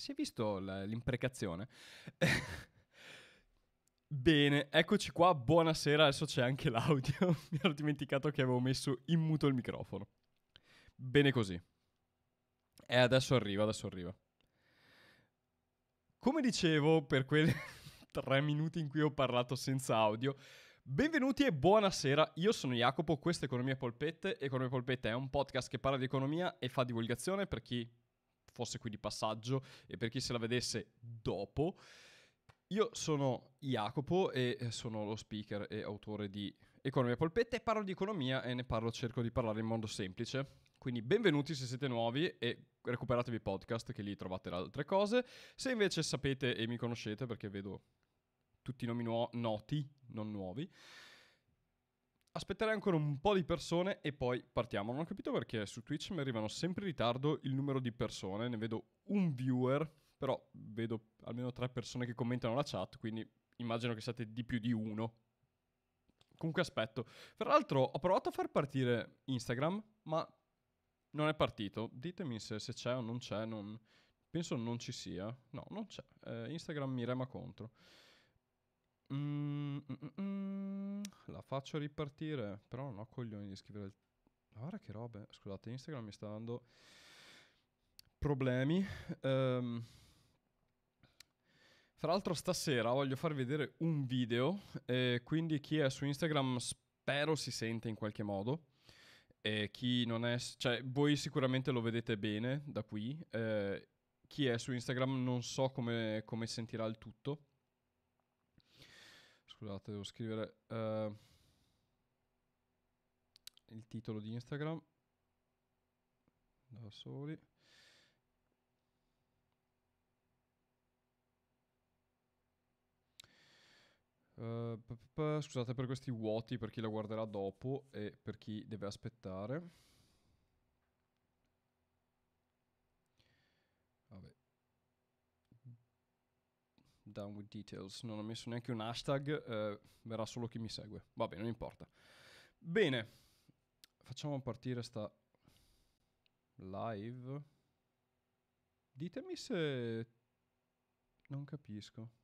Si è visto l'imprecazione? Bene, eccoci qua, buonasera, adesso c'è anche l'audio. Mi ero dimenticato che avevo messo in muto il microfono. Bene così. E adesso arriva, adesso arriva. Come dicevo, per quei tre minuti in cui ho parlato senza audio, Benvenuti e buonasera, io sono Jacopo, questa è Economia Polpette. Economia Polpette è un podcast che parla di economia e fa divulgazione per chi fosse qui di passaggio e per chi se la vedesse dopo. Io sono Jacopo e eh, sono lo speaker e autore di Economia Polpette e parlo di economia e ne parlo, cerco di parlare in modo semplice. Quindi benvenuti se siete nuovi e recuperatevi i podcast che lì trovate altre cose. Se invece sapete e mi conoscete perché vedo tutti i nomi nuo- noti, non nuovi, aspetterei ancora un po' di persone e poi partiamo. Non ho capito perché su Twitch mi arrivano sempre in ritardo il numero di persone, ne vedo un viewer, però vedo almeno tre persone che commentano la chat, quindi immagino che siate di più di uno. Comunque aspetto. Fra l'altro ho provato a far partire Instagram, ma non è partito. Ditemi se, se c'è o non c'è, non... penso non ci sia. No, non c'è. Eh, Instagram mi rema contro. Mm, mm, mm, mm, la faccio ripartire, però non ho coglioni di scrivere il... Guarda che robe, scusate, Instagram mi sta dando problemi. Um, fra l'altro stasera voglio farvi vedere un video, eh, quindi chi è su Instagram spero si sente in qualche modo. E chi non è, cioè voi sicuramente lo vedete bene da qui. Eh, chi è su Instagram non so come, come sentirà il tutto. Scusate, devo scrivere eh, il titolo di Instagram da soli. Uh, p- p- scusate per questi vuoti per chi la guarderà dopo e per chi deve aspettare. Down with Details. Non ho messo neanche un hashtag, eh, verrà solo chi mi segue. Vabbè, non importa. Bene, facciamo partire sta live. Ditemi se... Non capisco.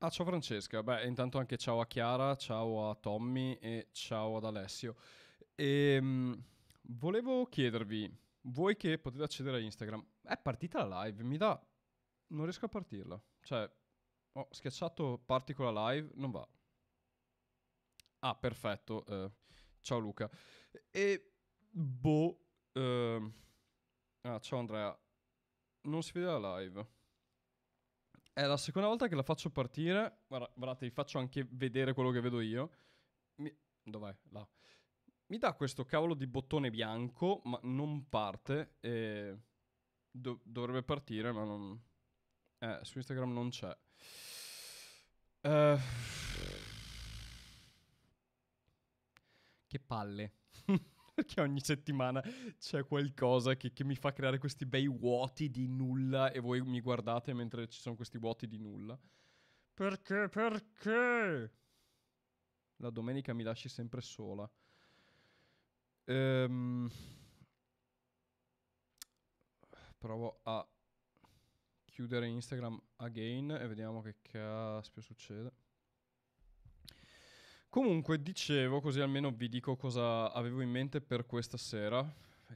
Ah, ciao Francesca, beh, intanto anche ciao a Chiara, ciao a Tommy e ciao ad Alessio. E, ehm, volevo chiedervi, voi che potete accedere a Instagram, è partita la live, mi dà... Non riesco a partirla. Cioè, ho schiacciato parti con la live, non va. Ah, perfetto. Eh, ciao Luca. E... Boh. Eh, ah, ciao Andrea. Non si vede la live. È la seconda volta che la faccio partire. Guarda, guardate, vi faccio anche vedere quello che vedo io. Mi... Dov'è? Là mi dà questo cavolo di bottone bianco, ma non parte. E do- dovrebbe partire, ma non... Eh, su Instagram non c'è. Uh... Che palle. Perché ogni settimana c'è qualcosa che, che mi fa creare questi bei vuoti di nulla e voi mi guardate mentre ci sono questi vuoti di nulla. Perché? Perché? La domenica mi lasci sempre sola. Ehm, provo a chiudere Instagram again e vediamo che caspio succede. Comunque dicevo, così almeno vi dico cosa avevo in mente per questa sera,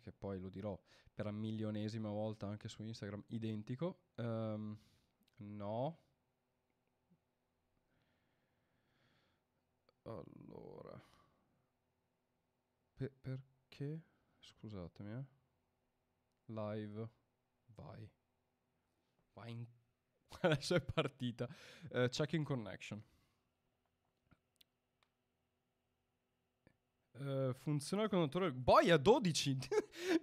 che poi lo dirò per la milionesima volta anche su Instagram, identico. Um, no. Allora. Pe perché? Scusatemi, eh. Live. Vai. Vai in... Adesso è partita. Uh, check in connection. Uh, funziona il conduttore. Boia 12.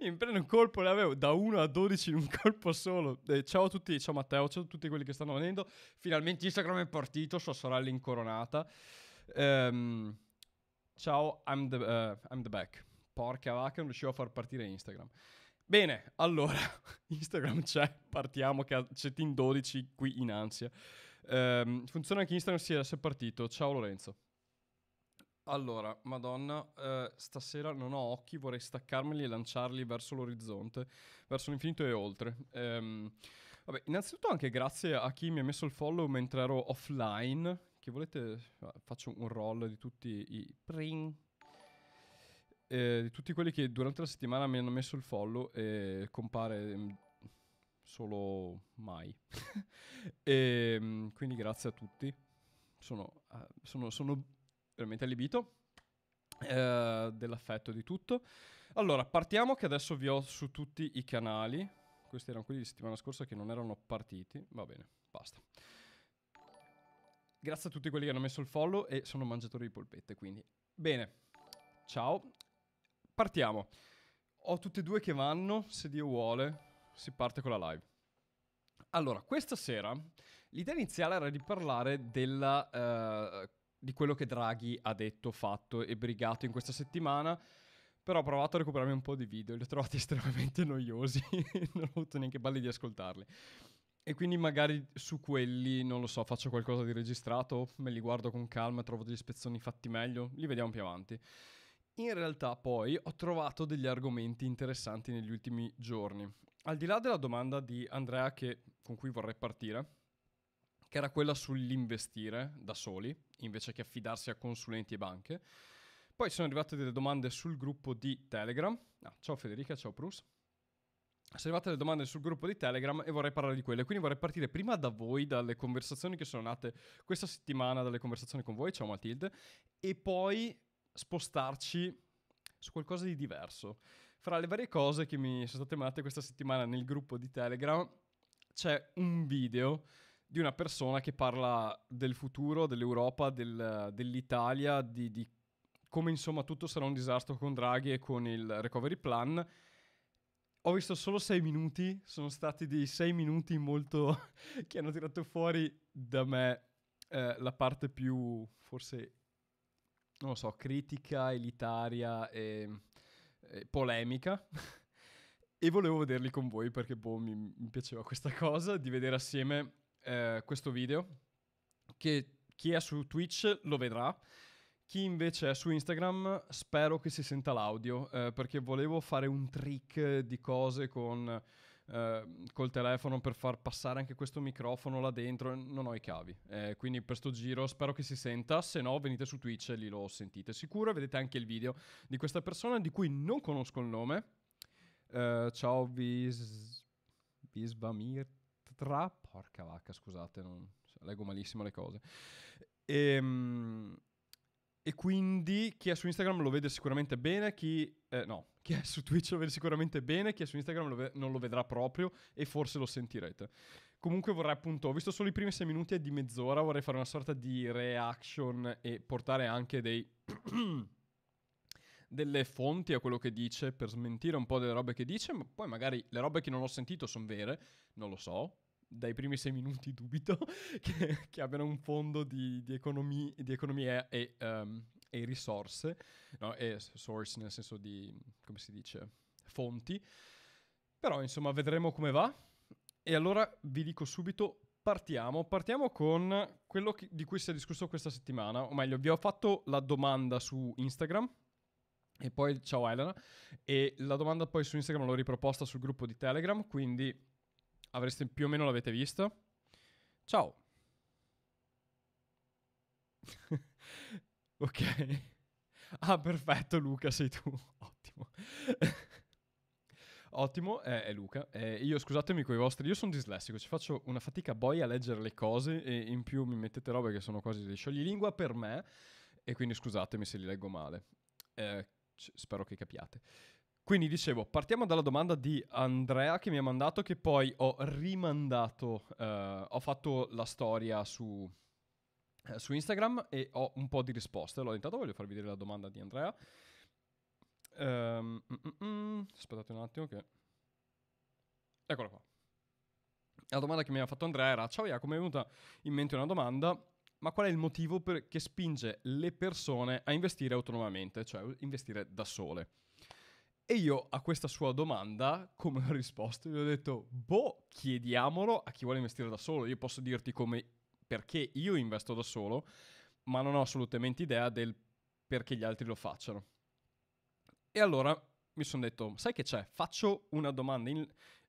Mi prendo un colpo, ne avevo da 1 a 12 in un colpo solo. Eh, ciao a tutti, ciao Matteo, ciao a tutti quelli che stanno venendo. Finalmente Instagram è partito, sua sorella incoronata. Ehm. Um, Ciao, I'm the, uh, I'm the back. Porca vacca, non riuscivo a far partire Instagram. Bene, allora, Instagram c'è, partiamo, che c'è Team 12 qui in ansia. Um, funziona anche Instagram, sì, adesso è partito. Ciao Lorenzo. Allora, madonna, eh, stasera non ho occhi, vorrei staccarmeli e lanciarli verso l'orizzonte, verso l'infinito e oltre. Ehm, vabbè, innanzitutto anche grazie a chi mi ha messo il follow mentre ero offline che volete faccio un roll di tutti i pring eh, di tutti quelli che durante la settimana mi hanno messo il follow e compare mm, solo mai e, ehm, quindi grazie a tutti sono, eh, sono, sono veramente allibito eh, dell'affetto di tutto allora partiamo che adesso vi ho su tutti i canali questi erano quelli di settimana scorsa che non erano partiti va bene basta Grazie a tutti quelli che hanno messo il follow e sono mangiatore di polpette, quindi. Bene, ciao. Partiamo. Ho tutte e due che vanno, se Dio vuole, si parte con la live. Allora, questa sera l'idea iniziale era di parlare della, eh, di quello che Draghi ha detto, fatto e brigato in questa settimana. Però ho provato a recuperarmi un po' di video, li ho trovati estremamente noiosi, non ho avuto neanche balli di ascoltarli. E quindi magari su quelli, non lo so, faccio qualcosa di registrato, me li guardo con calma, trovo degli spezzoni fatti meglio, li vediamo più avanti. In realtà poi ho trovato degli argomenti interessanti negli ultimi giorni. Al di là della domanda di Andrea che, con cui vorrei partire, che era quella sull'investire da soli, invece che affidarsi a consulenti e banche, poi sono arrivate delle domande sul gruppo di Telegram. Ah, ciao Federica, ciao Bruce sono arrivate le domande sul gruppo di Telegram e vorrei parlare di quelle. Quindi vorrei partire prima da voi, dalle conversazioni che sono nate questa settimana, dalle conversazioni con voi, ciao Matilde, e poi spostarci su qualcosa di diverso. Fra le varie cose che mi sono state mandate questa settimana nel gruppo di Telegram c'è un video di una persona che parla del futuro, dell'Europa, del, dell'Italia, di, di come insomma tutto sarà un disastro con Draghi e con il recovery plan ho visto solo sei minuti, sono stati dei sei minuti molto che hanno tirato fuori da me eh, la parte più, forse, non lo so, critica, elitaria e, e polemica. e volevo vederli con voi perché boh, mi, mi piaceva questa cosa di vedere assieme eh, questo video che chi è su Twitch lo vedrà chi invece è su Instagram spero che si senta l'audio eh, perché volevo fare un trick di cose con, eh, col telefono per far passare anche questo microfono là dentro. Non ho i cavi, eh, quindi per sto giro spero che si senta. Se no, venite su Twitch e lì lo sentite sicuro. Vedete anche il video di questa persona di cui non conosco il nome. Eh, ciao, Vis... Visvamirtra. Porca vacca, scusate, non... leggo malissimo le cose. Ehm e quindi chi è su Instagram lo vede sicuramente bene, chi eh, no, chi è su Twitch lo vede sicuramente bene, chi è su Instagram lo ve- non lo vedrà proprio e forse lo sentirete. Comunque vorrei appunto, ho visto solo i primi 6 minuti e di mezz'ora, vorrei fare una sorta di reaction e portare anche dei delle fonti a quello che dice per smentire un po' delle robe che dice, ma poi magari le robe che non ho sentito sono vere, non lo so, dai primi sei minuti dubito che, che abbiano un fondo di, di, economi, di economia e, um, e risorse, no? e source nel senso di, come si dice, fonti. Però insomma vedremo come va. E allora vi dico subito, partiamo. Partiamo con quello che, di cui si è discusso questa settimana, o meglio, vi ho fatto la domanda su Instagram. E poi ciao Elena. E la domanda poi su Instagram l'ho riproposta sul gruppo di Telegram, quindi avreste più o meno l'avete visto. Ciao. ok. Ah, perfetto, Luca, sei tu. Ottimo. Ottimo, è, è Luca. Eh, io scusatemi con i vostri, io sono dislessico, ci faccio una fatica boia a leggere le cose e in più mi mettete robe che sono quasi di scioglilingua per me e quindi scusatemi se li leggo male. Eh, c- spero che capiate. Quindi dicevo, partiamo dalla domanda di Andrea che mi ha mandato, che poi ho rimandato, eh, ho fatto la storia su, eh, su, Instagram e ho un po' di risposte. Allora, intanto voglio farvi vedere la domanda di Andrea. Um, aspettate un attimo che... Eccola qua. La domanda che mi ha fatto Andrea era, ciao Iacomo, mi è venuta in mente una domanda ma qual è il motivo che spinge le persone a investire autonomamente, cioè investire da sole? E io a questa sua domanda, come ho risposto, gli ho detto, boh, chiediamolo a chi vuole investire da solo. Io posso dirti come, perché io investo da solo, ma non ho assolutamente idea del perché gli altri lo facciano. E allora mi sono detto, sai che c'è? Faccio una domanda in,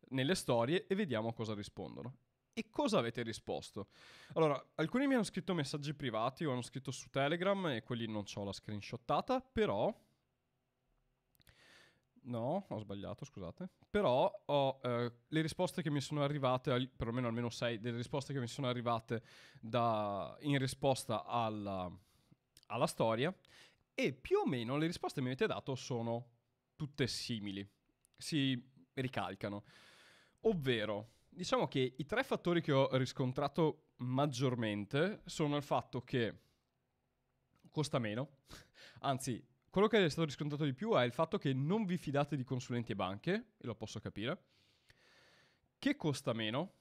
nelle storie e vediamo cosa rispondono. E cosa avete risposto? Allora, alcuni mi hanno scritto messaggi privati o hanno scritto su Telegram e quelli non ho la screenshottata, però No, ho sbagliato, scusate. Però ho eh, le risposte che mi sono arrivate, perlomeno almeno sei, delle risposte che mi sono arrivate da, in risposta alla, alla storia. E più o meno le risposte che mi avete dato sono tutte simili, si ricalcano. Ovvero, diciamo che i tre fattori che ho riscontrato maggiormente sono il fatto che costa meno, anzi quello che è stato riscontrato di più è il fatto che non vi fidate di consulenti e banche, e lo posso capire, che costa meno,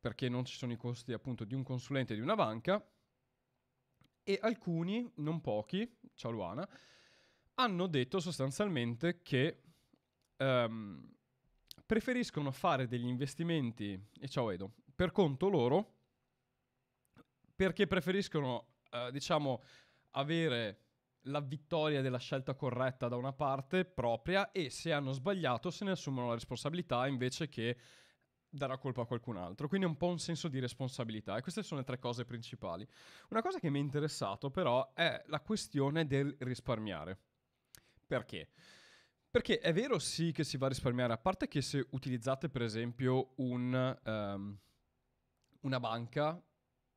perché non ci sono i costi appunto di un consulente e di una banca, e alcuni, non pochi, ciao Luana, hanno detto sostanzialmente che um, preferiscono fare degli investimenti, e ciao Edo, per conto loro, perché preferiscono, uh, diciamo, avere la vittoria della scelta corretta da una parte propria e se hanno sbagliato se ne assumono la responsabilità invece che darà colpa a qualcun altro. Quindi è un po' un senso di responsabilità e queste sono le tre cose principali. Una cosa che mi è interessato però è la questione del risparmiare. Perché? Perché è vero sì che si va a risparmiare, a parte che se utilizzate per esempio un, um, una banca,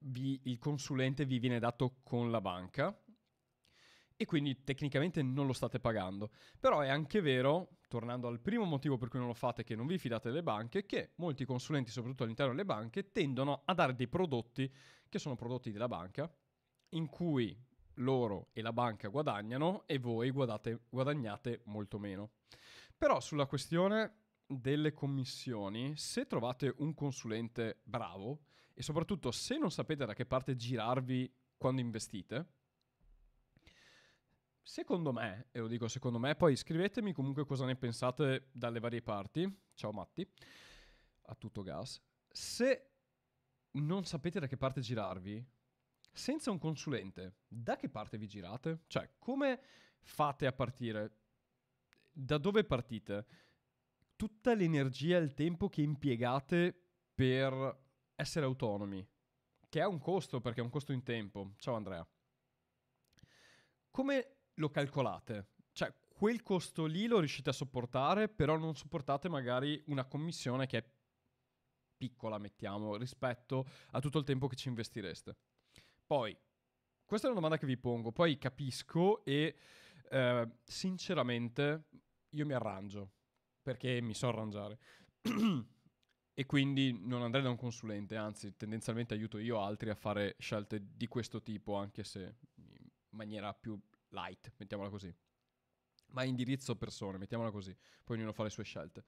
vi, il consulente vi viene dato con la banca, e quindi tecnicamente non lo state pagando. Però è anche vero, tornando al primo motivo per cui non lo fate, che non vi fidate delle banche, che molti consulenti, soprattutto all'interno delle banche, tendono a dare dei prodotti che sono prodotti della banca, in cui loro e la banca guadagnano e voi guadate, guadagnate molto meno. Però sulla questione delle commissioni, se trovate un consulente bravo e soprattutto se non sapete da che parte girarvi quando investite, Secondo me, e lo dico secondo me, poi scrivetemi comunque cosa ne pensate dalle varie parti. Ciao Matti, a tutto gas. Se non sapete da che parte girarvi, senza un consulente, da che parte vi girate? Cioè, come fate a partire? Da dove partite? Tutta l'energia e il tempo che impiegate per essere autonomi, che ha un costo perché è un costo in tempo. Ciao Andrea. Come lo calcolate. Cioè, quel costo lì lo riuscite a sopportare, però non sopportate magari una commissione che è piccola, mettiamo, rispetto a tutto il tempo che ci investireste. Poi, questa è una domanda che vi pongo, poi capisco e eh, sinceramente io mi arrangio, perché mi so arrangiare. e quindi non andrei da un consulente, anzi tendenzialmente aiuto io altri a fare scelte di questo tipo, anche se in maniera più light, mettiamola così. Ma indirizzo persone, mettiamola così. Poi ognuno fa le sue scelte.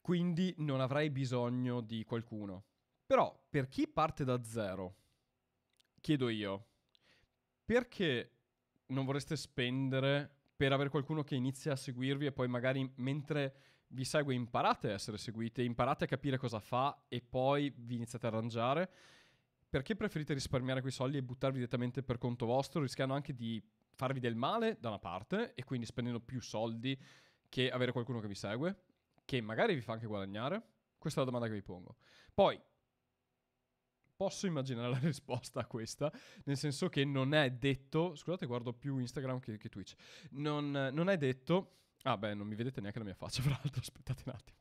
Quindi non avrai bisogno di qualcuno. Però per chi parte da zero, chiedo io, perché non vorreste spendere per avere qualcuno che inizia a seguirvi e poi magari mentre vi segue imparate a essere seguite, imparate a capire cosa fa e poi vi iniziate a arrangiare? perché preferite risparmiare quei soldi e buttarvi direttamente per conto vostro, rischiando anche di farvi del male da una parte e quindi spendendo più soldi che avere qualcuno che vi segue, che magari vi fa anche guadagnare? Questa è la domanda che vi pongo. Poi, posso immaginare la risposta a questa, nel senso che non è detto, scusate guardo più Instagram che, che Twitch, non, non, è detto, ah beh non mi vedete neanche la mia faccia fra l'altro, aspettate un attimo,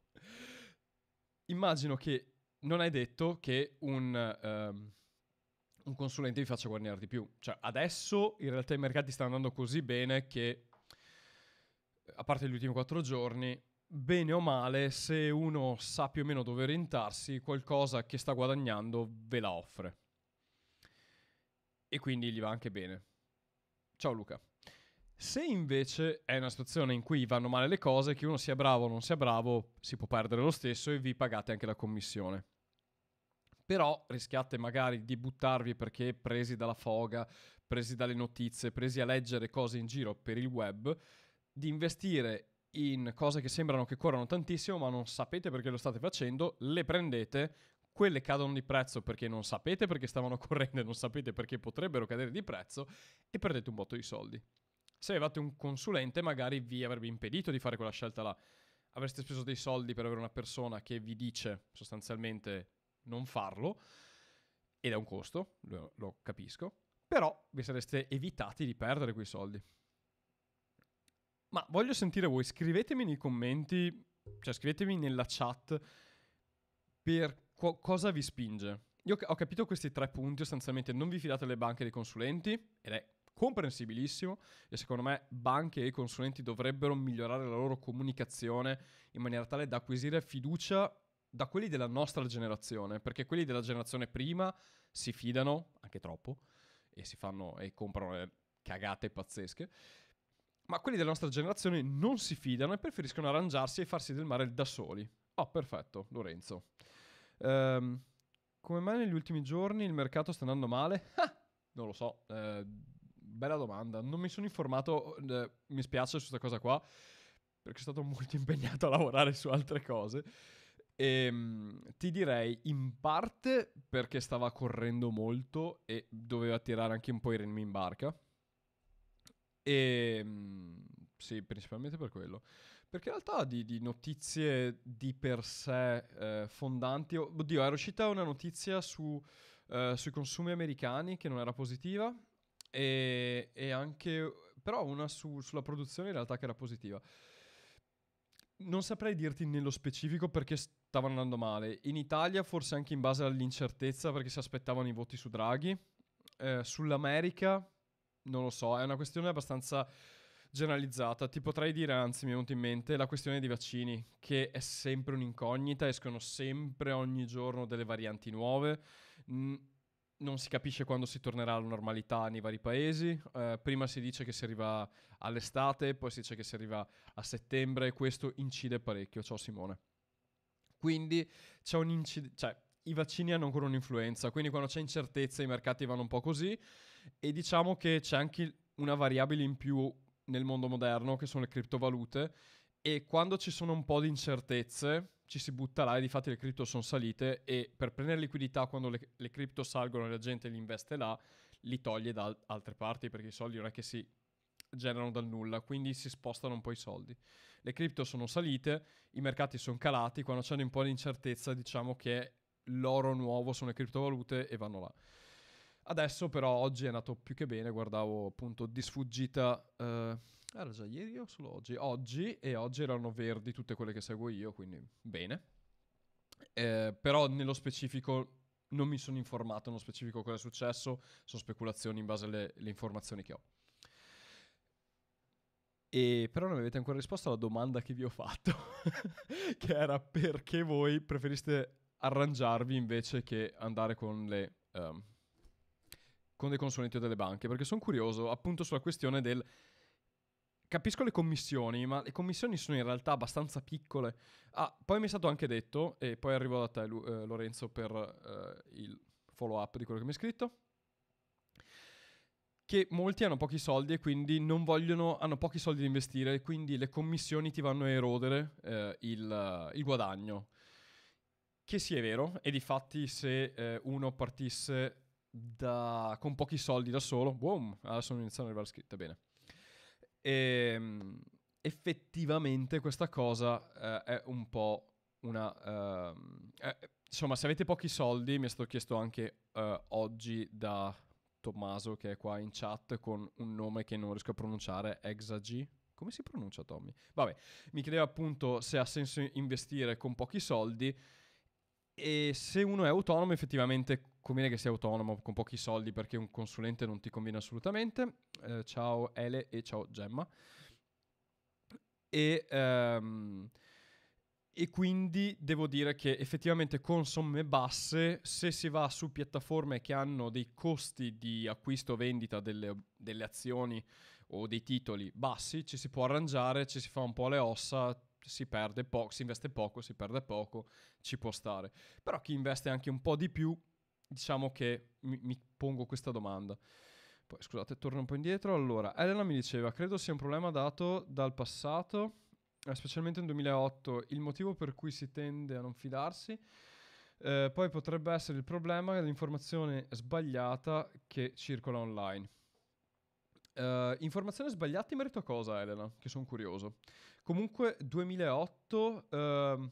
immagino che non è detto che un... Um, un consulente vi faccia guadagnare di più. Cioè, adesso in realtà i mercati stanno andando così bene che, a parte gli ultimi quattro giorni, bene o male, se uno sa più o meno dove orientarsi, qualcosa che sta guadagnando ve la offre. E quindi gli va anche bene. Ciao Luca. Se invece è una situazione in cui vanno male le cose, che uno sia bravo o non sia bravo, si può perdere lo stesso e vi pagate anche la commissione però rischiate magari di buttarvi perché presi dalla foga, presi dalle notizie, presi a leggere cose in giro per il web, di investire in cose che sembrano che corrano tantissimo ma non sapete perché lo state facendo, le prendete, quelle cadono di prezzo perché non sapete perché stavano correndo e non sapete perché potrebbero cadere di prezzo e perdete un botto di soldi. Se avevate un consulente magari vi avrebbe impedito di fare quella scelta là. Avreste speso dei soldi per avere una persona che vi dice sostanzialmente non farlo, ed è un costo, lo, lo capisco, però vi sareste evitati di perdere quei soldi. Ma voglio sentire voi, scrivetemi nei commenti, cioè scrivetemi nella chat per co- cosa vi spinge. Io ho capito questi tre punti, sostanzialmente non vi fidate delle banche dei consulenti, ed è comprensibilissimo e secondo me banche e consulenti dovrebbero migliorare la loro comunicazione in maniera tale da acquisire fiducia da quelli della nostra generazione, perché quelli della generazione prima si fidano, anche troppo, e si fanno e comprano le eh, cagate pazzesche. Ma quelli della nostra generazione non si fidano e preferiscono arrangiarsi e farsi del male da soli. Oh, perfetto, Lorenzo. Ehm, come mai negli ultimi giorni il mercato sta andando male? Ah, non lo so. Eh, bella domanda. Non mi sono informato, eh, mi spiace su questa cosa qua, perché sono stato molto impegnato a lavorare su altre cose. E, ehm, ti direi in parte perché stava correndo molto e doveva tirare anche un po' i ritmi in barca. E ehm, sì, principalmente per quello. Perché in realtà di, di notizie di per sé eh, fondanti. Oddio, era uscita una notizia su, eh, sui consumi americani che non era positiva. E, e anche, però, una su, sulla produzione in realtà che era positiva. Non saprei dirti nello specifico perché st- stavano andando male. In Italia forse anche in base all'incertezza perché si aspettavano i voti su Draghi. Eh, sull'America non lo so, è una questione abbastanza generalizzata. Ti potrei dire, anzi mi è venuto in mente, la questione dei vaccini, che è sempre un'incognita, escono sempre ogni giorno delle varianti nuove. Mm non si capisce quando si tornerà alla normalità nei vari paesi. Eh, prima si dice che si arriva all'estate, poi si dice che si arriva a settembre e questo incide parecchio. Ciao Simone. Quindi c'è un incidente, cioè i vaccini hanno ancora un'influenza, quindi quando c'è incertezza i mercati vanno un po' così e diciamo che c'è anche una variabile in più nel mondo moderno che sono le criptovalute e quando ci sono un po' di incertezze ci si butta là e di fatto le cripto sono salite e per prendere liquidità quando le, le cripto salgono e la gente li investe là, li toglie da altre parti perché i soldi non è che si generano dal nulla, quindi si spostano un po' i soldi. Le cripto sono salite, i mercati sono calati, quando c'è un po' di incertezza diciamo che l'oro nuovo sono le criptovalute e vanno là. Adesso però oggi è andato più che bene, guardavo appunto di sfuggita, eh, era già ieri o solo oggi? Oggi e oggi erano verdi tutte quelle che seguo io, quindi bene. Eh, però nello specifico non mi sono informato nello specifico cosa è successo, sono speculazioni in base alle informazioni che ho. E però non mi avete ancora risposto alla domanda che vi ho fatto, che era perché voi preferiste arrangiarvi invece che andare con le... Um, con dei consulenti o delle banche, perché sono curioso appunto sulla questione del capisco le commissioni, ma le commissioni sono in realtà abbastanza piccole. Ah, poi mi è stato anche detto, e poi arrivo da te, Lu- eh, Lorenzo, per eh, il follow up di quello che mi hai scritto che molti hanno pochi soldi e quindi non vogliono, hanno pochi soldi da investire, quindi le commissioni ti vanno a erodere eh, il, eh, il, guadagno. Che sì è vero, e difatti se eh, uno partisse da, con pochi soldi da solo, boom, adesso non iniziano a arrivare scritte, bene. E, ehm, effettivamente questa cosa eh, è un po' una... Ehm, eh, insomma, se avete pochi soldi, mi è stato chiesto anche eh, oggi da Tommaso che è qua in chat con un nome che non riesco a pronunciare, Exagi. Come si pronuncia Tommy? Vabbè, mi chiedeva appunto se ha senso investire con pochi soldi e se uno è autonomo effettivamente conviene che sia autonomo con pochi soldi perché un consulente non ti conviene assolutamente. Eh, ciao Ele e ciao Gemma. E... Um, e quindi devo dire che effettivamente con somme basse, se si va su piattaforme che hanno dei costi di acquisto o vendita delle, delle azioni o dei titoli bassi, ci si può arrangiare, ci si fa un po' le ossa, si perde poco, si investe poco, si perde poco, ci può stare. Però chi investe anche un po' di più, diciamo che mi, mi pongo questa domanda. Poi scusate, torno un po' indietro. Allora, Elena mi diceva, credo sia un problema dato dal passato eh, specialmente nel 2008, il motivo per cui si tende a non fidarsi. Eh, poi potrebbe essere il problema dell'informazione sbagliata che circola online. Uh, informazione sbagliata in merito a cosa, Elena? Che sono curioso. Comunque, 2008 uh, ehm,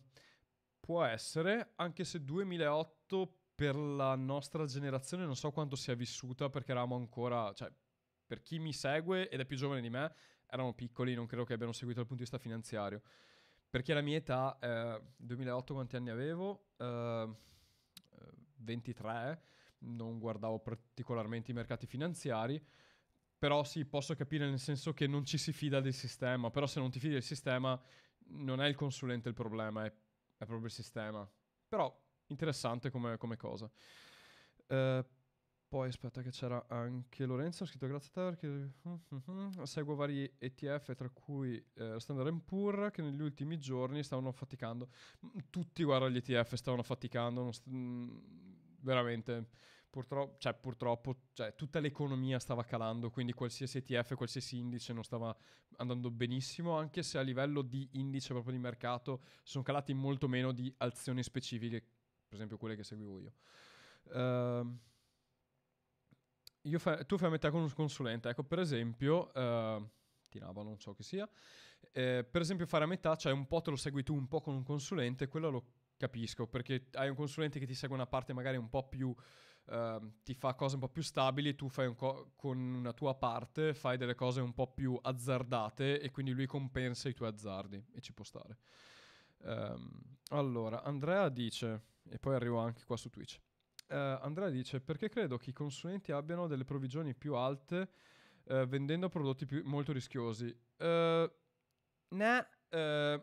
può essere, anche se 2008 per la nostra generazione non so quanto sia vissuta perché eravamo ancora, cioè, per chi mi segue ed è più giovane di me, erano piccoli, non credo che abbiano seguito dal punto di vista finanziario. Perché la mia età, eh, 2008 quanti anni avevo? Eh, 23, eh, non guardavo particolarmente i mercati finanziari, però sì, posso capire nel senso che non ci si fida del sistema, però se non ti fidi del sistema non è il consulente il problema, è, è proprio il sistema. Però interessante come, come cosa. Uh, poi aspetta che c'era anche Lorenzo, ha scritto grazie a te perché mm-hmm, seguo vari ETF tra cui eh, Standard Poor's che negli ultimi giorni stavano faticando. Mm, tutti guarda gli ETF stavano faticando, st- mm, veramente purtroppo, cioè, purtroppo cioè, tutta l'economia stava calando, quindi qualsiasi ETF, qualsiasi indice non stava andando benissimo, anche se a livello di indice proprio di mercato sono calati molto meno di azioni specifiche, per esempio quelle che seguivo io. Ehm uh, fa- tu fai a metà con un consulente. Ecco, per esempio... Uh, eh, Tinaba, non so chi sia. Eh, per esempio, fare a metà, cioè un po' te lo segui tu, un po' con un consulente, quello lo capisco, perché hai un consulente che ti segue una parte magari un po' più, eh, ti fa cose un po' più stabili, tu fai un co- con una tua parte, fai delle cose un po' più azzardate e quindi lui compensa i tuoi azzardi e ci può stare. Um, allora, Andrea dice, e poi arrivo anche qua su Twitch uh, Andrea dice perché credo che i consulenti abbiano delle provvigioni più alte uh, vendendo prodotti più, molto rischiosi. Uh, nah, uh,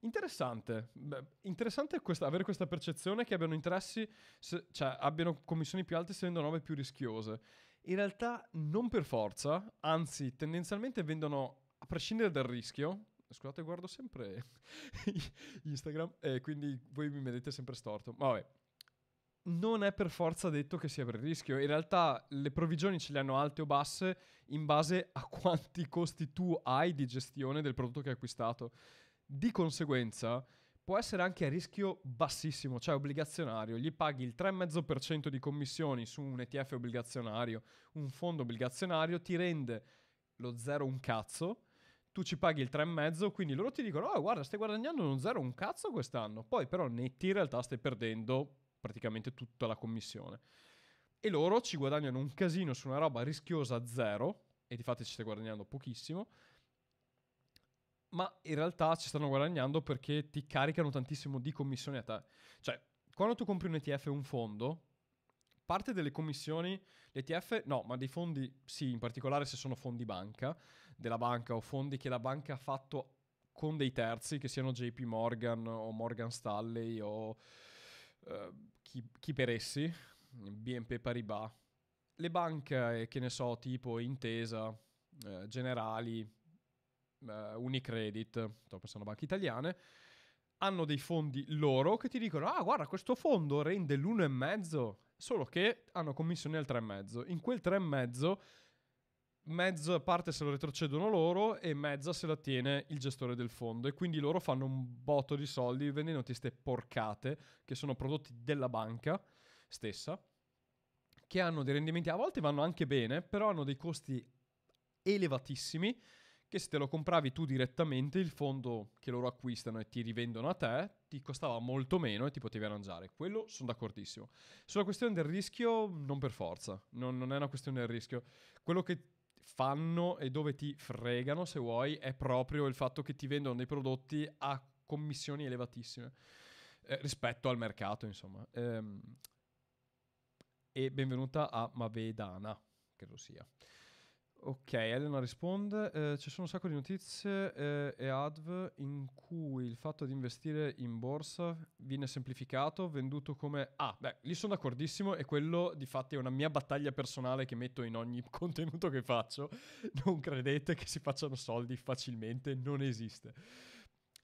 interessante. Beh, interessante questa, avere questa percezione che abbiano interessi, se, cioè abbiano commissioni più alte se vendono robe più rischiose. In realtà non per forza, anzi tendenzialmente vendono a prescindere dal rischio, scusate, guardo sempre Instagram e eh, quindi voi mi vedete sempre storto. Ma vabbè non è per forza detto che sia per rischio. In realtà le provvigioni ce le hanno alte o basse in base a quanti costi tu hai di gestione del prodotto che hai acquistato. Di conseguenza, può essere anche a rischio bassissimo, cioè obbligazionario. Gli paghi il 3,5% di commissioni su un ETF obbligazionario, un fondo obbligazionario, ti rende lo zero un cazzo tu ci paghi il 3,5, quindi loro ti dicono, oh guarda, stai guadagnando uno zero un cazzo quest'anno, poi però netti in realtà stai perdendo praticamente tutta la commissione. E loro ci guadagnano un casino su una roba rischiosa zero, e di fatto ci stai guadagnando pochissimo, ma in realtà ci stanno guadagnando perché ti caricano tantissimo di commissioni a te. Cioè, quando tu compri un ETF o un fondo, parte delle commissioni, l'ETF no, ma dei fondi sì, in particolare se sono fondi banca, della banca o fondi che la banca ha fatto con dei terzi, che siano JP Morgan o Morgan Stanley o eh, chi, chi per essi, BNP Paribas, le banche, eh, che ne so, tipo Intesa, eh, Generali, eh, Unicredit, sto pensando a banche italiane, hanno dei fondi loro che ti dicono, ah guarda, questo fondo rende l'1,5, solo che hanno commissioni al 3,5. In quel 3,5 mezza parte se la retrocedono loro e mezza se la tiene il gestore del fondo e quindi loro fanno un botto di soldi vendendo queste porcate che sono prodotti della banca stessa che hanno dei rendimenti a volte vanno anche bene però hanno dei costi elevatissimi che se te lo compravi tu direttamente il fondo che loro acquistano e ti rivendono a te ti costava molto meno e ti potevi arrangiare. Quello sono d'accordissimo. Sulla questione del rischio, non per forza, non, non è una questione del rischio. Quello che fanno e dove ti fregano, se vuoi, è proprio il fatto che ti vendono dei prodotti a commissioni elevatissime eh, rispetto al mercato, insomma. Ehm, e benvenuta a Mavedana, che lo sia. Ok, Elena risponde, eh, ci sono un sacco di notizie eh, e adv in cui il fatto di investire in borsa viene semplificato, venduto come... Ah, beh, lì sono d'accordissimo e quello di fatto è una mia battaglia personale che metto in ogni contenuto che faccio. Non credete che si facciano soldi facilmente, non esiste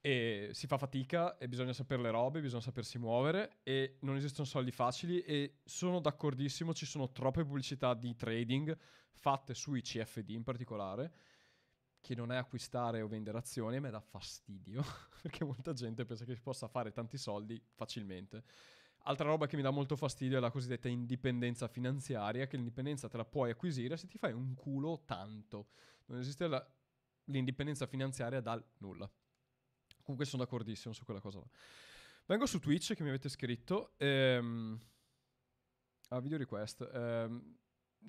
e si fa fatica e bisogna sapere le robe, bisogna sapersi muovere e non esistono soldi facili e sono d'accordissimo, ci sono troppe pubblicità di trading fatte sui CFD in particolare che non è acquistare o vendere azioni, me dà fastidio perché molta gente pensa che si possa fare tanti soldi facilmente. Altra roba che mi dà molto fastidio è la cosiddetta indipendenza finanziaria, che l'indipendenza te la puoi acquisire se ti fai un culo tanto. Non esiste la, l'indipendenza finanziaria dal nulla. Comunque sono d'accordissimo su quella cosa là. Vengo su Twitch che mi avete scritto. Ehm... Ah, video request. Ehm...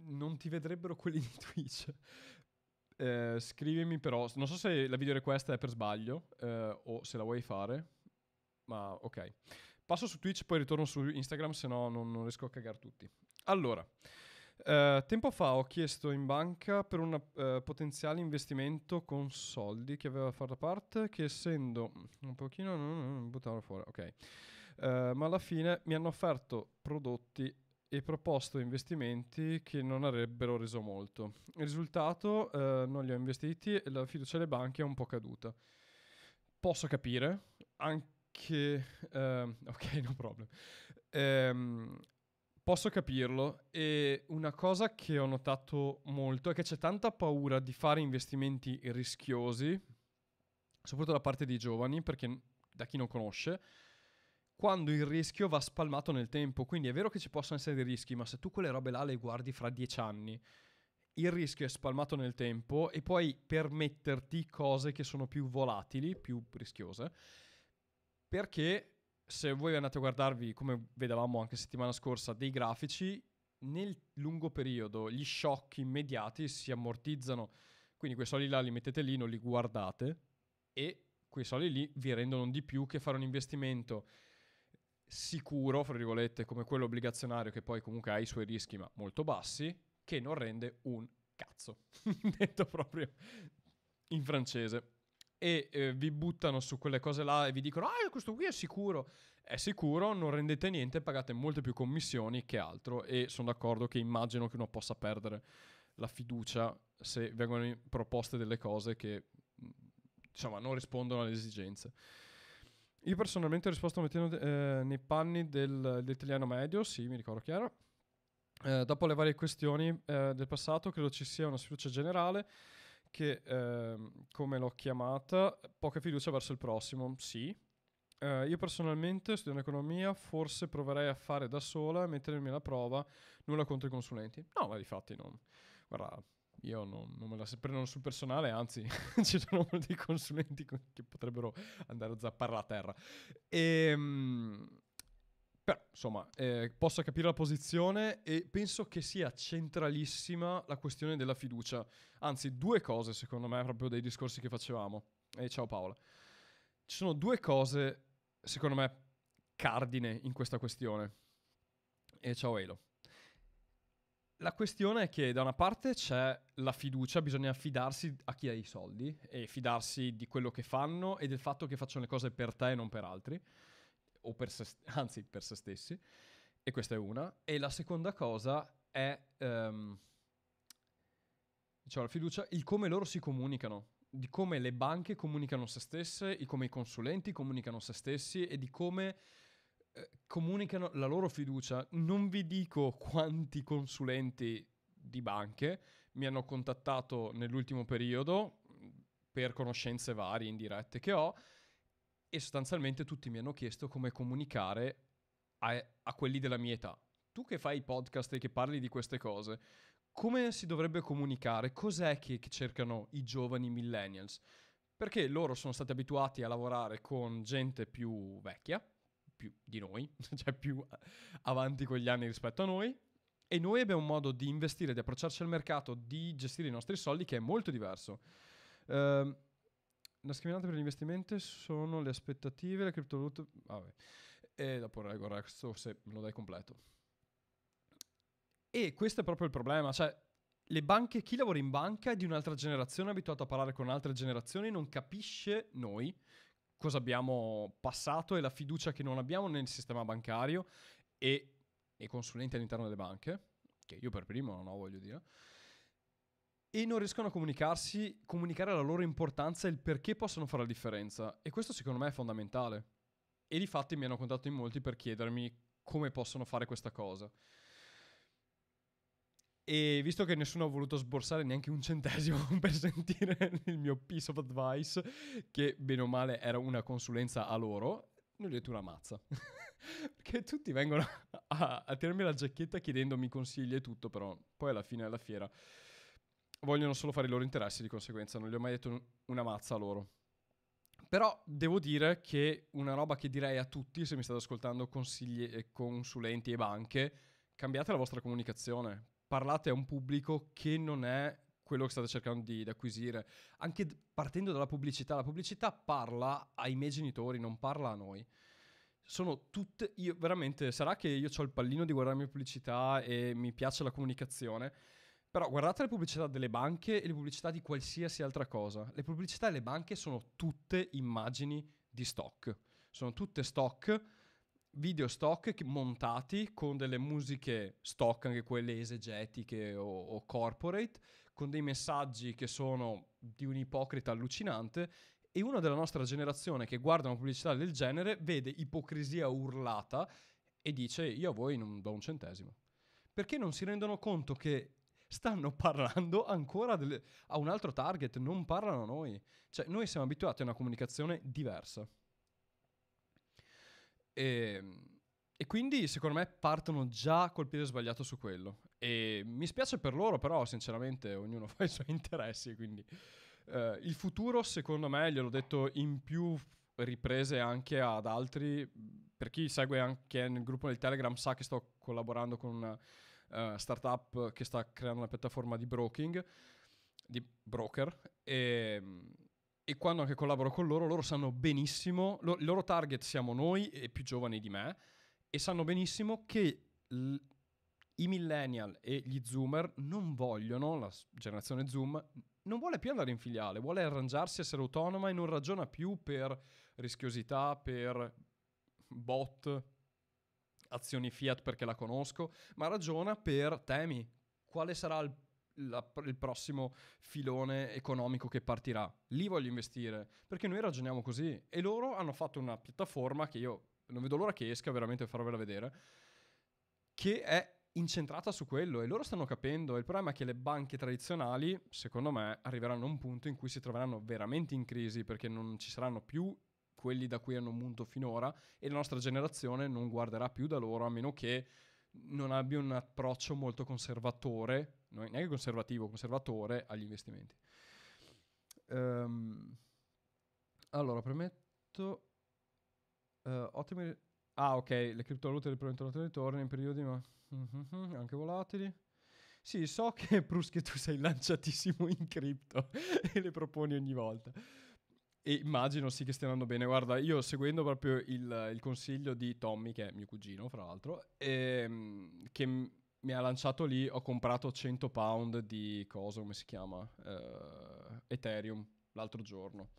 Non ti vedrebbero quelli di Twitch. Eh, scrivimi però, non so se la video request è per sbaglio eh, o se la vuoi fare, ma ok. Passo su Twitch, poi ritorno su Instagram, se no non, non riesco a cagare tutti. Allora, eh, tempo fa ho chiesto in banca per un uh, potenziale investimento con soldi che aveva fatto parte, che essendo un pochino... no, buttarlo fuori, ok. Uh, ma alla fine mi hanno offerto prodotti e proposto investimenti che non avrebbero reso molto. Il risultato non li ho investiti e la fiducia delle banche è un po' caduta. Posso capire, anche... Ehm, ok, no problem. Um, Posso capirlo e una cosa che ho notato molto è che c'è tanta paura di fare investimenti rischiosi, soprattutto da parte dei giovani, perché da chi non conosce, quando il rischio va spalmato nel tempo. Quindi è vero che ci possono essere dei rischi, ma se tu quelle robe là le guardi fra dieci anni, il rischio è spalmato nel tempo e puoi permetterti cose che sono più volatili, più rischiose, perché se voi andate a guardarvi, come vedevamo anche settimana scorsa, dei grafici, nel lungo periodo gli shock immediati si ammortizzano. Quindi quei soldi là li mettete lì, non li guardate e quei soldi lì vi rendono di più che fare un investimento sicuro, fra virgolette, come quello obbligazionario che poi comunque ha i suoi rischi ma molto bassi, che non rende un cazzo, detto proprio in francese e eh, vi buttano su quelle cose là e vi dicono ah questo qui è sicuro è sicuro non rendete niente pagate molte più commissioni che altro e sono d'accordo che immagino che uno possa perdere la fiducia se vengono proposte delle cose che diciamo non rispondono alle esigenze io personalmente ho risposto mettendo eh, nei panni del, dell'italiano medio sì mi ricordo chiaro eh, dopo le varie questioni eh, del passato credo ci sia una sfiducia generale che, eh, come l'ho chiamata, poca fiducia verso il prossimo, sì. Eh, io personalmente, studiando economia, forse proverei a fare da sola, e mettermi alla prova, nulla contro i consulenti. No, ma di fatti non. Guarda, io non, non, me la prendo sul personale, anzi, ci sono molti consulenti che potrebbero andare a zappare la terra. E, ehm, però, insomma, eh, possa capire la posizione e penso che sia centralissima la questione della fiducia. Anzi, due cose, secondo me, proprio dei discorsi che facevamo. E eh, ciao Paola. Ci sono due cose, secondo me, cardine in questa questione. E ciao Elo. La questione è che da una parte c'è la fiducia, bisogna fidarsi a chi ha i soldi e fidarsi di quello che fanno e del fatto che facciano le cose per te e non per altri o per se, anzi per se stessi, e questa è una. E la seconda cosa è um, diciamo, la fiducia, il come loro si comunicano, di come le banche comunicano se stesse, di come i consulenti comunicano se stessi e di come eh, comunicano la loro fiducia. Non vi dico quanti consulenti di banche mi hanno contattato nell'ultimo periodo per conoscenze varie, indirette che ho e sostanzialmente tutti mi hanno chiesto come comunicare a, a quelli della mia età. Tu che fai i podcast e che parli di queste cose, come si dovrebbe comunicare? Cos'è che, che cercano i giovani millennials? Perché loro sono stati abituati a lavorare con gente più vecchia, più di noi, cioè più avanti con gli anni rispetto a noi, e noi abbiamo un modo di investire, di approcciarci al mercato, di gestire i nostri soldi che è molto diverso. Uh, la scaminata per l'investimento sono le aspettative, le criptovalute. Vabbè. E dopo leggo eh, il resto se me lo dai completo. E questo è proprio il problema. Cioè, le banche, chi lavora in banca è di un'altra generazione, abituato a parlare con altre generazioni, non capisce noi cosa abbiamo passato e la fiducia che non abbiamo nel sistema bancario e, e consulenti all'interno delle banche, che io per primo non ho, voglio dire e non riescono a comunicarsi, comunicare la loro importanza e il perché possono fare la differenza. E questo secondo me è fondamentale. E di fatti mi hanno contattato in molti per chiedermi come possono fare questa cosa. E visto che nessuno ha voluto sborsare neanche un centesimo per sentire il mio piece of advice, che bene o male era una consulenza a loro, ne ho detto una mazza. Perché tutti vengono a, a tirarmi la giacchetta chiedendomi consigli e tutto, però poi alla fine della fiera vogliono solo fare i loro interessi, di conseguenza non gli ho mai detto una mazza a loro. Però devo dire che una roba che direi a tutti, se mi state ascoltando consigli e eh, consulenti e banche, cambiate la vostra comunicazione, parlate a un pubblico che non è quello che state cercando di, di acquisire, anche d- partendo dalla pubblicità. La pubblicità parla ai miei genitori, non parla a noi. Sono tutte, io veramente, sarà che io ho il pallino di guardarmi pubblicità e mi piace la comunicazione, però guardate le pubblicità delle banche e le pubblicità di qualsiasi altra cosa. Le pubblicità delle banche sono tutte immagini di stock. Sono tutte stock, video stock montati con delle musiche stock, anche quelle esegetiche o, o corporate, con dei messaggi che sono di un ipocrita allucinante. E uno della nostra generazione che guarda una pubblicità del genere vede ipocrisia urlata e dice io a voi non do un centesimo. Perché non si rendono conto che stanno parlando ancora delle, a un altro target, non parlano a noi. Cioè, noi siamo abituati a una comunicazione diversa. E, ehm, e quindi, secondo me, partono già col piede sbagliato su quello. E mi spiace per loro, però, sinceramente, ognuno fa i suoi interessi, quindi... Uh, il futuro, secondo me, gliel'ho detto in più riprese anche ad altri. Per chi segue anche nel gruppo del Telegram sa che sto collaborando con una uh, startup che sta creando una piattaforma di broking, di broker, e, e quando anche collaboro con loro, loro sanno benissimo, lo, il loro target siamo noi e più giovani di me, e sanno benissimo che... L, i millennial e gli zoomer non vogliono, la generazione zoom non vuole più andare in filiale, vuole arrangiarsi, essere autonoma e non ragiona più per rischiosità, per bot, azioni Fiat perché la conosco, ma ragiona per temi. Quale sarà il la, il prossimo filone economico che partirà. Lì voglio investire, perché noi ragioniamo così. E loro hanno fatto una piattaforma che io non vedo l'ora che esca veramente per farvela vedere, che è incentrata su quello e loro stanno capendo. Il problema è che le banche tradizionali, secondo me, arriveranno a un punto in cui si troveranno veramente in crisi perché non ci saranno più quelli da cui hanno munto finora e la nostra generazione non guarderà più da loro a meno che non abbia un approccio molto conservatore, neanche conservativo, conservatore agli investimenti. Um, allora, premetto... Uh, ottimi... Ah, ok, le criptovalute le ritorni in periodi ma... Mm-hmm, anche volatili. Sì, so che Prus che tu sei lanciatissimo in cripto e le proponi ogni volta e immagino sì che stia andando bene. Guarda, io seguendo proprio il, il consiglio di Tommy, che è mio cugino, fra l'altro, ehm, che m- mi ha lanciato lì, ho comprato 100 pound di cosa, come si chiama? Uh, Ethereum l'altro giorno.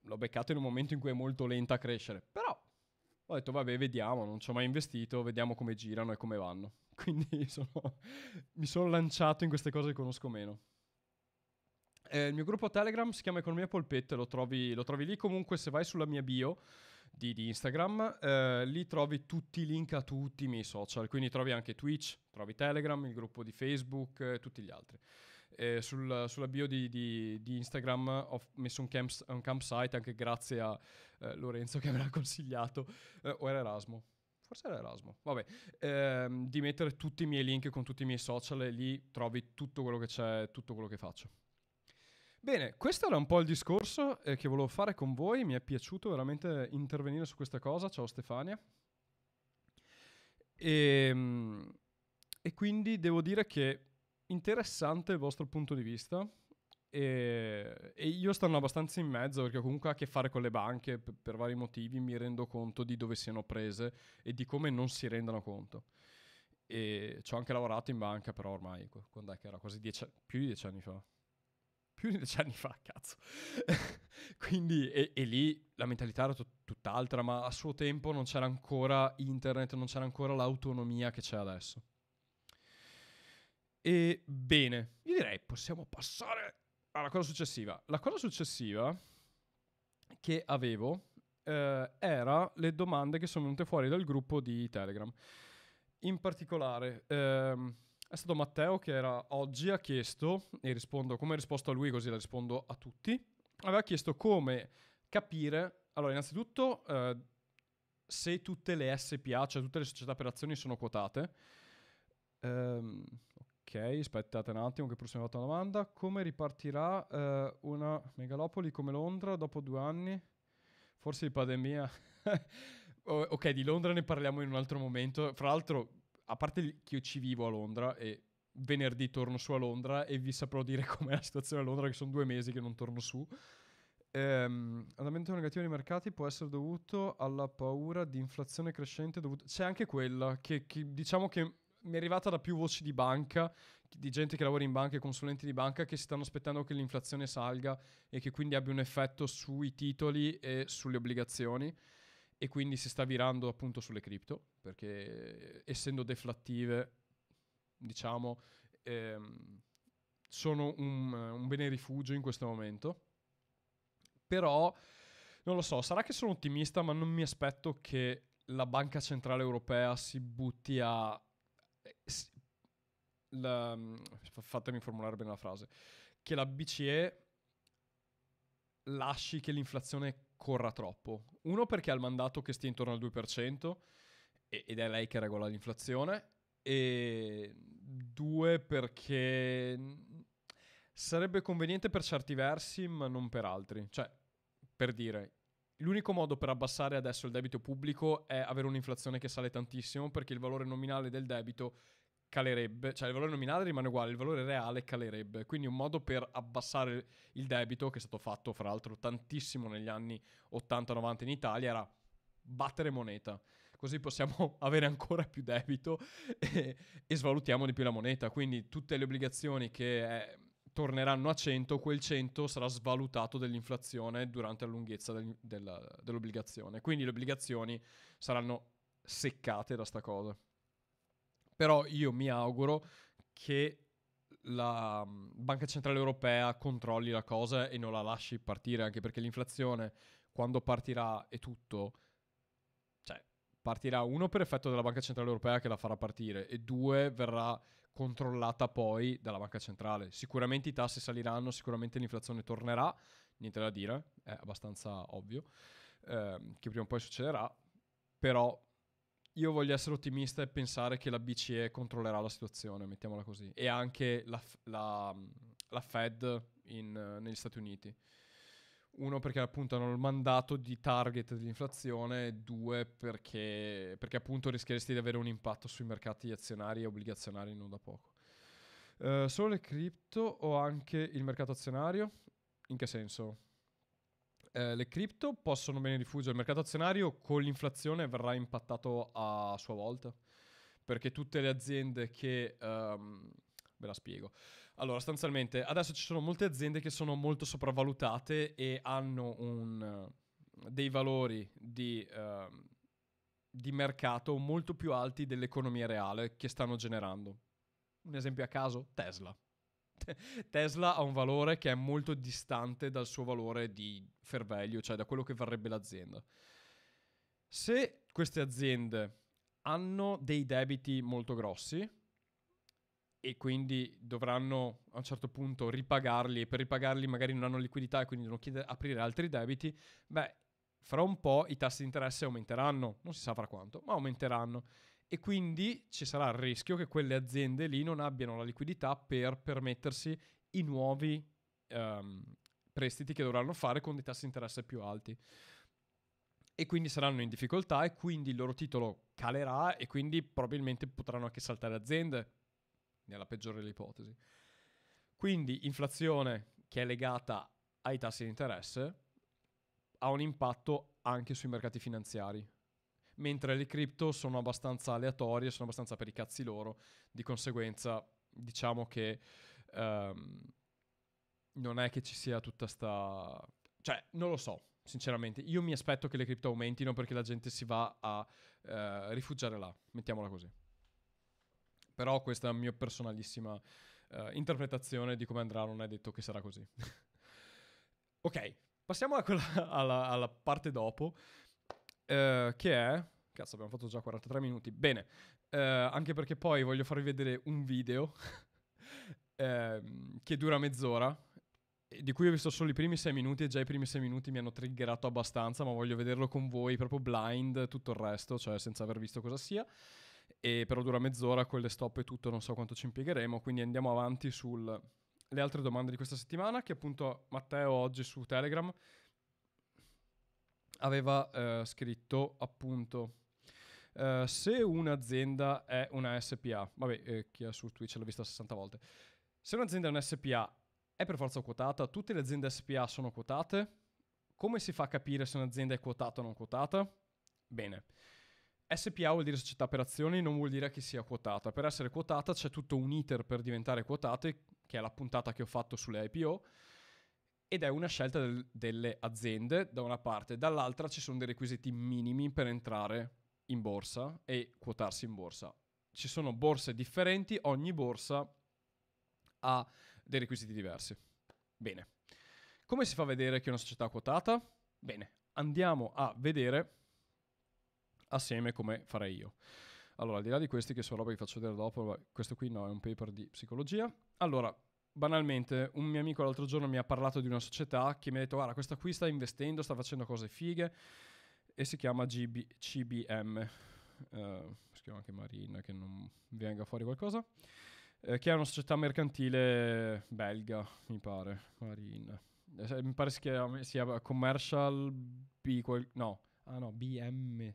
L'ho beccato in un momento in cui è molto lenta a crescere, però ho detto vabbè vediamo, non ci ho mai investito, vediamo come girano e come vanno. Quindi sono mi sono lanciato in queste cose che conosco meno. Eh, il mio gruppo Telegram si chiama Economia Polpette, lo trovi, lo trovi lì comunque se vai sulla mia bio. Di, di, Instagram, eh, lì trovi tutti i link a tutti i miei social, quindi trovi anche Twitch, trovi Telegram, il gruppo di Facebook e eh, tutti gli altri. Eh, sul, sulla bio di, di, di, Instagram ho messo un, camp, un campsite anche grazie a eh, Lorenzo che me l'ha consigliato, eh, o era Erasmo. Forse era Erasmo, vabbè, ehm, di mettere tutti i miei link con tutti i miei social e lì trovi tutto quello che c'è, tutto quello che faccio. Bene, questo era un po' il discorso eh, che volevo fare con voi, mi è piaciuto veramente intervenire su questa cosa, ciao Stefania. E, ehm, e quindi devo dire che interessante il vostro punto di vista e, e, io stanno abbastanza in mezzo perché comunque ha a che fare con le banche per, per vari motivi, mi rendo conto di dove siano prese e di come non si rendano conto e ci ho anche lavorato in banca però ormai, ecco, quando è che era? Quasi dieci, più di dieci anni fa più di dieci anni fa, cazzo. Quindi, e, e, lì la mentalità era tut- tutt'altra, ma a suo tempo non c'era ancora internet, non c'era ancora l'autonomia che c'è adesso. E bene, io direi possiamo passare alla cosa successiva. La cosa successiva che avevo eh, era le domande che sono venute fuori dal gruppo di Telegram. In particolare, ehm, è stato Matteo che era oggi ha chiesto, e rispondo come risposto a lui così la rispondo a tutti, aveva chiesto come capire, allora innanzitutto eh, se tutte le SPA, cioè tutte le società per azioni sono quotate. Ehm, ok, aspettate un attimo che pure mi fatto una domanda. Come ripartirà eh, una megalopoli come Londra dopo due anni? Forse di pandemia. ok, di Londra ne parliamo in un altro momento. Fra l'altro a parte che io ci vivo a Londra e venerdì torno su a Londra e vi saprò dire com'è la situazione a Londra, che sono due mesi che non torno su. Ehm, andamento negativo dei mercati può essere dovuto alla paura di inflazione crescente. Dovuto... C'è anche quella che, che diciamo che mi è arrivata da più voci di banca, di gente che lavora in banca e consulenti di banca che stanno aspettando che l'inflazione salga e che quindi abbia un effetto sui titoli e sulle obbligazioni e quindi si sta virando appunto sulle cripto perché essendo deflattive diciamo ehm, sono un, un bene rifugio in questo momento però non lo so sarà che sono ottimista ma non mi aspetto che la banca centrale europea si butti a eh, la, fatemi formulare bene la frase che la BCE lasci che l'inflazione corra troppo. Uno perché ha il mandato che stia intorno al 2% ed è lei che regola l'inflazione e due perché sarebbe conveniente per certi versi ma non per altri. Cioè, per dire, l'unico modo per abbassare adesso il debito pubblico è avere un'inflazione che sale tantissimo perché il valore nominale del debito calerebbe, cioè il valore nominale rimane uguale, il valore reale calerebbe, quindi un modo per abbassare il debito che è stato fatto fra l'altro tantissimo negli anni 80-90 in Italia era battere moneta, così possiamo avere ancora più debito e, e svalutiamo di più la moneta, quindi tutte le obbligazioni che eh, torneranno a 100, quel 100 sarà svalutato dell'inflazione durante la lunghezza del, della, dell'obbligazione, quindi le obbligazioni saranno seccate da sta cosa. Però io mi auguro che la mm, Banca Centrale Europea controlli la cosa e non la lasci partire, anche perché l'inflazione quando partirà è tutto, cioè partirà uno per effetto della Banca Centrale Europea che la farà partire e due verrà controllata poi dalla Banca Centrale. Sicuramente i tassi saliranno, sicuramente l'inflazione tornerà, niente da dire, è abbastanza ovvio eh, che prima o poi succederà, però io voglio essere ottimista e pensare che la BCE controllerà la situazione, mettiamola così, e anche la, la, la Fed in, negli Stati Uniti. Uno perché appunto hanno il mandato di target dell'inflazione, due perché, perché appunto rischieresti di avere un impatto sui mercati azionari e obbligazionari non da poco. Uh, solo le cripto o anche il mercato azionario? In che senso? Eh, le cripto possono bene rifugio, il mercato azionario con l'inflazione verrà impattato a sua volta, perché tutte le aziende che... Um, ve la spiego. Allora, sostanzialmente, adesso ci sono molte aziende che sono molto sopravvalutate e hanno un, eh, dei valori di, eh, di, mercato molto più alti dell'economia reale che stanno generando. Un esempio a caso, Tesla. Tesla ha un valore che è molto distante dal suo valore di fair value, cioè da quello che varrebbe l'azienda. Se queste aziende hanno dei debiti molto grossi e quindi dovranno a un certo punto ripagarli e per ripagarli magari non hanno liquidità e quindi devono chiedere, aprire altri debiti, beh, fra un po' i tassi di interesse aumenteranno, non si sa fra quanto, ma aumenteranno e quindi ci sarà il rischio che quelle aziende lì non abbiano la liquidità per permettersi i nuovi um, prestiti che dovranno fare con dei tassi di interesse più alti. E quindi saranno in difficoltà e quindi il loro titolo calerà e quindi probabilmente potranno anche saltare aziende, nella peggiore delle ipotesi. Quindi inflazione che è legata ai tassi di interesse ha un impatto anche sui mercati finanziari mentre le cripto sono abbastanza aleatorie, sono abbastanza per i cazzi loro, di conseguenza diciamo che um, non è che ci sia tutta sta... cioè non lo so, sinceramente. Io mi aspetto che le cripto aumentino perché la gente si va a uh, rifugiare là, mettiamola così. Però questa è la mia personalissima uh, interpretazione di come andrà, non è detto che sarà così. ok, passiamo a quella, alla, alla, parte dopo, eh, che è... Cazzo, abbiamo fatto già 43 minuti. Bene, eh, anche perché poi voglio farvi vedere un video ehm, che dura mezz'ora, di cui ho visto solo i primi 6 minuti e già i primi 6 minuti mi hanno triggerato abbastanza, ma voglio vederlo con voi proprio blind, tutto il resto, cioè senza aver visto cosa sia. E però dura mezz'ora con le stop e tutto, non so quanto ci impiegheremo, quindi andiamo avanti sulle altre domande di questa settimana che appunto Matteo oggi su Telegram aveva eh, scritto appunto eh, se un'azienda è una SPA, vabbè eh, chi ha su Twitch l'ha vista 60 volte, se un'azienda è una SPA è per forza quotata, tutte le aziende SPA sono quotate, come si fa a capire se un'azienda è quotata o non quotata? Bene. SPA vuol dire società per azioni, non vuol dire che sia quotata. Per essere quotata c'è tutto un iter per diventare quotate, che è la puntata che ho fatto sulle IPO ed è una scelta del, delle aziende da una parte, dall'altra ci sono dei requisiti minimi per entrare in borsa e quotarsi in borsa. Ci sono borse differenti, ogni borsa ha dei requisiti diversi. Bene. Come si fa a vedere che una società è quotata? Bene, andiamo a vedere assieme come farei io. Allora, al di là di questi che sono roba che faccio vedere dopo, questo qui no, è un paper di psicologia. Allora, banalmente, un mio amico l'altro giorno mi ha parlato di una società che mi ha detto guarda, questa qui sta investendo, sta facendo cose fighe e si chiama GB, CBM. Uh, eh, scrivo anche Marina che non venga fuori qualcosa. Eh, che è una società mercantile belga, mi pare. Marina. Eh, mi pare sia, sia commercial B, quel, no, ah no, BM.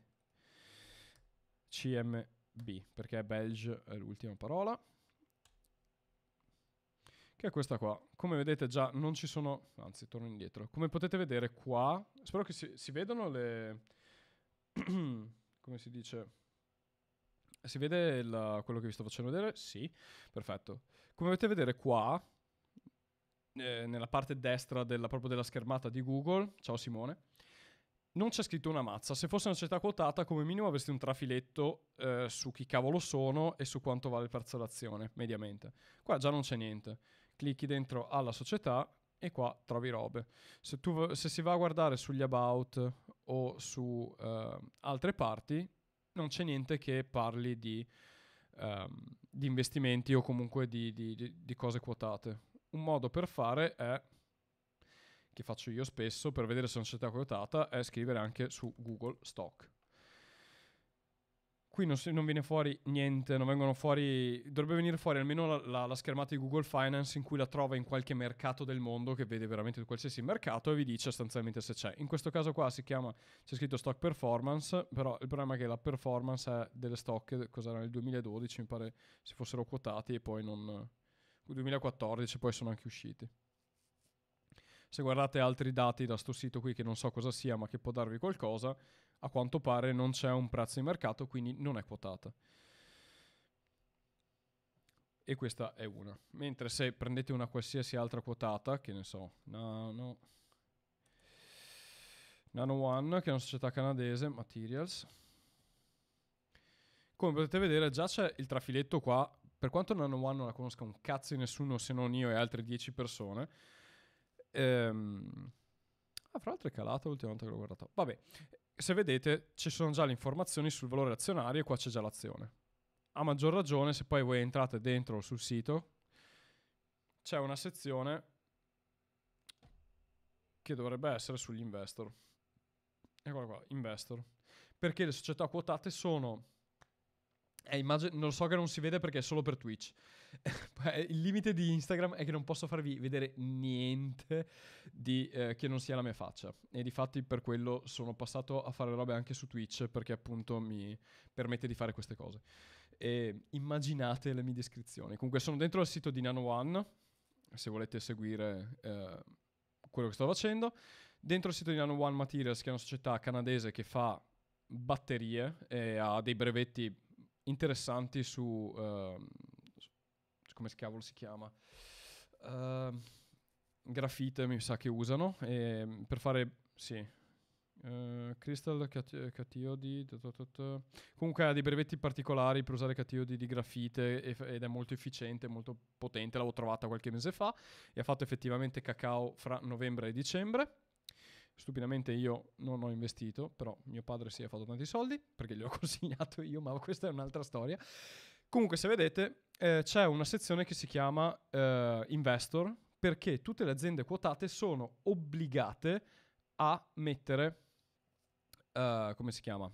CMB, perché Belge è l'ultima parola che è questa qua. Come vedete già non ci sono, anzi torno indietro, come potete vedere qua, spero che si, si vedano le, come si dice, si vede il, quello che vi sto facendo vedere? Sì, perfetto. Come potete vedere qua, eh, nella parte destra della, proprio della schermata di Google, ciao Simone, non c'è scritto una mazza. Se fosse una società quotata, come minimo avresti un trafiletto eh, su chi cavolo sono e su quanto vale la parcellazione, mediamente. Qua già non c'è niente clicchi dentro alla società e qua trovi robe. Se, tu, se si va a guardare sugli about o su uh, altre parti, non c'è niente che parli di, um, di investimenti o comunque di, di, di cose quotate. Un modo per fare è, che faccio io spesso per vedere se una società è quotata, è scrivere anche su Google Stock qui non, si, non, viene fuori niente, non vengono fuori, dovrebbe venire fuori almeno la, la, la, schermata di Google Finance in cui la trova in qualche mercato del mondo che vede veramente qualsiasi mercato e vi dice sostanzialmente se c'è. In questo caso qua si chiama, c'è scritto stock performance, però il problema è che la performance è delle stock, cos'era nel 2012 mi pare si fossero quotati e poi non... 2014 poi sono anche usciti. Se guardate altri dati da sto sito qui che non so cosa sia ma che può darvi qualcosa, a quanto pare non c'è un prezzo di mercato, quindi non è quotata. E questa è una. Mentre se prendete una qualsiasi altra quotata, che ne so, Nano, Nano One, che è una società canadese, Materials, come potete vedere già c'è il trafiletto qua per quanto Nano One non la conosca un cazzo di nessuno se non io e altre 10 persone ehm... ah fra l'altro è calata l'ultima volta che l'ho guardato vabbè se vedete ci sono già le informazioni sul valore azionario e qua c'è già l'azione. A maggior ragione se poi voi entrate dentro sul sito c'è una sezione che dovrebbe essere sugli investor. Eccola qua, investor. Perché le società quotate sono... Eh, immagine... Non lo so che non si vede perché è solo per Twitch. il limite di Instagram è che non posso farvi vedere niente di, eh, che non sia la mia faccia. E di fatti per quello sono passato a fare robe anche su Twitch perché appunto mi permette di fare queste cose. E immaginate le mie descrizioni. Comunque sono dentro al sito di NanoOne, se volete seguire... Eh, quello che sto facendo. Dentro il sito di Nano One Materials, che è una società canadese che fa batterie e ha dei brevetti interessanti su, uh, come cavolo si chiama? Uh, grafite mi sa che usano e, mm, per fare... sì. Uh, crystal catiodi comunque ha dei brevetti particolari per usare catiodi di grafite ed è molto efficiente molto potente l'avevo trovata qualche mese fa e ha fatto effettivamente cacao fra novembre e dicembre Stupidamente io non ho investito, però mio padre si è fatto tanti soldi perché gli ho consigliato io, ma questa è un'altra storia. Comunque, se vedete, eh, c'è una sezione che si chiama eh, Investor, perché tutte le aziende quotate sono obbligate a mettere, eh, come si chiama?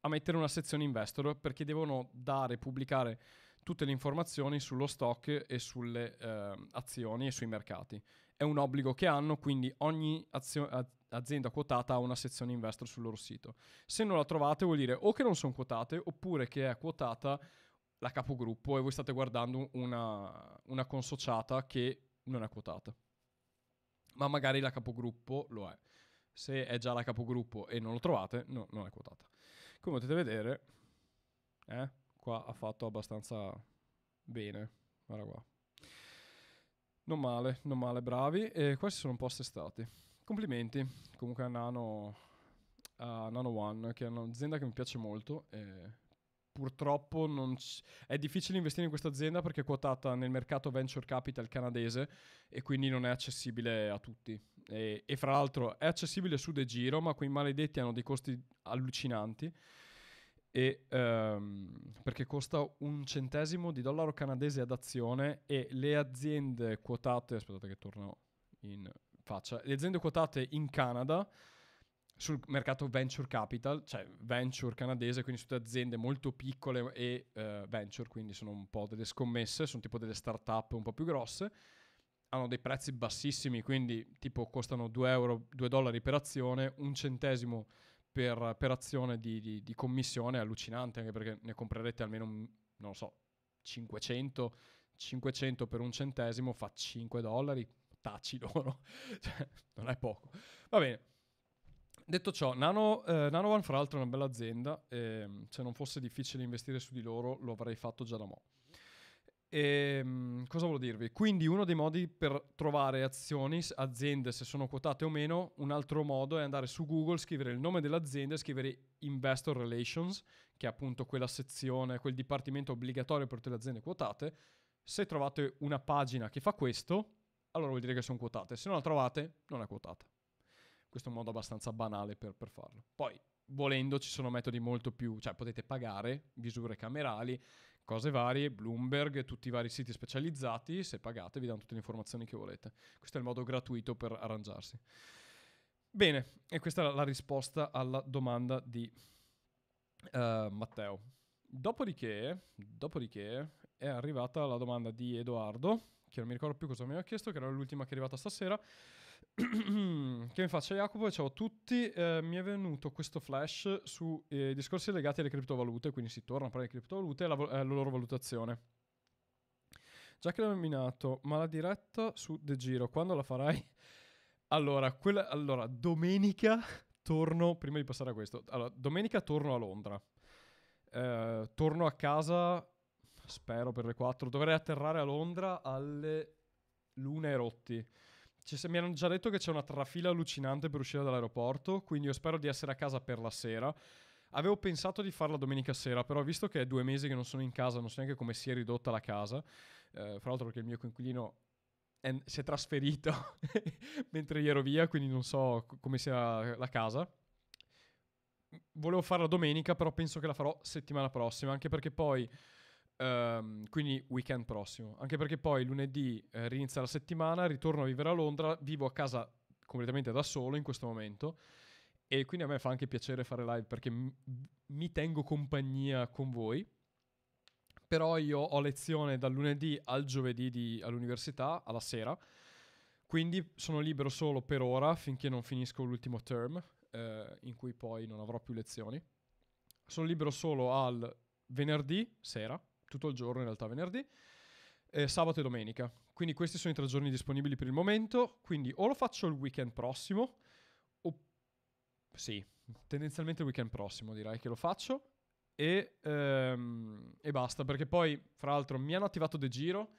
A mettere una sezione investor perché devono dare, e pubblicare tutte le informazioni sullo stock e sulle eh, azioni e sui mercati. È un obbligo che hanno, quindi ogni azio- azienda quotata ha una sezione investor sul loro sito. Se non la trovate vuol dire o che non sono quotate oppure che è quotata la capogruppo e voi state guardando una, una consociata che non è quotata. Ma magari la capogruppo lo è. Se è già la capogruppo e non lo trovate, no, non è quotata. Come potete vedere, eh, qua ha fatto abbastanza bene. Guarda qua. Non male, non male, bravi. E questi sono un po' assestati. Complimenti comunque a Nano, a Nano One, che è un'azienda che mi piace molto. E eh, purtroppo c- è difficile investire in questa azienda perché è quotata nel mercato venture capital canadese e quindi non è accessibile a tutti. E, e fra l'altro è accessibile su De Giro, ma quei maledetti hanno dei costi allucinanti. E, um, perché costa un centesimo di dollaro canadese ad azione e le aziende quotate, aspettate che torno in faccia, le aziende quotate in Canada sul mercato venture capital, cioè venture canadese, quindi su aziende molto piccole e uh, venture, quindi sono un po' delle scommesse, sono tipo delle start-up un po' più grosse, hanno dei prezzi bassissimi, quindi tipo costano 2, euro, 2 dollari per azione, un centesimo per, per azione di, di, di, commissione, allucinante, anche perché ne comprerete almeno, non so, 500, 500 per un centesimo fa 5 dollari, taci loro, cioè non è poco. Va bene. Detto ciò, Nano, eh, Nano One, fra l'altro è una bella azienda, e, ehm, se non fosse difficile investire su di loro lo avrei fatto già da mo'. E, ehm, cosa volevo dirvi? Quindi uno dei modi per trovare azioni, aziende se sono quotate o meno, un altro modo è andare su Google, scrivere il nome dell'azienda e scrivere Investor Relations, che è appunto quella sezione, quel dipartimento obbligatorio per tutte le aziende quotate. Se trovate una pagina che fa questo, allora vuol dire che sono quotate, se non la trovate non è quotata questo è un modo abbastanza banale per, per farlo. Poi, volendo, ci sono metodi molto più, cioè potete pagare misure camerali, cose varie, Bloomberg, tutti i vari siti specializzati, se pagate vi danno tutte le informazioni che volete. Questo è il modo gratuito per arrangiarsi. Bene, e questa è la risposta alla domanda di uh, Matteo. Dopodiché, dopodiché è arrivata la domanda di Edoardo, che non mi ricordo più cosa mi aveva chiesto, che era l'ultima che è arrivata stasera. che mi faccio Jacopo ciao a tutti. Eh, mi è venuto questo flash sui eh, discorsi legati alle criptovalute, quindi si torna a parlare di criptovalute e alla, eh, loro valutazione. Già che l'ho nominato, ma la diretta su De Giro, quando la farai? Allora, quella, allora, domenica torno, prima di passare a questo, allora, domenica torno a Londra. Eh, torno a casa, spero per le 4, dovrei atterrare a Londra alle lune e rotti c'è, mi hanno già detto che c'è una trafila allucinante per uscire dall'aeroporto, quindi io spero di essere a casa per la sera. Avevo pensato di farla domenica sera, però visto che è due mesi che non sono in casa, non so neanche come si è ridotta la casa, eh, fra l'altro perché il mio coinquilino è, si è trasferito mentre io ero via, quindi non so come sia la casa. Volevo farla domenica, però penso che la farò settimana prossima, anche perché poi Um, quindi weekend prossimo, anche perché poi lunedì eh, rinizia la settimana, ritorno a vivere a Londra, vivo a casa completamente da solo in questo momento e quindi a me fa anche piacere fare live perché m- mi tengo compagnia con voi. Però io ho lezione dal lunedì al giovedì di, all'università, alla sera, quindi sono libero solo per ora finché non finisco l'ultimo term, eh, in cui poi non avrò più lezioni. Sono libero solo al venerdì sera, tutto il giorno in realtà venerdì, eh, sabato e domenica. Quindi questi sono i tre giorni disponibili per il momento, quindi o lo faccio il weekend prossimo, o sì, tendenzialmente il weekend prossimo direi che lo faccio. E, ehm, e basta, perché poi, fra l'altro, mi hanno attivato De Giro,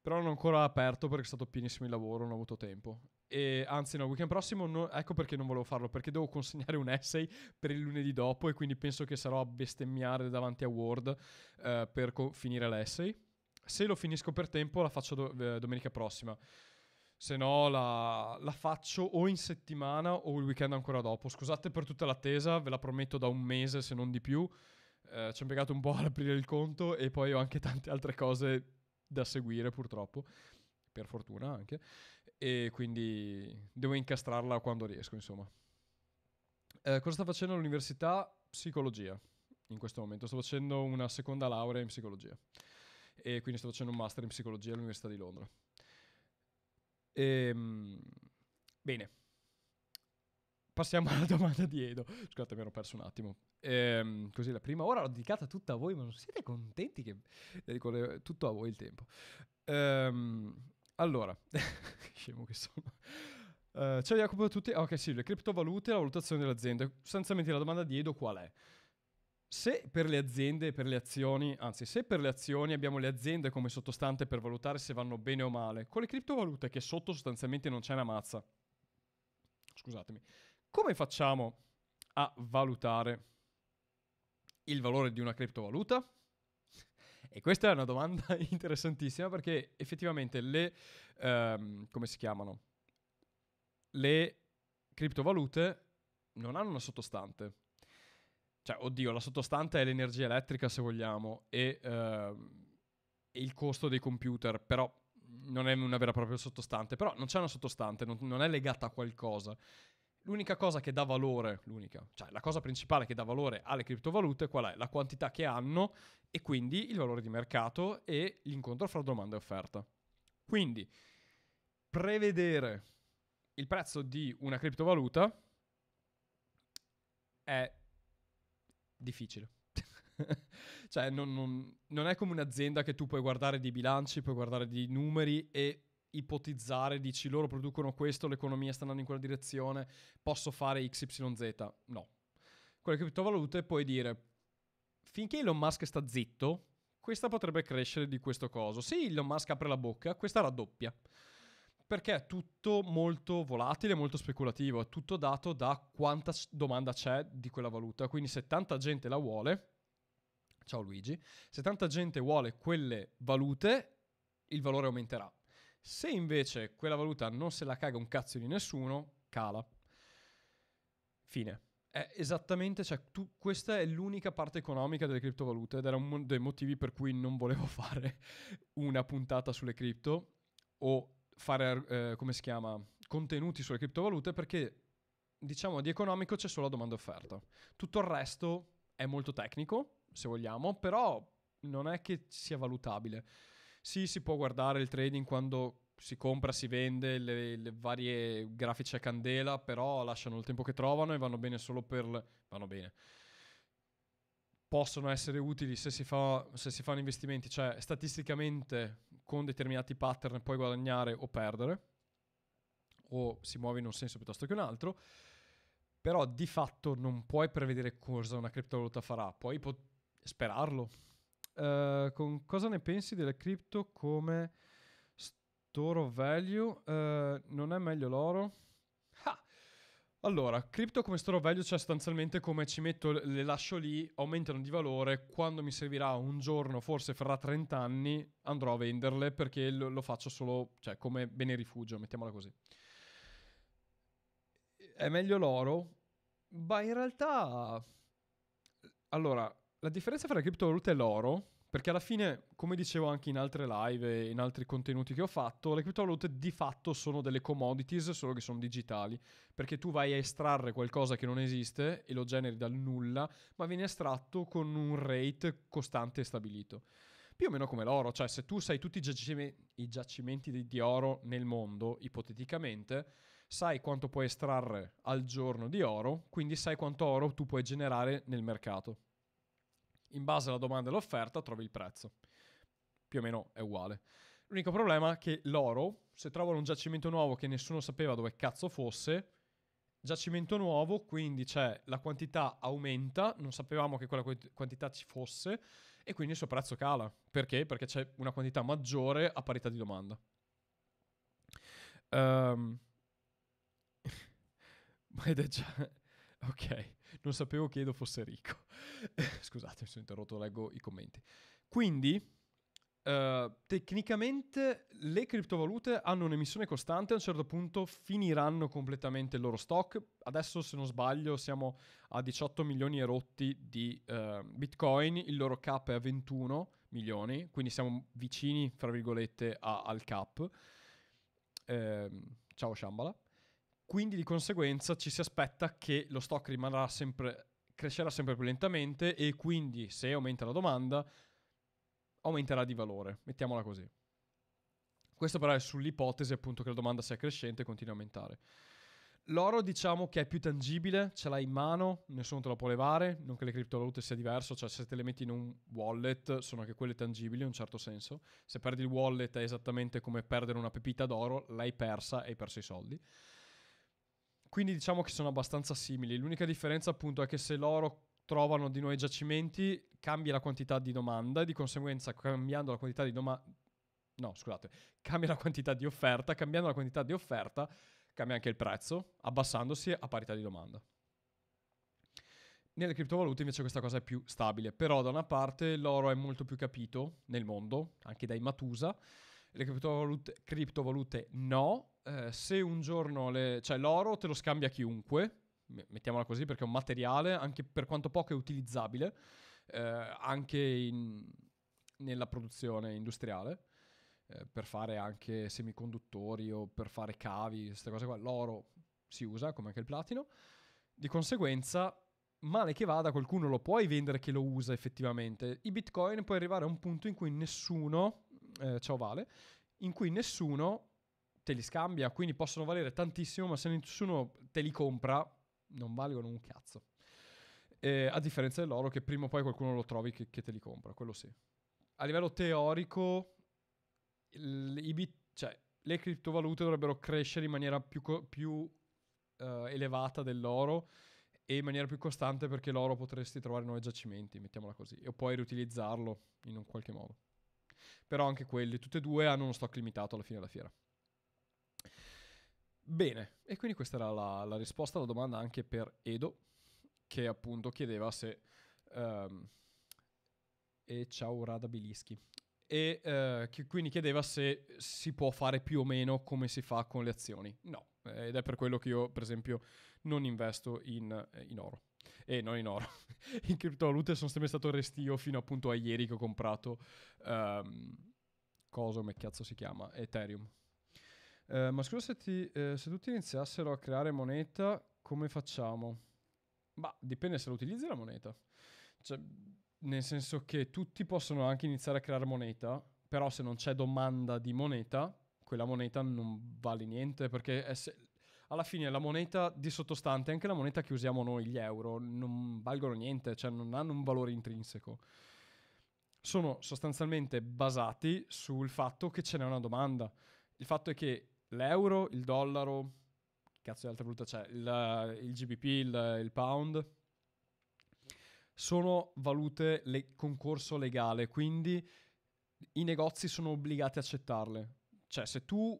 però non ho ancora aperto perché è stato pienissimo il lavoro, non ho avuto tempo. E, anzi, no, weekend prossimo. No, ecco perché non volevo farlo. Perché devo consegnare un essay per il lunedì dopo. E quindi penso che sarò a bestemmiare davanti a Word eh, per co- finire l'essay. Se lo finisco per tempo, la faccio do- eh, domenica prossima. Se no, la, la faccio o in settimana o il weekend ancora dopo. Scusate per tutta l'attesa, ve la prometto da un mese se non di più. Eh, ci ho impiegato un po' ad aprire il conto e poi ho anche tante altre cose da seguire, purtroppo. Per fortuna anche e quindi devo incastrarla quando riesco, insomma. Eh, cosa sto facendo all'università? Psicologia. In questo momento sto facendo una seconda laurea in psicologia e quindi sto facendo un master in psicologia all'Università di Londra. Ehm, bene, passiamo alla domanda di Edo. Scusate, mi ero perso un attimo. Ehm, così la prima ora l'ho dedicata tutta a voi, ma non siete contenti che dedico eh, tutto a voi il tempo? Ehm, allora, scemo che sono. Uh, ciao Jacopo a tutti. Ah, ok, sì, le criptovalute e la valutazione delle aziende. Sostanzialmente la domanda di Edo qual è? Se per le aziende, per le azioni, anzi, se per le azioni abbiamo le aziende come sottostante per valutare se vanno bene o male, con le criptovalute che sotto sostanzialmente non c'è una mazza, scusatemi, come facciamo a valutare il valore di una criptovaluta? E questa è una domanda interessantissima perché effettivamente le... Um, come si chiamano? Le criptovalute non hanno una sottostante. Cioè, oddio, la sottostante è l'energia elettrica se vogliamo e, uh, il costo dei computer, però non è una vera e propria sottostante, però non c'è una sottostante, non, non è legata a qualcosa. L'unica cosa che dà valore, l'unica, cioè la cosa principale che dà valore alle criptovalute qual è? La quantità che hanno e quindi il valore di mercato e l'incontro fra domanda e offerta. Quindi prevedere il prezzo di una criptovaluta è difficile. cioè non, non, non è come un'azienda che tu puoi guardare di bilanci, puoi guardare di numeri e ipotizzare, dici loro producono questo, l'economia sta andando in quella direzione, posso fare XYZ? No. Con le criptovalute puoi dire, finché Elon Musk sta zitto, questa potrebbe crescere di questo coso. Se Elon Musk apre la bocca, questa raddoppia. Perché è tutto molto volatile, molto speculativo, è tutto dato da quanta domanda c'è di quella valuta. Quindi se tanta gente la vuole, ciao Luigi, se tanta gente vuole quelle valute, il valore aumenterà se invece quella valuta non se la caga un cazzo di nessuno, cala. Fine. È esattamente, cioè, tu, questa è l'unica parte economica delle criptovalute ed era uno dei motivi per cui non volevo fare una puntata sulle cripto o fare, eh, come si chiama, contenuti sulle criptovalute perché, diciamo, di economico c'è solo domanda e offerta. Tutto il resto è molto tecnico, se vogliamo, però non è che sia valutabile. Sì, si può guardare il trading quando si compra, si vende, le, le, varie grafici a candela, però lasciano il tempo che trovano e vanno bene solo per... vanno bene. Possono essere utili se si, fa, se si fanno investimenti, cioè statisticamente con determinati pattern puoi guadagnare o perdere, o si muove in un senso piuttosto che un altro, però di fatto non puoi prevedere cosa una criptovaluta farà, puoi pot- sperarlo, eh, con cosa ne pensi delle cripto come store of value? Uh, non è meglio l'oro? Ha! Allora, cripto come store of value, cioè sostanzialmente come ci metto, le lascio lì, aumentano di valore, quando mi servirà un giorno, forse fra 30 anni, andrò a venderle perché lo, lo faccio solo, cioè, come bene rifugio, mettiamola così. È meglio l'oro? Beh, in realtà... Allora, la differenza fra le criptovalute e l'oro, perché alla fine, come dicevo anche in altre live e in altri contenuti che ho fatto, le criptovalute di fatto sono delle commodities, solo che sono digitali, perché tu vai a estrarre qualcosa che non esiste e lo generi dal nulla, ma viene estratto con un rate costante e stabilito. Più o meno come l'oro, cioè se tu sai tutti i, giacime, i giacimenti di, di oro nel mondo, ipoteticamente, sai quanto puoi estrarre al giorno di oro, quindi sai quanto oro tu puoi generare nel mercato in base alla domanda e all'offerta trovi il prezzo. Più o meno è uguale. L'unico problema è che l'oro, se trovano un giacimento nuovo che nessuno sapeva dove cazzo fosse, giacimento nuovo, quindi c'è la quantità aumenta, non sapevamo che quella quantità ci fosse e quindi il suo prezzo cala. Perché? Perché c'è una quantità maggiore a parità di domanda. Um... Ma ed è già... ok. Non sapevo che Edo fosse ricco. Scusate, mi sono interrotto, leggo i commenti. Quindi, Uh, tecnicamente le criptovalute hanno un'emissione costante, a un certo punto finiranno completamente il loro stock. Adesso, se non sbaglio, siamo a 18 milioni e rotti di uh, bitcoin, il loro cap è a 21 milioni, quindi siamo vicini, fra virgolette, a, al cap. Uh, ciao Shambhala. Quindi di conseguenza ci si aspetta che lo stock rimarrà sempre, crescerà sempre più lentamente e quindi se aumenta la domanda aumenterà di valore, mettiamola così. Questo però è sull'ipotesi appunto che la domanda sia crescente e continui a aumentare. L'oro diciamo che è più tangibile, ce l'hai in mano, nessuno te lo può levare, non che le criptovalute sia diverso, cioè se te le metti in un wallet sono anche quelle tangibili in un certo senso. Se perdi il wallet è esattamente come perdere una pepita d'oro, l'hai persa e hai perso i soldi. Quindi diciamo che sono abbastanza simili. L'unica differenza appunto è che se loro trovano di nuovi giacimenti cambia la quantità di domanda e di conseguenza cambiando la quantità di domanda... No, scusate, cambia la quantità di offerta, cambiando la quantità di offerta cambia anche il prezzo, abbassandosi a parità di domanda. Nelle criptovalute invece questa cosa è più stabile, però da una parte l'oro è molto più capito nel mondo, anche dai Matusa, le criptovalute, criptovalute no, eh, se un giorno le... cioè, l'oro te lo scambia chiunque, mettiamola così perché è un materiale, anche per quanto poco è utilizzabile, eh, anche in... nella produzione industriale, eh, per fare anche semiconduttori o per fare cavi, queste cose qua, l'oro si usa come anche il platino, di conseguenza male che vada qualcuno lo puoi vendere che lo usa effettivamente. I bitcoin puoi arrivare a un punto in cui nessuno, eh, ciao vale, in cui nessuno te li scambia, quindi possono valere tantissimo, ma se nessuno te li compra, non valgono un cazzo. E, a differenza dell'oro, che prima o poi qualcuno lo trovi che, che te li compra, quello sì. A livello teorico, il, i bit, cioè, le criptovalute dovrebbero crescere in maniera più, più uh, elevata dell'oro e in maniera più costante perché l'oro potresti trovare nuovi giacimenti, mettiamola così, o poi riutilizzarlo in un qualche modo. Però anche quelli, tutte e due hanno uno stock limitato alla fine della fiera. Bene, e quindi questa era la, la risposta alla domanda anche per Edo, che appunto chiedeva se... Um, e ciao Rada Bilischi. E uh, eh, che quindi chiedeva se si può fare più o meno come si fa con le azioni. No, ed è per quello che io, per esempio, non investo in, eh, in oro. E eh, non in oro, in criptovalute sono sempre stato restio fino appunto a ieri che ho comprato. Um, cosa, come cazzo si chiama? Ethereum. Eh, ma scusa se, ti, eh, se tutti iniziassero a creare moneta, come facciamo? Ma dipende se lo utilizzi la moneta. Cioè, nel senso che tutti possono anche iniziare a creare moneta, però se non c'è domanda di moneta, quella moneta non vale niente perché se... alla fine la moneta di sottostante, anche la moneta che usiamo noi, gli euro, non valgono niente, cioè non hanno un valore intrinseco. Sono sostanzialmente basati sul fatto che ce n'è una domanda. Il fatto è che l'euro, il dollaro, che cazzo di altra valuta c'è, il, eh, il GBP, il, il, pound, sono valute le, concorso legale, quindi i negozi sono obbligati ad accettarle. Cioè, se tu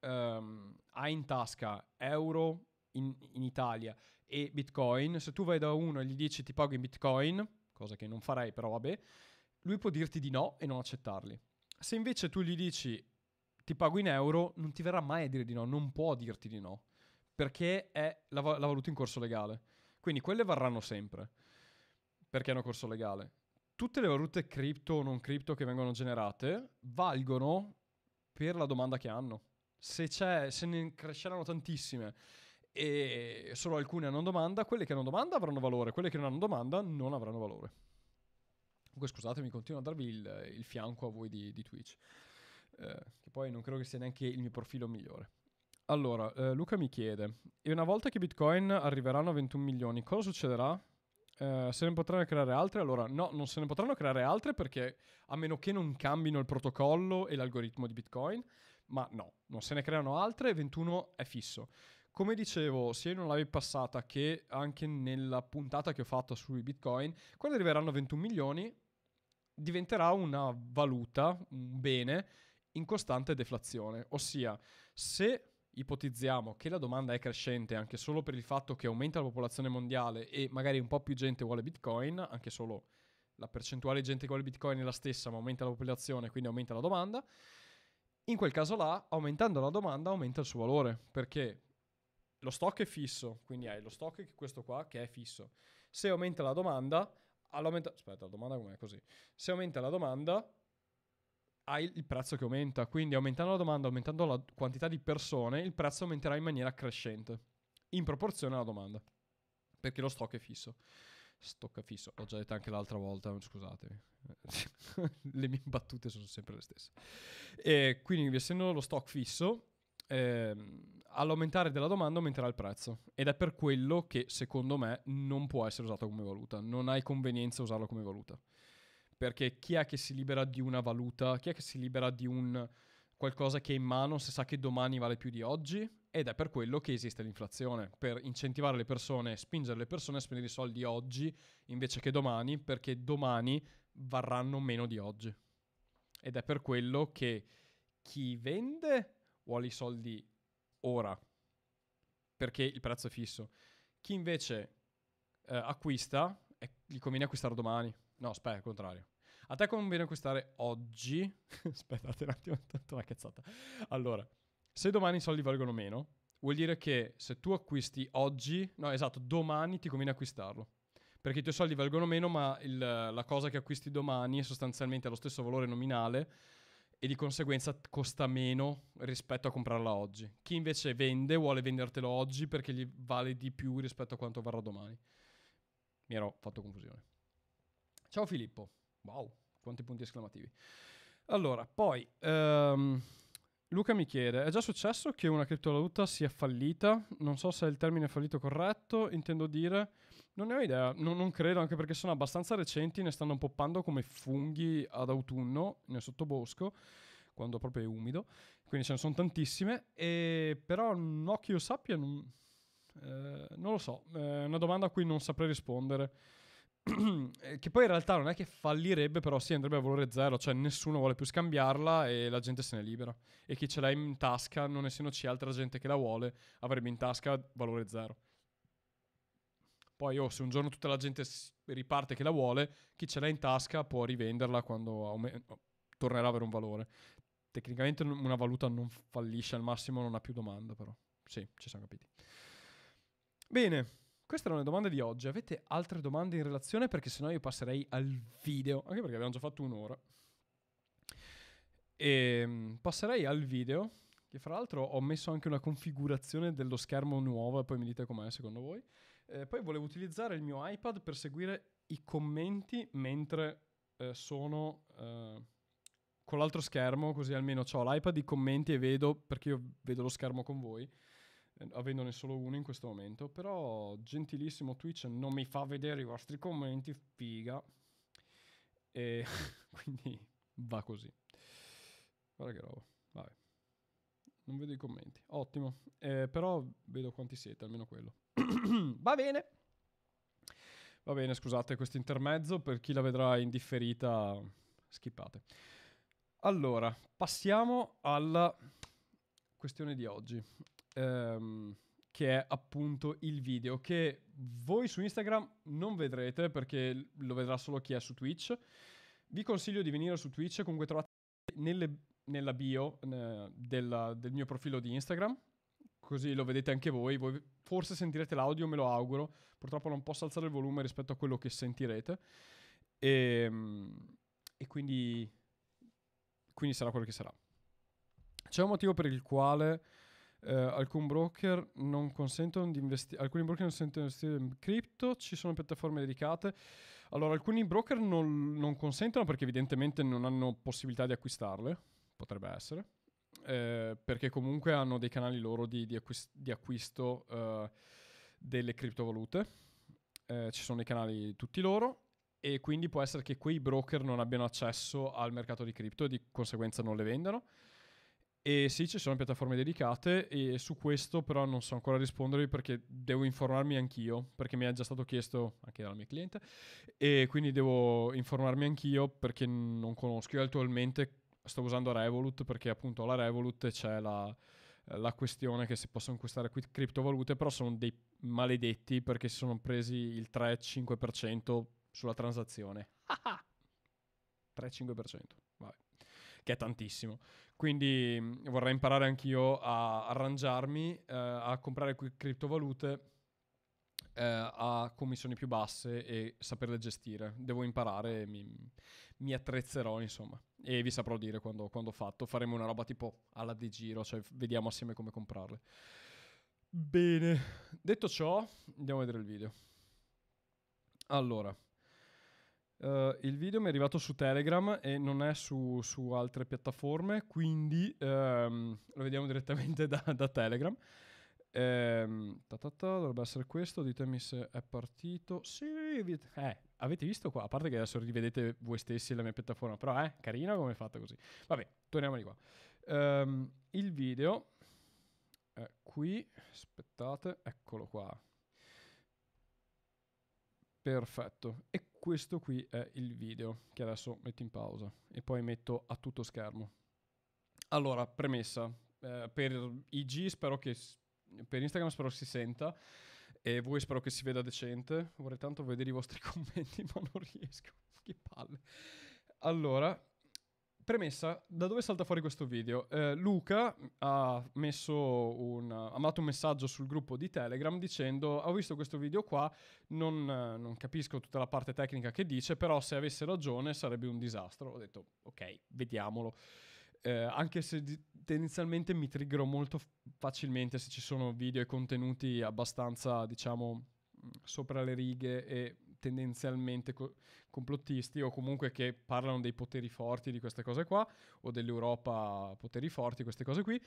ehm, hai in tasca euro in, in, Italia e bitcoin, se tu vai da uno e gli dici ti pago in bitcoin, cosa che non farei però vabbè, lui può dirti di no e non accettarli. Se invece tu gli dici ti pago in euro, non ti verrà mai a dire di no, non può dirti di no, perché è la, la valuta in corso legale. Quindi quelle varranno sempre, perché hanno corso legale. Tutte le valute cripto o non cripto che vengono generate valgono per la domanda che hanno. Se, se ne cresceranno tantissime e solo alcune hanno domanda, quelle che hanno domanda avranno valore, quelle che non hanno domanda non avranno valore. Comunque scusatemi, continuo a darvi il, il fianco a voi di, di Twitch. Eh, che poi non credo che sia neanche il mio profilo migliore. Allora, eh, Luca mi chiede, e una volta che Bitcoin arriveranno a 21 milioni, cosa succederà? Eh, se ne potranno creare altre? Allora, no, non se ne potranno creare altre perché a meno che non cambino il protocollo e l'algoritmo di Bitcoin, ma no, non se ne creano altre, 21 è fisso. Come dicevo sia in una live passata che anche nella puntata che ho fatto sui Bitcoin, quando arriveranno a 21 milioni diventerà una valuta, un bene in costante deflazione, ossia se ipotizziamo che la domanda è crescente anche solo per il fatto che aumenta la popolazione mondiale e magari un po' più gente vuole Bitcoin, anche solo la percentuale di gente che vuole Bitcoin è la stessa, ma aumenta la popolazione, quindi aumenta la domanda. In quel caso là, aumentando la domanda, aumenta il suo valore, perché lo stock è fisso, quindi hai lo stock questo qua che è fisso. Se aumenta la domanda, all'aumenta... Aspetta, la domanda com'è così? Se aumenta la domanda, hai il prezzo che aumenta, quindi aumentando la domanda, aumentando la quantità di persone, il prezzo aumenterà in maniera crescente, in proporzione alla domanda, perché lo stock è fisso. Stock è fisso, l'ho già detto anche l'altra volta, scusatemi, le mie battute sono sempre le stesse. E quindi essendo lo stock fisso, ehm, all'aumentare della domanda aumenterà il prezzo ed è per quello che secondo me non può essere usato come valuta, non hai convenienza a usarlo come valuta perché chi è che si libera di una valuta, chi è che si libera di un qualcosa che è in mano se sa che domani vale più di oggi? Ed è per quello che esiste l'inflazione, per incentivare le persone, spingere le persone a spendere i soldi oggi invece che domani, perché domani varranno meno di oggi. Ed è per quello che chi vende vuole i soldi ora, perché il prezzo è fisso. Chi invece eh, acquista, eh, gli conviene acquistare domani No, aspetta, contrario. A te conviene acquistare oggi. Aspettate un attimo, tanto una cazzata. Allora, se domani i soldi valgono meno, vuol dire che se tu acquisti oggi, no, esatto, domani ti conviene acquistarlo. Perché i tuoi soldi valgono meno, ma il, la cosa che acquisti domani è sostanzialmente allo stesso valore nominale e di conseguenza costa meno rispetto a comprarla oggi. Chi invece vende vuole vendertelo oggi perché gli vale di più rispetto a quanto varrà domani. Mi ero fatto confusione. Ciao Filippo. Wow, quanti punti esclamativi. Allora, poi um, Luca mi chiede: è già successo che una criptovaluta sia fallita? Non so se è il termine fallito corretto, intendo dire. Non ne ho idea, non, non credo, anche perché sono abbastanza recenti, ne stanno poppando come funghi ad autunno nel sottobosco quando proprio è umido, quindi ce ne sono tantissime, e però no che io sappia, non, eh, non lo so, è una domanda a cui non saprei rispondere. Eh, che poi in realtà non è che fallirebbe, però sì, andrebbe a valore zero, cioè nessuno vuole più scambiarla e la gente se ne libera. E chi ce l'ha in tasca, non essendoci altra gente che la vuole, avrebbe in tasca valore zero. Poi oh, se un giorno tutta la gente riparte che la vuole, chi ce l'ha in tasca può rivenderla quando aume- oh, tornerà a avere un valore. Tecnicamente una valuta non fallisce, al massimo non ha più domanda, però. Sì, ci siamo capiti. Bene. Queste erano le domande di oggi. Avete altre domande in relazione? Perché sennò io passerei al video, anche perché abbiamo già fatto un'ora. E ehm, passerei al video, che fra l'altro ho messo anche una configurazione dello schermo nuova, poi mi dite com'è secondo voi. Eh, poi volevo utilizzare il mio iPad per seguire i commenti mentre eh, sono eh, con l'altro schermo, così almeno ho l'iPad, i commenti e vedo, perché io vedo lo schermo con voi avendone solo uno in questo momento. Però, gentilissimo Twitch non mi fa vedere i vostri commenti, figa. E quindi va così. Guarda che roba. Vabbè. Non vedo i commenti. Ottimo. Eh, però vedo quanti siete, almeno quello. va bene. Va bene, scusate questo intermezzo. Per chi la vedrà in differita, skippate. Allora, passiamo alla questione di oggi ehm, che è appunto il video che voi su Instagram non vedrete perché lo vedrà solo chi è su Twitch. Vi consiglio di venire su Twitch, comunque trovate nelle, nella bio eh, della, del mio profilo di Instagram, così lo vedete anche voi. voi. Forse sentirete l'audio, me lo auguro. Purtroppo non posso alzare il volume rispetto a quello che sentirete. E, ehm, e quindi, quindi sarà quello che sarà. C'è un motivo per il quale Uh, broker investi- alcuni broker non consentono di investire in cripto, ci sono piattaforme dedicate. Allora, alcuni broker non, non, consentono perché evidentemente non hanno possibilità di acquistarle, potrebbe essere, eh, perché comunque hanno dei canali loro di, di, acquist- di acquisto eh, delle criptovalute. Eh, ci sono dei canali tutti loro e quindi può essere che quei broker non abbiano accesso al mercato di cripto e di conseguenza non le vendano. E sì, ci sono piattaforme dedicate e su questo però non so ancora rispondervi perché devo informarmi anch'io, perché mi è già stato chiesto anche dalla mia cliente e quindi devo informarmi anch'io perché non conosco. Io attualmente sto usando Revolut perché appunto alla Revolut c'è la, la questione che si possono acquistare qui criptovalute, però sono dei maledetti perché si sono presi il 3-5% sulla transazione. 3-5%. Ah, ah che è tantissimo. Quindi mm, vorrei imparare anch'io a arrangiarmi, eh, a comprare qui criptovalute eh, a commissioni più basse e saperle gestire. Devo imparare, mi, mi attrezzerò insomma e vi saprò dire quando, quando ho fatto. Faremo una roba tipo alla di giro, cioè vediamo assieme come comprarle. Bene, detto ciò, andiamo a vedere il video. Allora, Uh, il video mi è arrivato su Telegram e non è su, su altre piattaforme, quindi um, lo vediamo direttamente da, da Telegram. Um, ta ta ta, dovrebbe essere questo, ditemi se è partito. Sì, eh, avete visto qua? A parte che adesso rivedete voi stessi la mia piattaforma, però è eh, carina come è fatto così. Vabbè, torniamo di qua. Um, il video è qui, aspettate, eccolo qua. Perfetto. E questo qui è il video che adesso metto in pausa e poi metto a tutto schermo. Allora, premessa, eh, per IG spero che per Instagram spero si senta e voi spero che si veda decente. Vorrei tanto vedere i vostri commenti, ma non riesco. Che palle. Allora, Premessa, da dove salta fuori questo video? Eh, Luca ha, un, ha, mandato un messaggio sul gruppo di Telegram dicendo ho visto questo video qua, non, non, capisco tutta la parte tecnica che dice, però se avesse ragione sarebbe un disastro. Ho detto ok, vediamolo. Eh, anche se di- tendenzialmente mi triggero molto f- facilmente se ci sono video e contenuti abbastanza, diciamo, mm, sopra le righe e tendenzialmente co- complottisti o comunque che parlano dei poteri forti di queste cose qua o dell'Europa poteri forti, queste cose qui.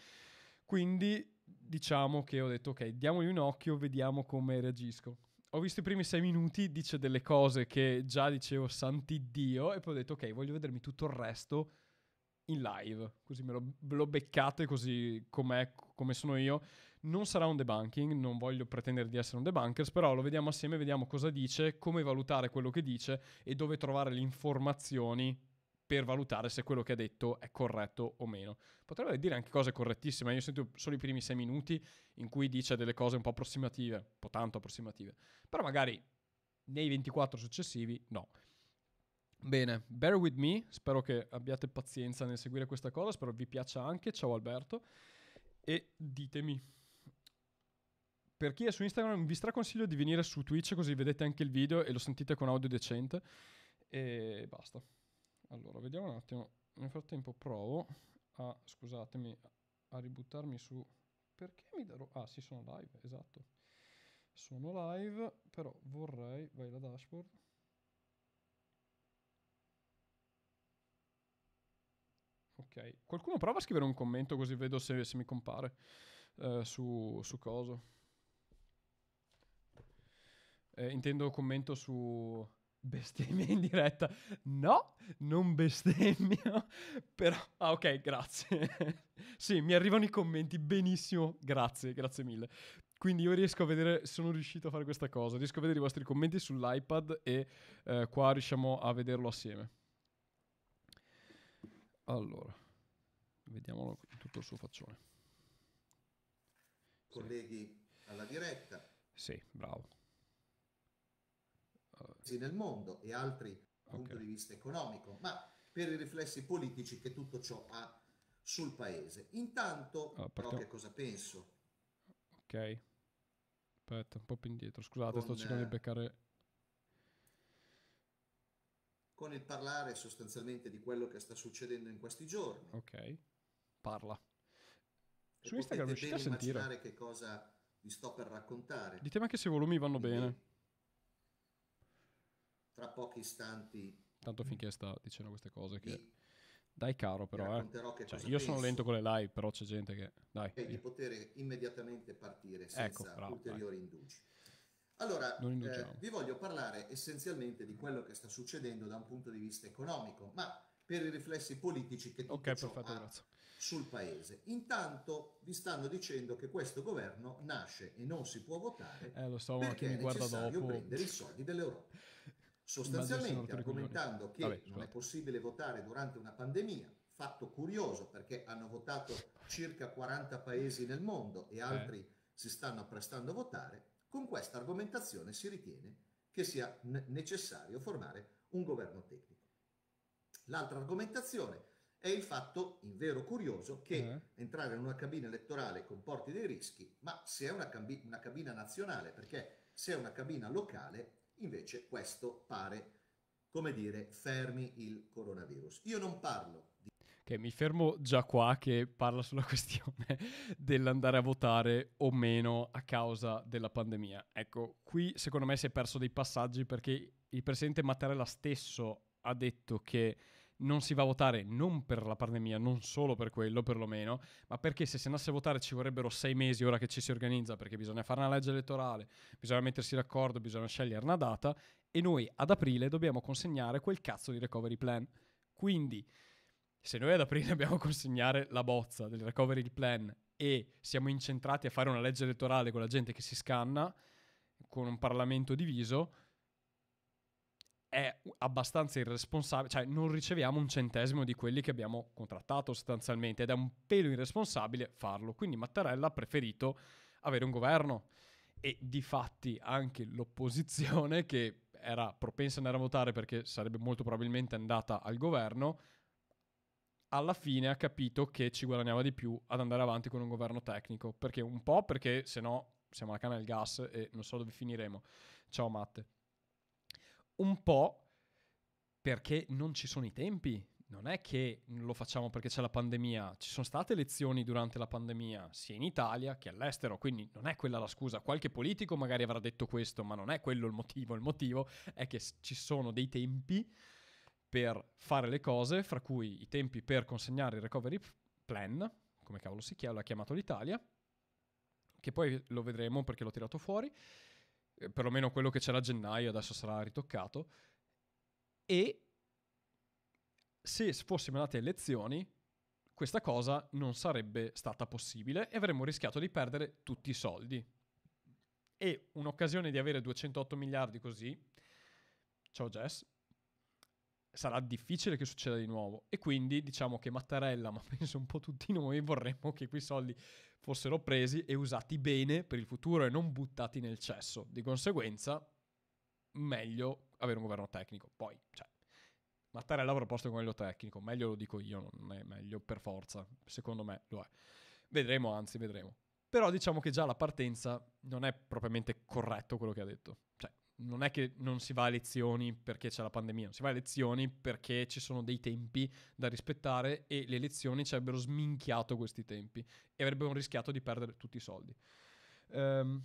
Quindi diciamo che ho detto ok, diamogli un occhio, vediamo come reagisco. Ho visto i primi sei minuti, dice delle cose che già dicevo santiddio e poi ho detto ok, voglio vedermi tutto il resto in live, così me lo, lo beccate così com'è, come sono io non sarà un debunking, non voglio pretendere di essere un debunkers, però lo vediamo assieme, vediamo cosa dice, come valutare quello che dice e dove trovare le informazioni per valutare se quello che ha detto è corretto o meno. Potrebbe dire anche cose correttissime, io ho sentito solo i primi sei minuti in cui dice delle cose un po' approssimative, un po' tanto approssimative, però magari nei 24 successivi no. Bene, bear with me, spero che abbiate pazienza nel seguire questa cosa, spero vi piaccia anche, ciao Alberto e ditemi. Per chi è su Instagram vi straconsiglio di venire su Twitch così vedete anche il video e lo sentite con audio decente. E basta. Allora, vediamo un attimo. Nel frattempo provo a, scusatemi, a ributtarmi su... Perché mi darò... Ah sì, sono live, esatto. Sono live, però vorrei... Vai la dashboard. Ok, qualcuno prova a scrivere un commento così vedo se, se mi compare eh, su, su coso. Eh, intendo commento su bestemmia in diretta. No, non bestemmio, però... Ah, ok, grazie. sì, mi arrivano i commenti, benissimo, grazie, grazie mille. Quindi io riesco a vedere, sono riuscito a fare questa cosa, riesco a vedere i vostri commenti sull'iPad e eh, qua riusciamo a vederlo assieme. Allora, vediamolo in tutto il suo faccione. Colleghi sì. alla diretta. Sì, bravo nel mondo e altri dal punto di vista economico, ma per i riflessi politici che tutto ciò ha sul paese. Intanto, oh, però, che cosa penso? Ok, aspetta, un po' più indietro, scusate, con, sto cercando di eh, beccare... Con il parlare sostanzialmente di quello che sta succedendo in questi giorni. Ok, parla. Su Instagram riuscite a sentire? che cosa vi sto per raccontare. Ditemi anche se i volumi vanno Quindi, bene tra pochi istanti. Tanto finché sta dicendo queste cose che... Di... Dai caro però, eh. cioè, io penso. sono lento con le live, però c'è gente che... Dai, e di poter immediatamente partire ecco, senza ecco, bravo, ulteriori dai. indugi. Allora, eh, vi voglio parlare essenzialmente di quello che sta succedendo da un punto di vista economico, ma per i riflessi politici che tutto okay, perfetto, sul paese. Intanto vi stanno dicendo che questo governo nasce e non si può votare eh, lo so, perché è necessario dopo. prendere i soldi dell'Europa sostanzialmente argomentando che Vabbè, non è possibile votare durante una pandemia, fatto curioso perché hanno votato circa 40 paesi nel mondo e eh. altri eh. si stanno apprestando a votare, con questa argomentazione si ritiene che sia n- necessario formare un governo tecnico. L'altra argomentazione è il fatto, in vero curioso, che eh. entrare in una cabina elettorale comporti dei rischi, ma se è una, cambi- una cabina nazionale, perché se è una cabina locale Invece questo pare, come dire, fermi il coronavirus. Io non parlo di... Che mi fermo già qua che parla sulla questione dell'andare a votare o meno a causa della pandemia. Ecco, qui secondo me si è perso dei passaggi perché il presidente Mattarella stesso ha detto che non si va a votare non per la pandemia, non solo per quello perlomeno, ma perché se si andasse a votare ci vorrebbero sei mesi ora che ci si organizza, perché bisogna fare una legge elettorale, bisogna mettersi d'accordo, bisogna scegliere una data e noi ad aprile dobbiamo consegnare quel cazzo di recovery plan. Quindi, se noi ad aprile dobbiamo consegnare la bozza del recovery plan e siamo incentrati a fare una legge elettorale con la gente che si scanna, con un Parlamento diviso, è abbastanza irresponsabile, cioè non riceviamo un centesimo di quelli che abbiamo contrattato sostanzialmente ed è un pelo irresponsabile farlo. Quindi Mattarella ha preferito avere un governo e di fatti anche l'opposizione che era propensa ad andare a votare perché sarebbe molto probabilmente andata al governo alla fine ha capito che ci guadagnava di più ad andare avanti con un governo tecnico perché un po' perché se no siamo alla canna del gas e non so dove finiremo ciao Matte un po' perché non ci sono i tempi. Non è che lo facciamo perché c'è la pandemia, ci sono state elezioni durante la pandemia, sia in Italia che all'estero, quindi non è quella la scusa. Qualche politico magari avrà detto questo, ma non è quello il motivo. Il motivo è che ci sono dei tempi per fare le cose, fra cui i tempi per consegnare il recovery plan, come cavolo si chiama, l'ha chiamato l'Italia, che poi lo vedremo perché l'ho tirato fuori, eh, perlomeno quello che c'era a gennaio, adesso sarà ritoccato, e se fossimo andati a elezioni questa cosa non sarebbe stata possibile e avremmo rischiato di perdere tutti i soldi. E un'occasione di avere 208 miliardi così, ciao Jess, sarà difficile che succeda di nuovo. E quindi diciamo che Mattarella, ma penso un po' tutti noi, vorremmo che quei soldi fossero presi e usati bene per il futuro e non buttati nel cesso. Di conseguenza, meglio avere un governo tecnico. Poi, cioè, Mattarella ha proposto un governo tecnico, meglio lo dico io, non è meglio per forza, secondo me lo è. Vedremo, anzi, vedremo. Però diciamo che già la partenza non è propriamente corretto quello che ha detto. Cioè, non è che non si va a lezioni perché c'è la pandemia, non si va a lezioni perché ci sono dei tempi da rispettare e le lezioni ci avrebbero sminchiato questi tempi e avrebbero rischiato di perdere tutti i soldi. Um,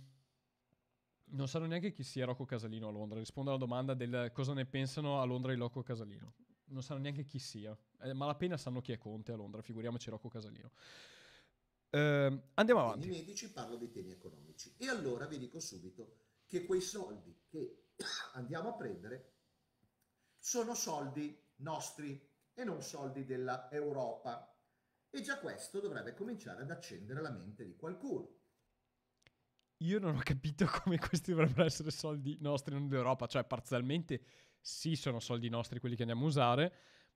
non sanno neanche chi sia Rocco Casalino a Londra. Rispondo alla domanda del cosa ne pensano a Londra i Rocco Casalino. Non sanno neanche chi sia. Eh, ma la pena sanno chi è Conte a Londra, figuriamoci Rocco Casalino. Uh, andiamo avanti. I medici parlo di temi economici. E allora vi dico subito che quei soldi che andiamo a prendere sono soldi nostri e non soldi dell'Europa. E già questo dovrebbe cominciare ad accendere la mente di qualcuno. Io non ho capito come questi dovrebbero essere soldi nostri, non dell'Europa, cioè parzialmente sì sono soldi nostri quelli che andiamo a usare,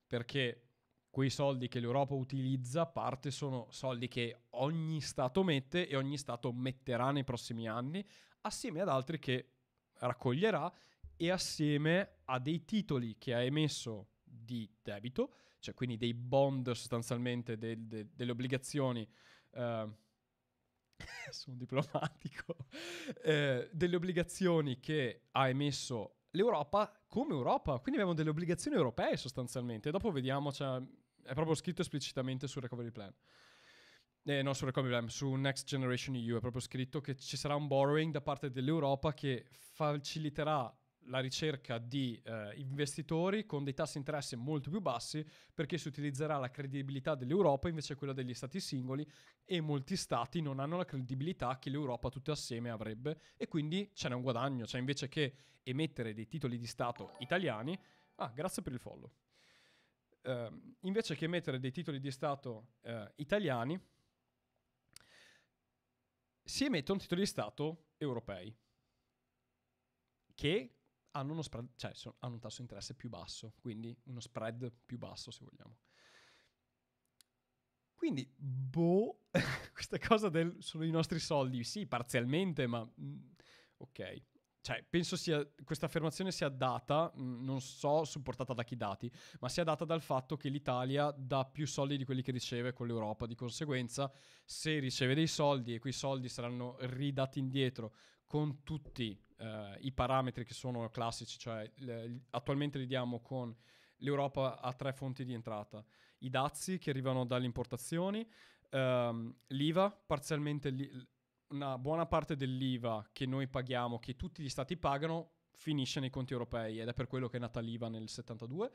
perché quei soldi che l'Europa utilizza, parte sono soldi che ogni Stato mette e ogni Stato metterà nei prossimi anni, assieme ad altri che raccoglierà e assieme a dei titoli che ha emesso di debito, cioè quindi dei bond sostanzialmente, de- de- delle obbligazioni. Eh, sono diplomatico. Eh, delle obbligazioni che ha emesso l'Europa come Europa. Quindi abbiamo delle obbligazioni europee sostanzialmente. Dopo vediamo, cioè, è proprio scritto esplicitamente sul recovery plan eh, non su Recovery Plan, su Next Generation EU è proprio scritto che ci sarà un borrowing da parte dell'Europa che faciliterà la ricerca di eh, investitori con dei tassi di interesse molto più bassi perché si utilizzerà la credibilità dell'Europa invece che quella degli stati singoli e molti stati non hanno la credibilità che l'Europa tutta assieme avrebbe e quindi ce n'è un guadagno, cioè invece che emettere dei titoli di Stato italiani, ah grazie per il follow, uh, invece che emettere dei titoli di Stato uh, italiani si emettono titoli di Stato europei che hanno uno, spread, cioè, sono, hanno un tasso di interesse più basso, quindi uno spread più basso se vogliamo. Quindi, boh, questa cosa del sono i nostri soldi, sì, parzialmente, ma mm, ok cioè, penso sia questa affermazione sia data, mm, non so supportata da chi dati, ma sia data dal fatto che l'Italia dà più soldi di quelli che riceve con l'Europa. Di conseguenza, se riceve dei soldi e quei soldi saranno ridati indietro con tutti eh, i parametri che sono classici, cioè le, attualmente li diamo con l'Europa a tre fonti di entrata, i dazi che arrivano dalle importazioni, ehm, l'IVA parzialmente li, una buona parte dell'IVA che noi paghiamo, che tutti gli stati pagano, finisce nei conti europei ed è per quello che è nata l'IVA nel 72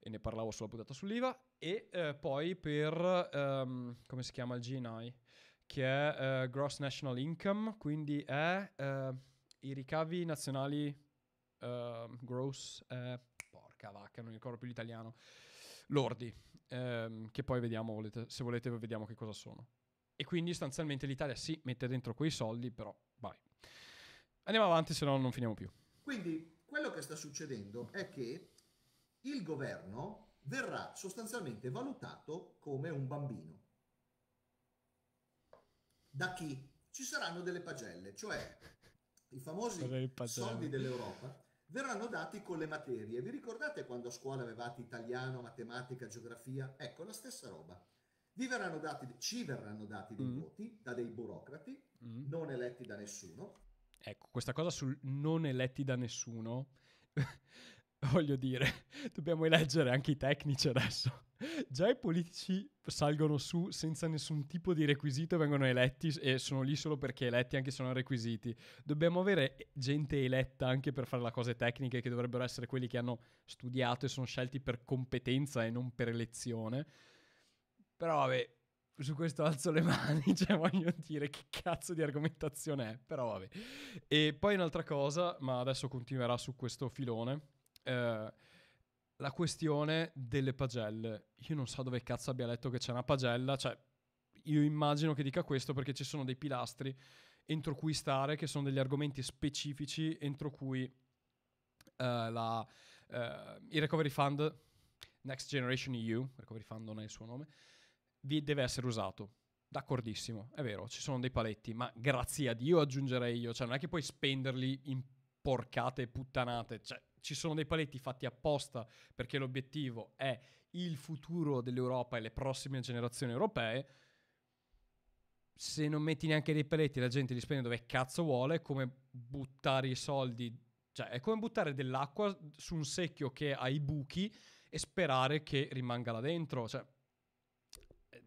e ne parlavo sulla puntata sull'IVA e eh, poi per um, come si chiama il GNI che è uh, Gross National Income, quindi è uh, i ricavi nazionali uh, gross porca vacca, non ricordo più l'italiano. Lordi, ehm, che poi vediamo, volete, se volete vediamo che cosa sono. E quindi sostanzialmente l'Italia si sì, mette dentro quei soldi, però vai. Andiamo avanti, se no non finiamo più. Quindi quello che sta succedendo è che il governo verrà sostanzialmente valutato come un bambino. Da chi? Ci saranno delle pagelle, cioè i famosi soldi dell'Europa verranno dati con le materie. Vi ricordate quando a scuola avevate italiano, matematica, geografia? Ecco, la stessa roba vi verranno dati, ci verranno dati dei mm. voti da dei burocrati mm. non eletti da nessuno. Ecco, questa cosa sul non eletti da nessuno, voglio dire, dobbiamo eleggere anche i tecnici adesso. Già i politici salgono su senza nessun tipo di requisito, vengono eletti e sono lì solo perché eletti anche se non requisiti. Dobbiamo avere gente eletta anche per fare le cose tecniche che dovrebbero essere quelli che hanno studiato e sono scelti per competenza e non per elezione però vabbè, su questo alzo le mani, cioè voglio dire che cazzo di argomentazione è, però vabbè. E poi un'altra cosa, ma adesso continuerà su questo filone, eh, la questione delle pagelle. Io non so dove cazzo abbia letto che c'è una pagella, cioè io immagino che dica questo perché ci sono dei pilastri entro cui stare, che sono degli argomenti specifici entro cui eh, la, eh, il recovery fund Next Generation EU, Recovery Fund non è il suo nome, vi deve essere usato. D'accordissimo, è vero, ci sono dei paletti, ma grazie a Dio aggiungerei io, cioè non è che puoi spenderli in porcate puttanate, cioè ci sono dei paletti fatti apposta perché l'obiettivo è il futuro dell'Europa e le prossime generazioni europee. Se non metti neanche dei paletti, la gente li spende dove cazzo vuole, è come buttare i soldi, cioè è come buttare dell'acqua su un secchio che ha i buchi e sperare che rimanga là dentro, cioè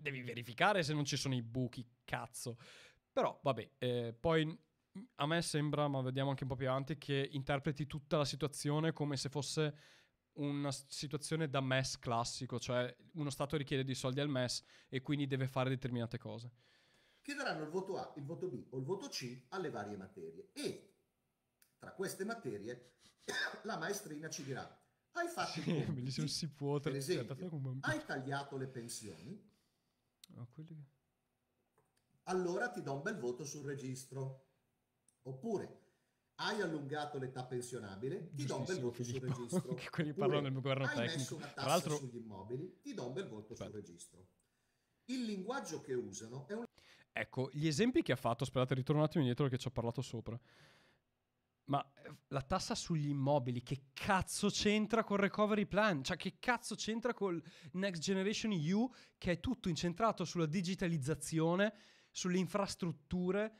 devi verificare se non ci sono i buchi, cazzo. Però vabbè, eh, poi a me sembra, ma vediamo anche un po' più avanti, che interpreti tutta la situazione come se fosse una situazione da MES classico, cioè uno Stato richiede dei soldi al MES e quindi deve fare determinate cose. Che daranno il voto A, il voto B o il voto C alle varie materie e tra queste materie la maestrina ci dirà hai fatto sì, compiti, si può, tra... esempio, hai tagliato le pensioni Oh, quelli... Allora ti do un bel voto sul registro. Oppure hai allungato l'età pensionabile, ti do un bel voto Filippo, sul registro. Anche quelli parlano del governo hai tecnico. messo una tassa L'altro... sugli immobili, ti do un bel voto Aspetta. sul registro. Il linguaggio che usano è un... Ecco, gli esempi che ha fatto, aspettate, ritorno un attimo indietro che ci ho parlato sopra. Ma eh, la tassa sugli immobili, che cazzo c'entra col recovery plan? Cioè, che cazzo c'entra col Next Generation EU, che è tutto incentrato sulla digitalizzazione, sulle infrastrutture,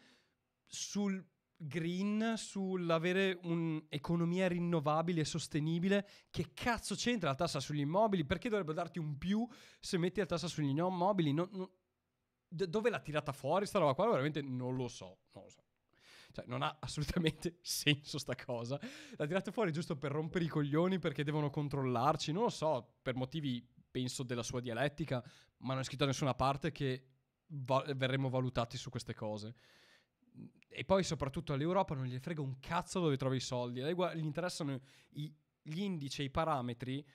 sul green, sull'avere un'economia rinnovabile e sostenibile. Che cazzo c'entra la tassa sugli immobili? Perché dovrebbe darti un più se metti la tassa sugli immobili? Non, non... dove l'ha tirata fuori sta roba qua? Veramente non lo so. Non lo so. Cioè, non ha assolutamente senso sta cosa. L'ha tirata fuori giusto per rompere i coglioni perché devono controllarci, non lo so, per motivi penso della sua dialettica, ma non è scritto da nessuna parte che va- verremo valutati su queste cose. E poi soprattutto all'Europa non gli frega un cazzo dove trova i soldi, gli interessano i- gli indici e i parametri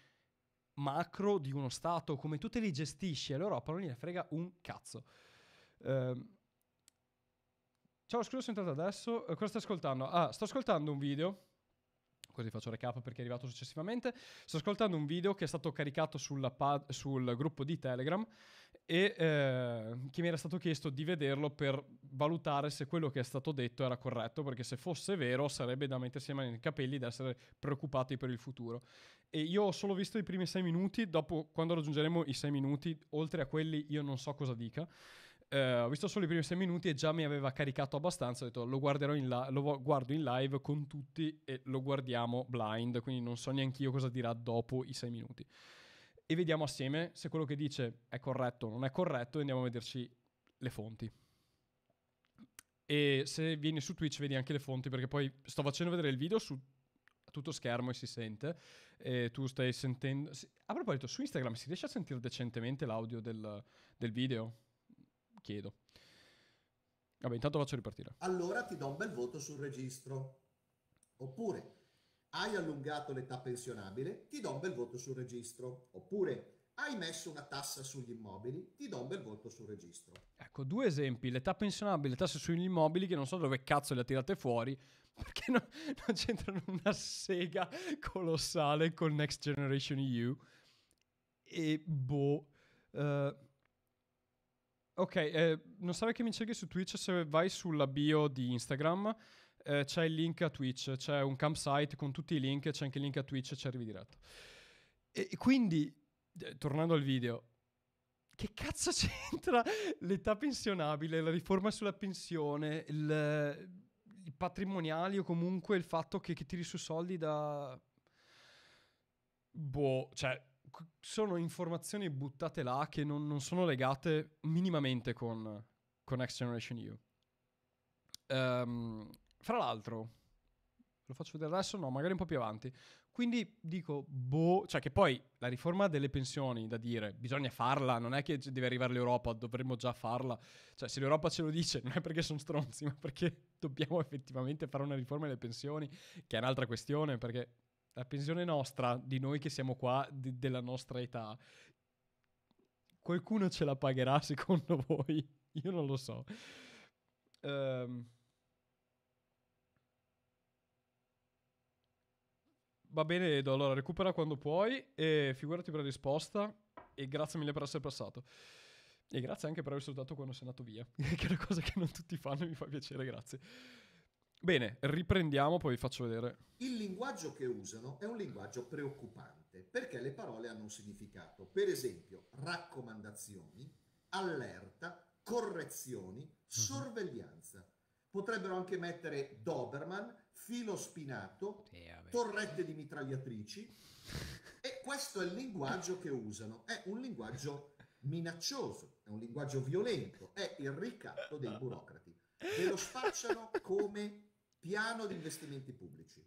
macro di uno Stato, come tu te li gestisci, all'Europa non gli frega un cazzo. Ehm, Ciao, scusa, sono entrato adesso. Eh, cosa stai ascoltando? Ah, sto ascoltando un video così faccio recap perché è arrivato successivamente. Sto ascoltando un video che è stato caricato pad, sul gruppo di Telegram e eh, che mi era stato chiesto di vederlo per valutare se quello che è stato detto era corretto, perché se fosse vero sarebbe da mettersi le mani nei capelli ed essere preoccupati per il futuro. E io ho solo visto i primi sei minuti, dopo quando raggiungeremo i sei minuti, oltre a quelli io non so cosa dica. Eh, ho visto solo i primi 6 minuti e già mi aveva caricato abbastanza. Ho detto lo, guarderò in la- lo guardo in live con tutti e lo guardiamo blind, quindi non so neanche io cosa dirà dopo i 6 minuti. E vediamo assieme se quello che dice è corretto o non è corretto e andiamo a vederci le fonti. E se vieni su Twitch vedi anche le fonti perché poi sto facendo vedere il video su tutto schermo e si sente. E tu stai sentendo... A proposito, su Instagram si riesce a sentire decentemente l'audio del, del video? chiedo. Vabbè, intanto faccio ripartire. Allora ti do un bel voto sul registro. Oppure hai allungato l'età pensionabile, ti do un bel voto sul registro. Oppure hai messo una tassa sugli immobili, ti do un bel voto sul registro. Ecco, due esempi, l'età pensionabile, le tasse sugli immobili che non so dove cazzo le ha tirate fuori, perché no, non c'entrano una sega colossale con Next Generation EU. E boh... Uh, Ok, eh, non sarei che mi cerchi su Twitch, se vai sulla bio di Instagram eh, c'è il link a Twitch, c'è un campsite con tutti i link, c'è anche il link a Twitch, ci arrivi diretto. E quindi, tornando al video, che cazzo c'entra l'età pensionabile, la riforma sulla pensione, il, il patrimoniali o comunque il fatto che, che tiri su soldi da... Boh, cioè sono informazioni buttate là che non, non sono legate minimamente con, con Next Generation EU. Um, ehm, fra l'altro, lo faccio vedere adesso? No, magari un po' più avanti. Quindi dico, boh, cioè che poi la riforma delle pensioni, da dire, bisogna farla, non è che deve arrivare l'Europa, dovremmo già farla. Cioè se l'Europa ce lo dice, non è perché sono stronzi, ma perché dobbiamo effettivamente fare una riforma delle pensioni, che è un'altra questione, perché la pensione nostra, di noi che siamo qua, di, della nostra età, qualcuno ce la pagherà secondo voi? Io non lo so. Um, va bene, Edo. Allora, recupera quando puoi e figurati per la risposta. E grazie mille per essere passato. E grazie anche per aver salutato quando sei andato via, che è una cosa che non tutti fanno e mi fa piacere, grazie. Bene, riprendiamo, poi vi faccio vedere. Il linguaggio che usano è un linguaggio preoccupante perché le parole hanno un significato. Per esempio, raccomandazioni, allerta, correzioni, mhm. sorveglianza. Potrebbero anche mettere Doberman, filo spinato, sì, torrette di mitragliatrici. E questo è il linguaggio che usano. È un linguaggio minaccioso, è un linguaggio violento, è il ricatto dei burocrati. Ve lo spacciano come piano di investimenti pubblici.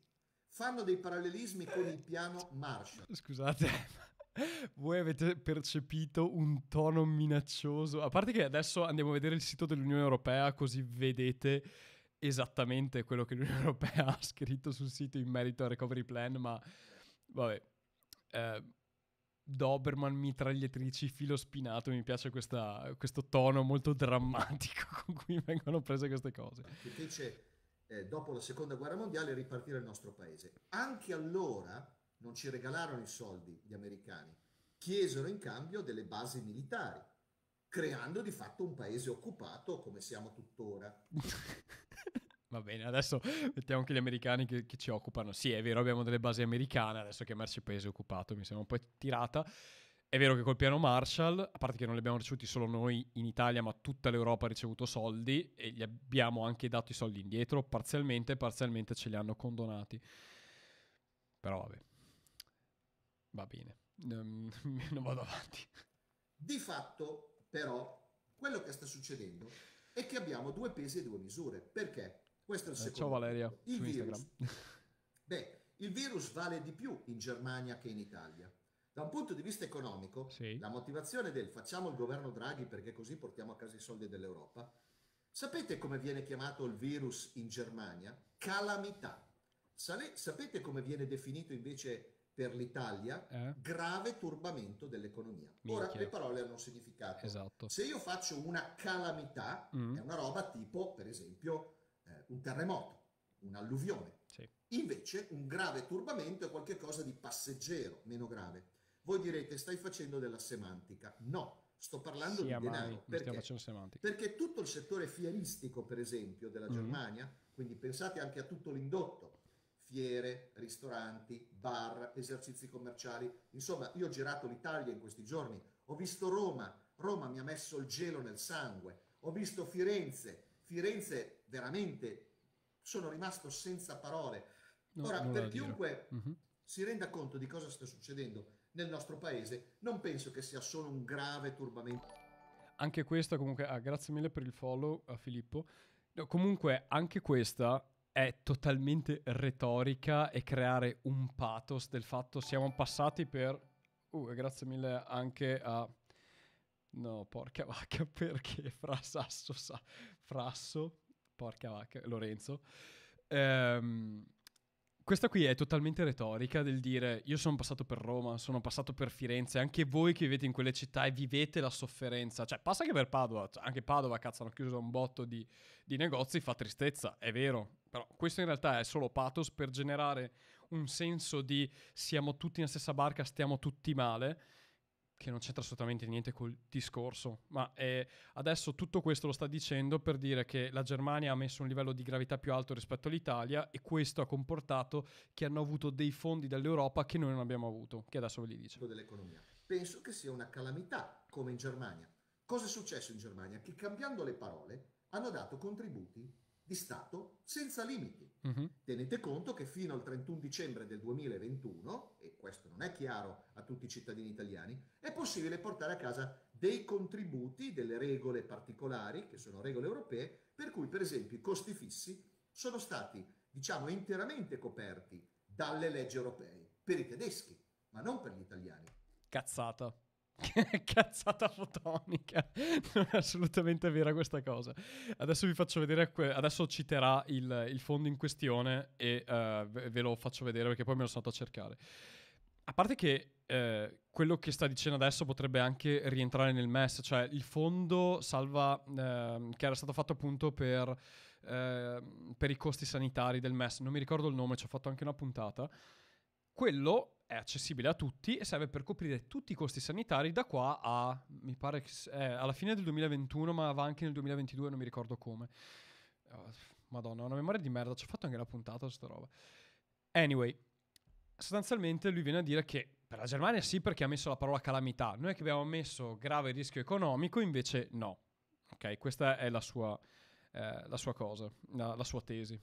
Fanno dei parallelismi con il piano Marshall. Scusate, voi avete percepito un tono minaccioso. A parte che adesso andiamo a vedere il sito dell'Unione Europea così vedete esattamente quello che l'Unione Europea ha scritto sul sito in merito al recovery plan, ma vabbè. Eh, Doberman, mitragliatrici, filo spinato, mi piace questa, questo tono molto drammatico con cui vengono prese queste cose. Perché c'è eh, dopo la seconda guerra mondiale ripartire il nostro paese. Anche allora non ci regalarono i soldi gli americani, chiesero in cambio delle basi militari, creando di fatto un paese occupato come siamo tuttora. Va bene, adesso mettiamo che gli americani che, che, ci occupano. Sì, è vero, abbiamo delle basi americane, adesso chiamarci paese occupato mi sembra un po' tirata. È vero che col piano Marshall, a parte che non li abbiamo ricevuti solo noi in Italia, ma tutta l'Europa ha ricevuto soldi e gli abbiamo anche dato i soldi indietro, parzialmente, parzialmente ce li hanno condonati. Però vabbè, va bene, ehm, non vado avanti. Di fatto, però, quello che sta succedendo è che abbiamo due pesi e due misure. Perché? Questo è il secondo. Eh, ciao Valeria, il su virus. Instagram. Beh, il virus vale di più in Germania che in Italia da un punto di vista economico, sì. la motivazione del facciamo il governo Draghi perché così portiamo a casa i soldi dell'Europa, sapete come viene chiamato il virus in Germania? Calamità. Sale, sapete come viene definito invece per l'Italia? Eh? Grave turbamento dell'economia. Minchia. Ora le parole hanno un significato. Esatto. Se io faccio una calamità, mm. è una roba tipo, per esempio, eh, un terremoto, un'alluvione. Sì. Invece un grave turbamento è qualcosa di passeggero, meno grave. Voi direte stai facendo della semantica. No, sto parlando sì, di denaro. Perché? perché? tutto il settore fieristico, per esempio, della mhm. Germania, mm-hmm. quindi pensate anche a tutto l'indotto, fiere, ristoranti, bar, esercizi commerciali, insomma io ho girato l'Italia in questi giorni, ho visto Roma, Roma mi ha messo il gelo nel sangue, ho visto Firenze, Firenze veramente sono rimasto senza parole. No, Ora, per chiunque mm-hmm. si renda conto di cosa sta succedendo, nel nostro paese, non penso che sia solo un grave turbamento. Anche questa comunque, ah, grazie mille per il follow a eh, Filippo. No, comunque anche questa è totalmente retorica e creare un pathos del fatto siamo passati per... Uh, grazie mille anche a... No, porca vacca, perché fra Sasso, sa... Frasso, porca vacca, Lorenzo. Ehm questa qui è totalmente retorica del dire io sono passato per Roma, sono passato per Firenze, anche voi che vivete in quelle città e vivete la sofferenza, cioè passa che per Padova, cioè, anche Padova cazzo hanno chiuso un botto di, di negozi, fa tristezza, è vero, però questo in realtà è solo pathos per generare un senso di siamo tutti nella stessa barca, stiamo tutti male che non c'entra assolutamente niente col discorso, ma eh, adesso tutto questo lo sta dicendo per dire che la Germania ha messo un livello di gravità più alto rispetto all'Italia e questo ha comportato che hanno avuto dei fondi dall'Europa che noi non abbiamo avuto, che adesso ve li dice. Dell'economia. Penso che sia una calamità come in Germania. Cosa è successo in Germania? Che cambiando le parole hanno dato contributi di Stato senza limiti. Uh-huh. Tenete conto che fino al 31 dicembre del 2021, e questo non è chiaro a tutti i cittadini italiani, è possibile portare a casa dei contributi, delle regole particolari, che sono regole europee, per cui per esempio i costi fissi sono stati, diciamo, interamente coperti dalle leggi europee per i tedeschi, ma non per gli italiani. Cazzata. Cazzata fotonica. Non è assolutamente vera questa cosa. Adesso vi faccio vedere. Que- adesso citerà il, il, fondo in questione e uh, ve lo faccio vedere perché poi me lo sono andato a cercare. A parte che eh, quello che sta dicendo adesso potrebbe anche rientrare nel MES, cioè il fondo salva eh, che era stato fatto appunto per, eh, per i costi sanitari del MES, non mi ricordo il nome, ci ho fatto anche una puntata. Quello è accessibile a tutti e serve per coprire tutti i costi sanitari da qua a, mi pare, che eh, alla fine del 2021, ma va anche nel 2022, non mi ricordo come. Eh, madonna, ho una memoria di merda, ci ho fatto anche la puntata su sta roba. Anyway, sostanzialmente lui viene a dire che per la Germania sì perché ha messo la parola calamità, noi che abbiamo messo grave rischio economico invece no. Ok, questa è la sua, eh, la sua cosa, la, la sua tesi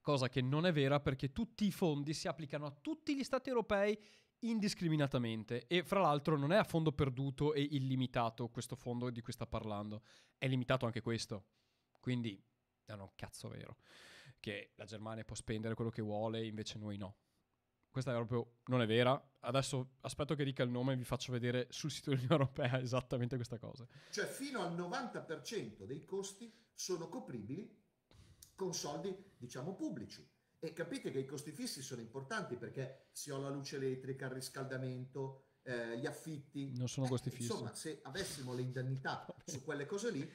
cosa che non è vera perché tutti i fondi si applicano a tutti gli stati europei indiscriminatamente e fra l'altro non è a fondo perduto e illimitato questo fondo di cui sta parlando, è limitato anche questo. Quindi è un cazzo vero che la Germania può spendere quello che vuole, invece noi no. Questa è proprio non è vera. Adesso aspetto che dica il nome e vi faccio vedere sul sito dell'Unione Europea esattamente questa cosa. Cioè fino al 90% dei costi sono copribili con soldi, diciamo, pubblici. E capite che i costi fissi sono importanti perché se ho la luce elettrica, il riscaldamento, eh, gli affitti. Non sono eh, costi eh, fissi. Insomma, se avessimo le indennità su quelle cose lì,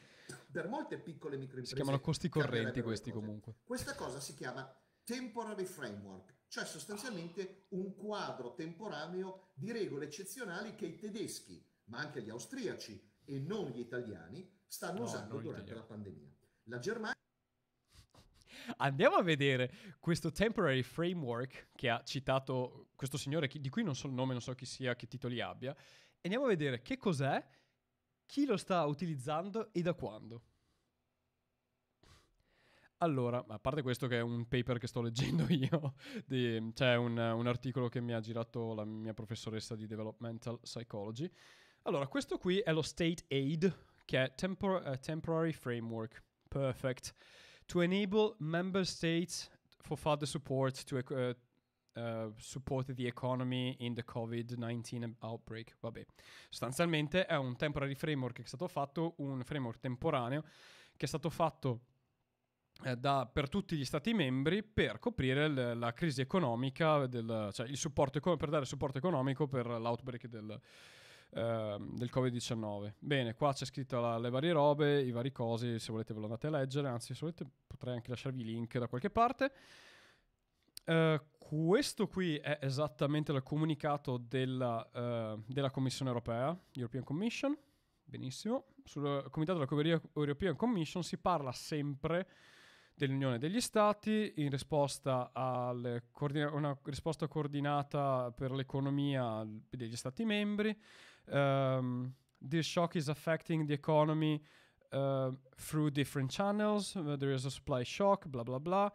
per molte piccole microimprese. Si chiamano costi correnti questi comunque. Questa cosa si chiama temporary framework, cioè sostanzialmente un quadro temporaneo di regole eccezionali che i tedeschi, ma anche gli austriaci e non gli italiani, stanno no, usando durante la pandemia. La Germania Andiamo a vedere questo temporary framework che ha citato questo signore, di cui non so il nome, non so chi sia, che titoli abbia. andiamo a vedere che cos'è, chi lo sta utilizzando e da quando. Allora, a parte questo che è un paper che sto leggendo io, di, c'è un, un articolo che mi ha girato la mia professoressa di Developmental Psychology. Allora, questo qui è lo State Aid, che è tempor- uh, Temporary Framework. Perfect to enable member states for further support to uh, uh, support the economy in the COVID-19 outbreak. Vabbè, sostanzialmente è un temporary framework che è stato fatto, un framework temporaneo che è stato fatto eh, da, per tutti gli stati membri per coprire l- la crisi economica, del, cioè il supporto eco- per dare supporto economico per l'outbreak del, Ehm, del Covid-19. Bene, qua c'è scritto la, le varie robe, i vari cosi, se volete ve lo andate a leggere, anzi se volete potrei anche lasciarvi i link da qualche parte. Uh, questo qui è esattamente il comunicato della, uh, della, Commissione europea, European Commission. Benissimo. Sul comitato della European Commission si parla sempre dell'Unione degli Stati in risposta a coordina- una risposta coordinata per l'economia degli Stati membri um, this shock is affecting the economy uh, through different channels. Uh, there is a supply shock, blah blah blah.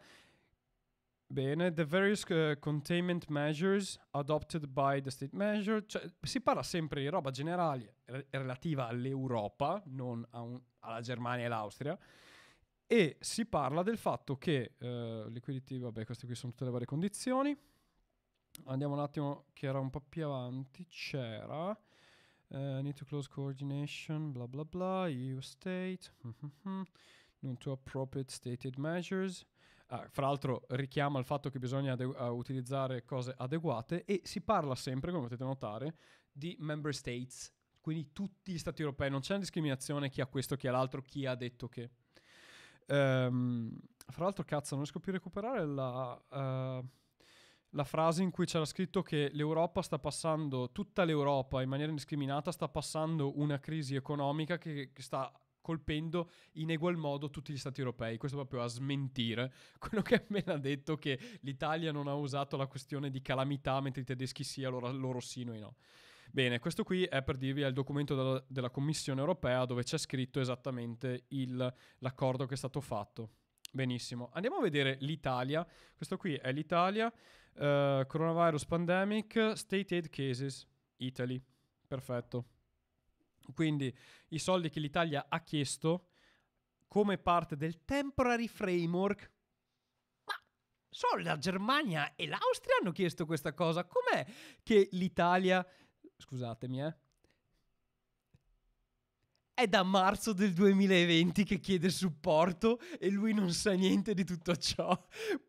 Bene, the various uh, containment measures adopted by the state measure, cioè, si parla sempre di roba generale re- relativa all'Europa, non un, alla Germania e all'Austria, e si parla del fatto che uh, liquidity, vabbè queste qui sono tutte le varie condizioni, andiamo un attimo che era un po' più avanti, c'era Uh, need to close coordination, bla bla bla, EU state, hm, hm, hm. non to appropriate stated measures. Ah, fra l'altro richiama il fatto che bisogna adegu- eh, utilizzare cose adeguate e si parla sempre, come potete notare, di member states, quindi tutti gli stati europei, non c'è una discriminazione chi ha questo, chi ha l'altro, chi ha detto che. Um, fra l'altro, cazzo, non riesco più a recuperare la... Uh, la frase in cui c'era scritto che l'Europa sta passando, tutta l'Europa in maniera indiscriminata sta passando una crisi economica che, che sta colpendo in egual modo tutti gli stati europei. Questo proprio a smentire quello che appena detto che l'Italia non ha usato la questione di calamità mentre i tedeschi sì, allora loro sì, noi no. Bene, questo qui è per dirvi è il documento della, della Commissione europea dove c'è scritto esattamente il, l'accordo che è stato fatto. Benissimo, andiamo a vedere l'Italia. Questo qui è l'Italia. Eh, coronavirus pandemic, state aid cases, Italy. Perfetto. Quindi i soldi che l'Italia ha chiesto come parte del temporary framework. Ma solo la Germania e l'Austria hanno chiesto questa cosa. Com'è che l'Italia... Scusatemi, eh. È da marzo del 2020 che chiede supporto e lui non sa niente di tutto ciò.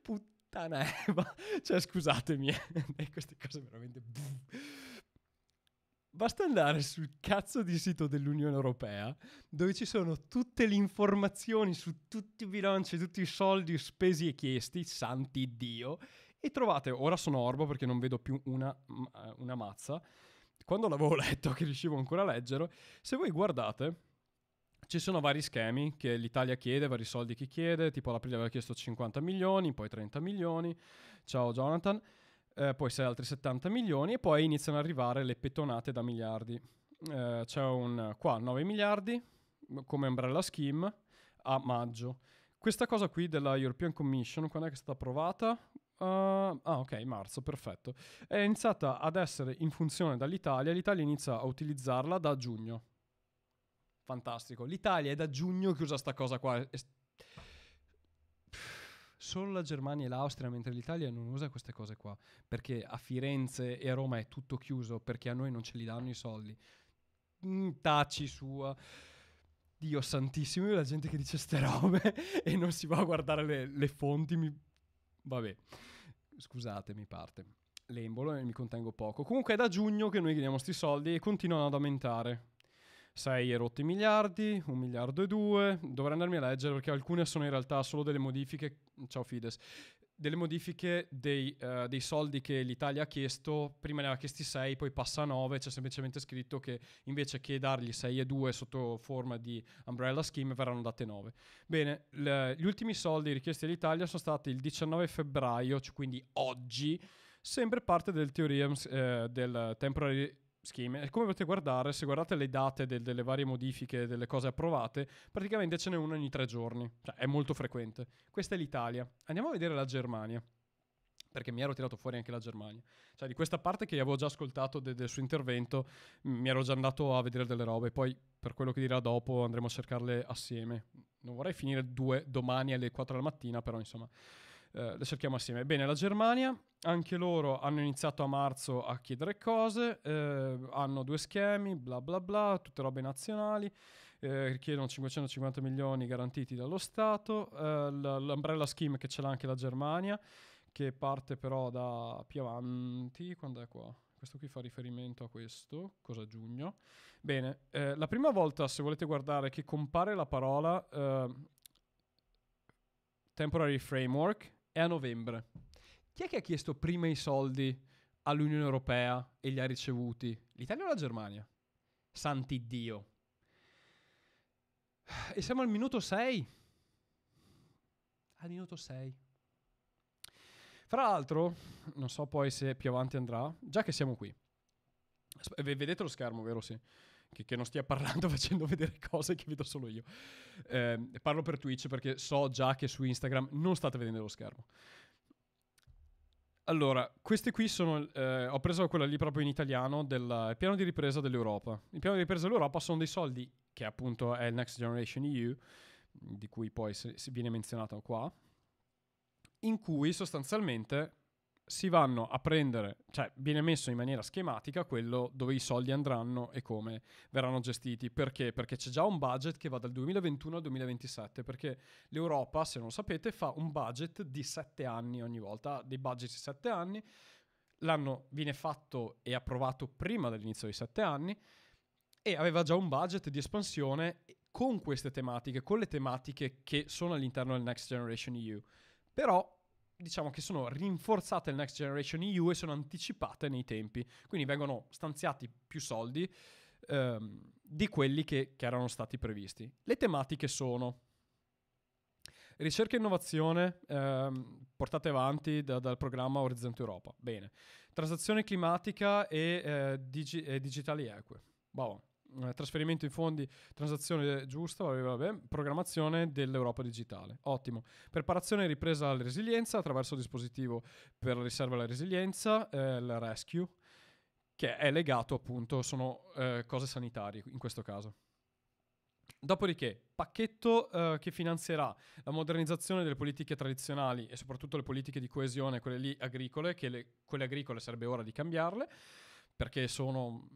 Puttana puttana Eva. Eh, cioè, scusatemi, eh, queste cose veramente... Basta andare sul cazzo di sito dell'Unione Europea, dove ci sono tutte le informazioni su tutti i bilanci, tutti i soldi spesi e chiesti, santi Dio, e trovate, ora sono orbo perché non vedo più una, una mazza, quando l'avevo letto, che riuscivo ancora a leggere, se voi guardate ci sono vari schemi che l'Italia chiede, vari soldi che chiede, tipo l'aprile aveva chiesto 50 milioni, poi 30 milioni, ciao Jonathan, eh, poi sei altri 70 milioni e poi iniziano ad arrivare le pettonate da miliardi. Eh, c'è un qua 9 miliardi come umbrella scheme a maggio. Questa cosa qui della European Commission, quando è che è stata approvata? Uh, ah, ok, marzo, perfetto. È iniziata ad essere in funzione dall'Italia. L'Italia inizia a utilizzarla da giugno. Fantastico. L'Italia è da giugno che usa sta cosa qua. Solo la Germania e l'Austria, mentre l'Italia non usa queste cose qua, perché a Firenze e a Roma è tutto chiuso, perché a noi non ce li danno i soldi. Mm, taci sua. Dio santissimo, la gente che dice ste robe e non si va a guardare le, le fonti. Mi... Vabbè, scusatemi, parte l'embolo e mi contengo poco. Comunque è da giugno che noi gli diamo questi soldi e continuano ad aumentare. 6 e rotti miliardi, 1 miliardo e 2. Dovrei andarmi a leggere perché alcune sono in realtà solo delle modifiche. Ciao Fides. Delle modifiche dei, uh, dei soldi che l'Italia ha chiesto, prima ne aveva chiesti 6, poi passa a 9. C'è semplicemente scritto che invece che dargli 6 e 2 sotto forma di umbrella scheme, verranno date 9. Bene, le, gli ultimi soldi richiesti all'Italia sono stati il 19 febbraio, cioè quindi oggi sempre parte del theorem eh, del temporary scheme. E come potete guardare, se guardate le date del, delle varie modifiche, delle cose approvate, praticamente ce n'è una ogni tre giorni. Cioè, è molto frequente. Questa è l'Italia. Andiamo a vedere la Germania. Perché mi ero tirato fuori anche la Germania. Cioè, di questa parte che avevo già ascoltato de- del suo intervento, mi ero già andato a vedere delle robe. Poi, per quello che dirà dopo, andremo a cercarle assieme. Non vorrei finire due domani alle 4 della mattina, però, insomma eh, le cerchiamo assieme. Bene, la Germania, anche loro hanno iniziato a marzo a chiedere cose, eh, hanno due schemi, bla bla bla, tutte robe nazionali, eh, richiedono 550 milioni garantiti dallo Stato, eh, l- l'umbrella scheme che ce l'ha anche la Germania, che parte però da più avanti, quando è qua? questo qui fa riferimento a questo, cosa giugno. Bene, eh, la prima volta, se volete guardare, che compare la parola eh, temporary framework è a novembre. Chi è che ha chiesto prima i soldi all'Unione Europea e li ha ricevuti? L'Italia o la Germania? Santi Dio. E siamo al minuto 6. Al minuto 6. Fra l'altro, non so poi se più avanti andrà, già che siamo qui. Vedete lo schermo, vero? Sì che, che, non stia parlando facendo vedere cose che vedo solo io. Eh, parlo per Twitch perché so già che su Instagram non state vedendo lo schermo. Allora, queste qui sono. Eh, ho preso quella lì proprio in italiano del piano di ripresa dell'Europa. Il piano di ripresa dell'Europa sono dei soldi che appunto è il Next Generation EU, di cui poi si viene menzionato qua, in cui sostanzialmente si vanno a prendere, cioè viene messo in maniera schematica quello dove i soldi andranno e come verranno gestiti. Perché? Perché c'è già un budget che va dal 2021 al 2027, perché l'Europa, se non sapete, fa un budget di sette anni ogni volta, dei budget di 7 anni, l'anno viene fatto e approvato prima dell'inizio dei sette anni e aveva già un budget di espansione con queste tematiche, con le tematiche che sono all'interno del Next Generation EU. Però diciamo che sono rinforzate il Next Generation EU e sono anticipate nei tempi, quindi vengono stanziati più soldi ehm, di quelli che, che erano stati previsti. Le tematiche sono Ricerca e innovazione ehm, portate avanti da, dal programma Orizzonte Europa. Bene. Transazione climatica e, eh, digi- e digitali eque. Boh. Eh, trasferimento in fondi, transazione eh, giusta, vabbè, vabbè, programmazione dell'Europa digitale. Ottimo. Preparazione e ripresa alla resilienza attraverso il dispositivo per la riserva alla resilienza, eh, il Rescue, che è legato appunto, sono eh, cose sanitarie in questo caso. Dopodiché, pacchetto eh, che finanzierà la modernizzazione delle politiche tradizionali e soprattutto le politiche di coesione, quelle lì agricole, che le, quelle agricole sarebbe ora di cambiarle, perché sono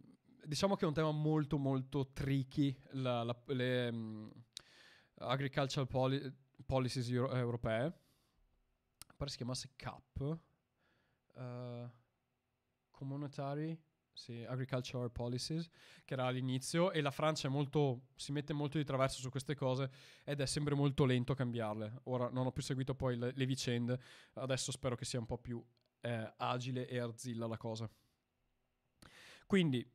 diciamo che è un tema molto molto tricky, la, la, le um, agricultural poli- policies euro- europee, pare si chiamasse CAP, uh, Communitary sì, Agricultural Policies, che era all'inizio, e la Francia è molto, si mette molto di traverso su queste cose ed è sempre molto lento a cambiarle. Ora non ho più seguito poi le, le vicende, adesso spero che sia un po' più eh, agile e arzilla la cosa. Quindi,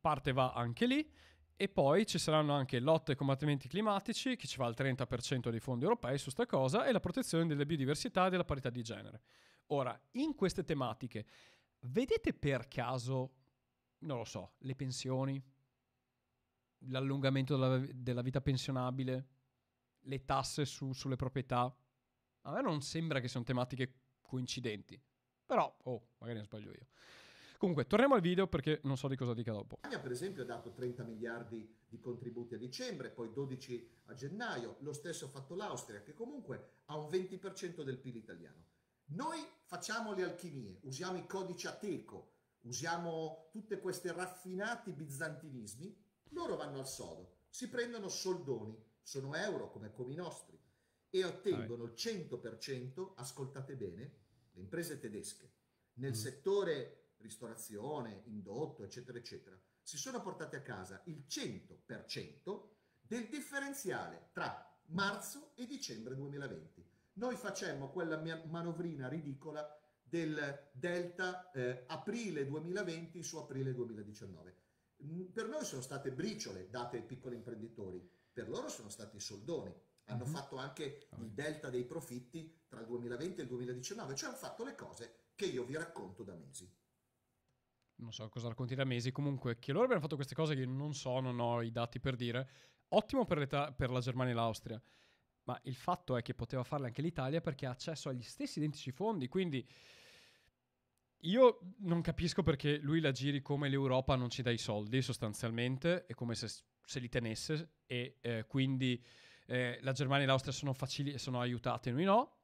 parte va anche lì e poi ci saranno anche lotte e combattimenti climatici, che ci va al 30% dei fondi europei su questa cosa, e la protezione delle biodiversità e della parità di genere. Ora, in queste tematiche, vedete per caso, non lo so, le pensioni, l'allungamento della, della vita pensionabile, le tasse su, sulle proprietà? A me non sembra che siano tematiche coincidenti, però, oh, magari ne sbaglio io. Comunque, torniamo al video perché non so di cosa dica dopo. La Per esempio ha dato 30 miliardi di contributi a dicembre, poi 12 a gennaio, lo stesso ha fatto l'Austria che comunque ha un 20% del PIL italiano. Noi facciamo le alchimie, usiamo i codici ateco, usiamo tutti questi raffinati bizantinismi, loro vanno al sodo, si prendono soldoni, sono euro come come i nostri, e ottengono il 100%, ascoltate bene, le imprese tedesche nel mm. settore ristorazione, indotto, eccetera, eccetera, si sono portati a casa il 100% del differenziale tra marzo e dicembre 2020. Noi facemmo quella manovrina ridicola del delta eh, aprile 2020 su aprile 2019. Mm, per noi sono state briciole date ai piccoli imprenditori, per loro sono stati soldoni. Hanno mm-hmm. fatto anche il delta dei profitti tra il 2020 e il 2019, cioè hanno fatto le cose che io vi racconto da mesi non so cosa racconti da mesi, comunque che loro abbiano fatto queste cose che non so, non ho i dati per dire, ottimo per, per la Germania e l'Austria, ma il fatto è che poteva farle anche l'Italia perché ha accesso agli stessi identici fondi, quindi io non capisco perché lui la giri come l'Europa non ci dà i soldi sostanzialmente, è come se, se li tenesse e eh, quindi eh, la Germania e l'Austria sono, facili- sono aiutate, noi no,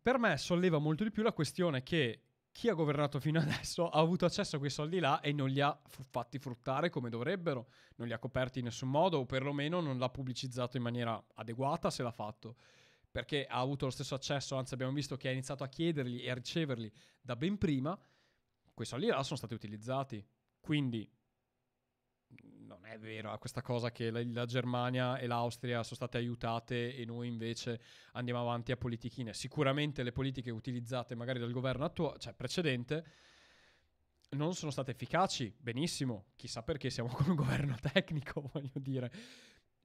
per me solleva molto di più la questione che chi ha governato fino adesso ha avuto accesso a quei soldi là e non li ha f- fatti fruttare come dovrebbero, non li ha coperti in nessun modo o perlomeno non l'ha pubblicizzato in maniera adeguata se l'ha fatto. Perché ha avuto lo stesso accesso, anzi abbiamo visto che ha iniziato a chiederli e a riceverli da ben prima, quei soldi là sono stati utilizzati. Quindi non è vero, questa cosa che la, Germania e l'Austria sono state aiutate e noi invece andiamo avanti a politichine. Sicuramente le politiche utilizzate magari dal governo attuale, cioè precedente, non sono state efficaci, benissimo, chissà perché siamo con un governo tecnico, voglio dire.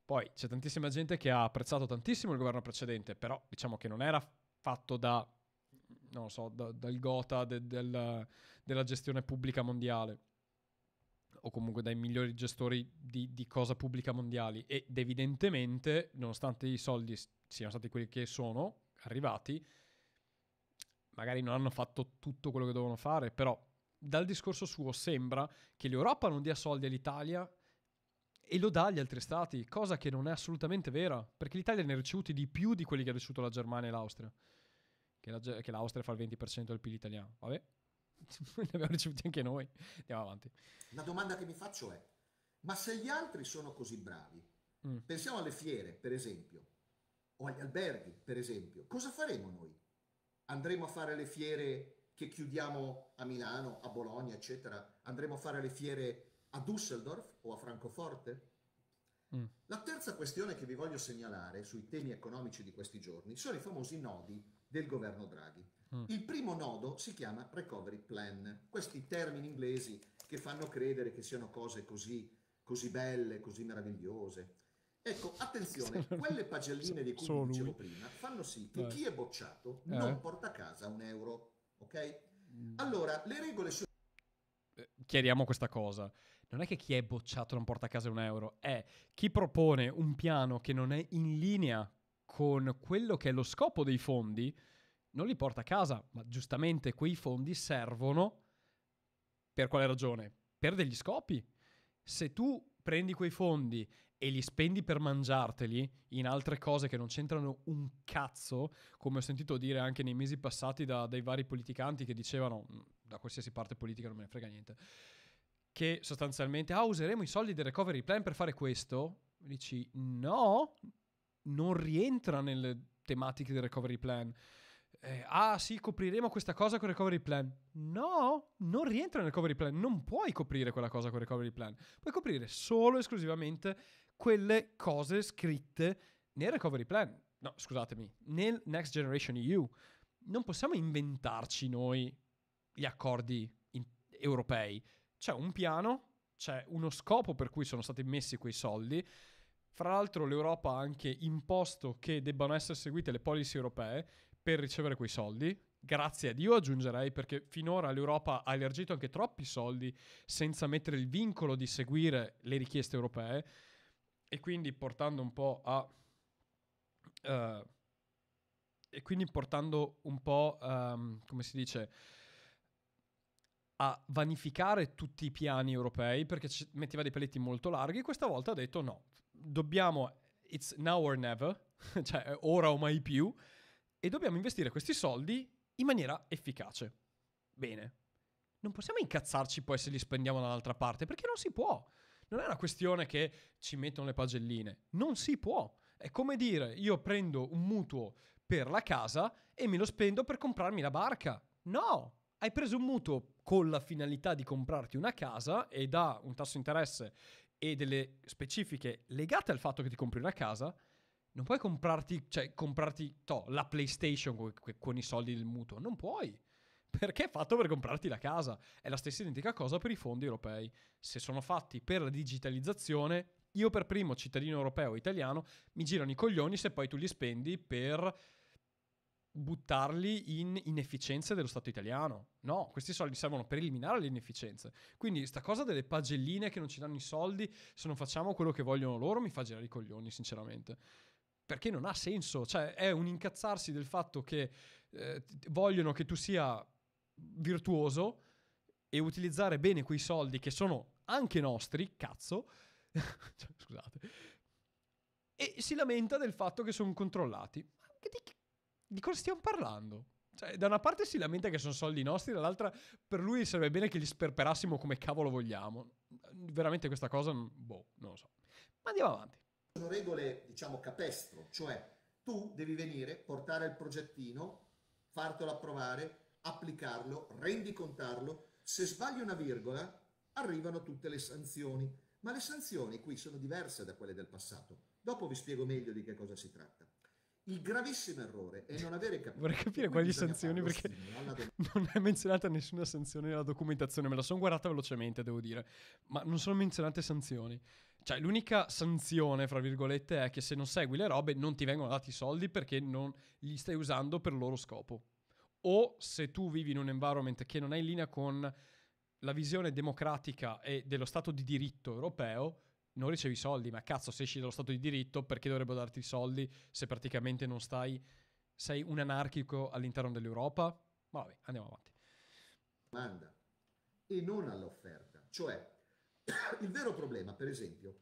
Poi c'è tantissima gente che ha apprezzato tantissimo il governo precedente, però diciamo che non era fatto da, non so, da, dal gota de, del, della gestione pubblica mondiale o comunque dai migliori gestori di, di cosa pubblica mondiali ed evidentemente, nonostante i soldi siano stati quelli che sono arrivati, magari non hanno fatto tutto quello che dovevano fare, però dal discorso suo sembra che l'Europa non dia soldi all'Italia e lo dà agli altri stati, cosa che non è assolutamente vera, perché l'Italia ne ha ricevuti di più di quelli che ha ricevuto la Germania e l'Austria, che, la, che l'Austria fa il 20% del PIL italiano, vabbè, ne abbiamo ricevuti anche noi. Andiamo avanti. La domanda che mi faccio è, ma se gli altri sono così bravi, mm. pensiamo alle fiere, per esempio, o agli alberghi, per esempio, cosa faremo noi? Andremo a fare le fiere che chiudiamo a Milano, a Bologna, eccetera? Andremo a fare le fiere a Düsseldorf o a Francoforte? Mm. La terza questione che vi voglio segnalare sui temi economici di questi giorni sono i famosi nodi del governo Draghi. Mm. Il primo nodo si chiama Recovery Plan. Questi termini inglesi che fanno credere che siano cose così, così belle, così meravigliose. Ecco, attenzione, quelle pagelline di cui Solo dicevo lui. prima fanno sì che eh. chi è bocciato eh. non porta a casa un euro, ok? Mm. Allora, le regole sono. Eh, chiariamo questa cosa. Non è che chi è bocciato non porta a casa un euro, è chi propone un piano che non è in linea con quello che è lo scopo dei fondi, non li porta a casa, ma giustamente quei fondi servono per quale ragione? Per degli scopi. Se tu prendi quei fondi e li spendi per mangiarteli in altre cose che non c'entrano un cazzo, come ho sentito dire anche nei mesi passati da, dai vari politicanti che dicevano, mm, da qualsiasi parte politica non me ne frega niente, che sostanzialmente, ah, useremo i soldi del recovery plan per fare questo, dici no, non rientra nelle tematiche del recovery plan. Eh, ah sì, copriremo questa cosa con il recovery plan. No, non rientra nel recovery plan, non puoi coprire quella cosa con il recovery plan. Puoi coprire solo e esclusivamente quelle cose scritte nel recovery plan. No, scusatemi, nel Next Generation EU. Non possiamo inventarci noi gli accordi in- europei. C'è un piano, c'è uno scopo per cui sono stati messi quei soldi fra l'altro l'Europa ha anche imposto che debbano essere seguite le policy europee per ricevere quei soldi. Grazie a Dio aggiungerei perché finora l'Europa ha elargito anche troppi soldi senza mettere il vincolo di seguire le richieste europee e quindi portando un po' a... Uh, e quindi portando un po', um, come si dice, a vanificare tutti i piani europei perché ci metteva dei paletti molto larghi, questa volta ha detto no, dobbiamo, it's now or never, cioè eh, ora o mai più, e dobbiamo investire questi soldi in maniera efficace. Bene. Non possiamo incazzarci poi se li spendiamo dall'altra parte, perché non si può. Non è una questione che ci mettono le pagelline, non si può. È come dire, io prendo un mutuo per la casa e me lo spendo per comprarmi la barca. No, hai preso un mutuo con la finalità di comprarti una casa e da un tasso di interesse e delle specifiche legate al fatto che ti compri una casa, non puoi comprarti, cioè, comprarti to, la PlayStation con, con, i soldi del mutuo, non puoi. Perché è fatto per comprarti la casa. È la stessa identica cosa per i fondi europei. Se sono fatti per la digitalizzazione, io per primo, cittadino europeo o italiano, mi girano i coglioni se poi tu li spendi per buttarli in inefficienze dello Stato italiano. No, questi soldi servono per eliminare le inefficienze. Quindi sta cosa delle pagelline che non ci danno i soldi, se non facciamo quello che vogliono loro, mi fa girare i coglioni, sinceramente. Perché non ha senso, cioè è un incazzarsi del fatto che eh, vogliono che tu sia virtuoso e utilizzare bene quei soldi che sono anche nostri, cazzo. Cioè, scusate. E si lamenta del fatto che sono controllati. Ma di che di cosa stiamo parlando? Cioè, da una parte si lamenta che sono soldi nostri, dall'altra per lui sarebbe bene che li sperperassimo come cavolo vogliamo. Veramente questa cosa, boh, non lo so. Ma andiamo avanti. Sono regole, diciamo, capestro, cioè tu devi venire, portare il progettino, fartelo approvare, applicarlo, rendicontarlo. Se sbagli una virgola, arrivano tutte le sanzioni. Ma le sanzioni qui sono diverse da quelle del passato. Dopo vi spiego meglio di che cosa si tratta. Il gravissimo errore è non avere capito. Vorrei capire quali sanzioni, perché non è menzionata nessuna sanzione nella documentazione, me la sono guardata velocemente, devo dire, ma non sono menzionate sanzioni. Cioè, l'unica sanzione, fra virgolette, è che se non segui le robe non ti vengono dati i soldi perché non li stai usando per il loro scopo. O se tu vivi in un environment che non è in linea con la visione democratica e dello Stato di diritto europeo, non ricevi soldi, ma cazzo, se esci dallo Stato di diritto, perché dovrebbero darti i soldi se praticamente non stai, sei un anarchico all'interno dell'Europa? Ma vabbè, andiamo avanti. Domanda. E non all'offerta. Cioè, il vero problema, per esempio,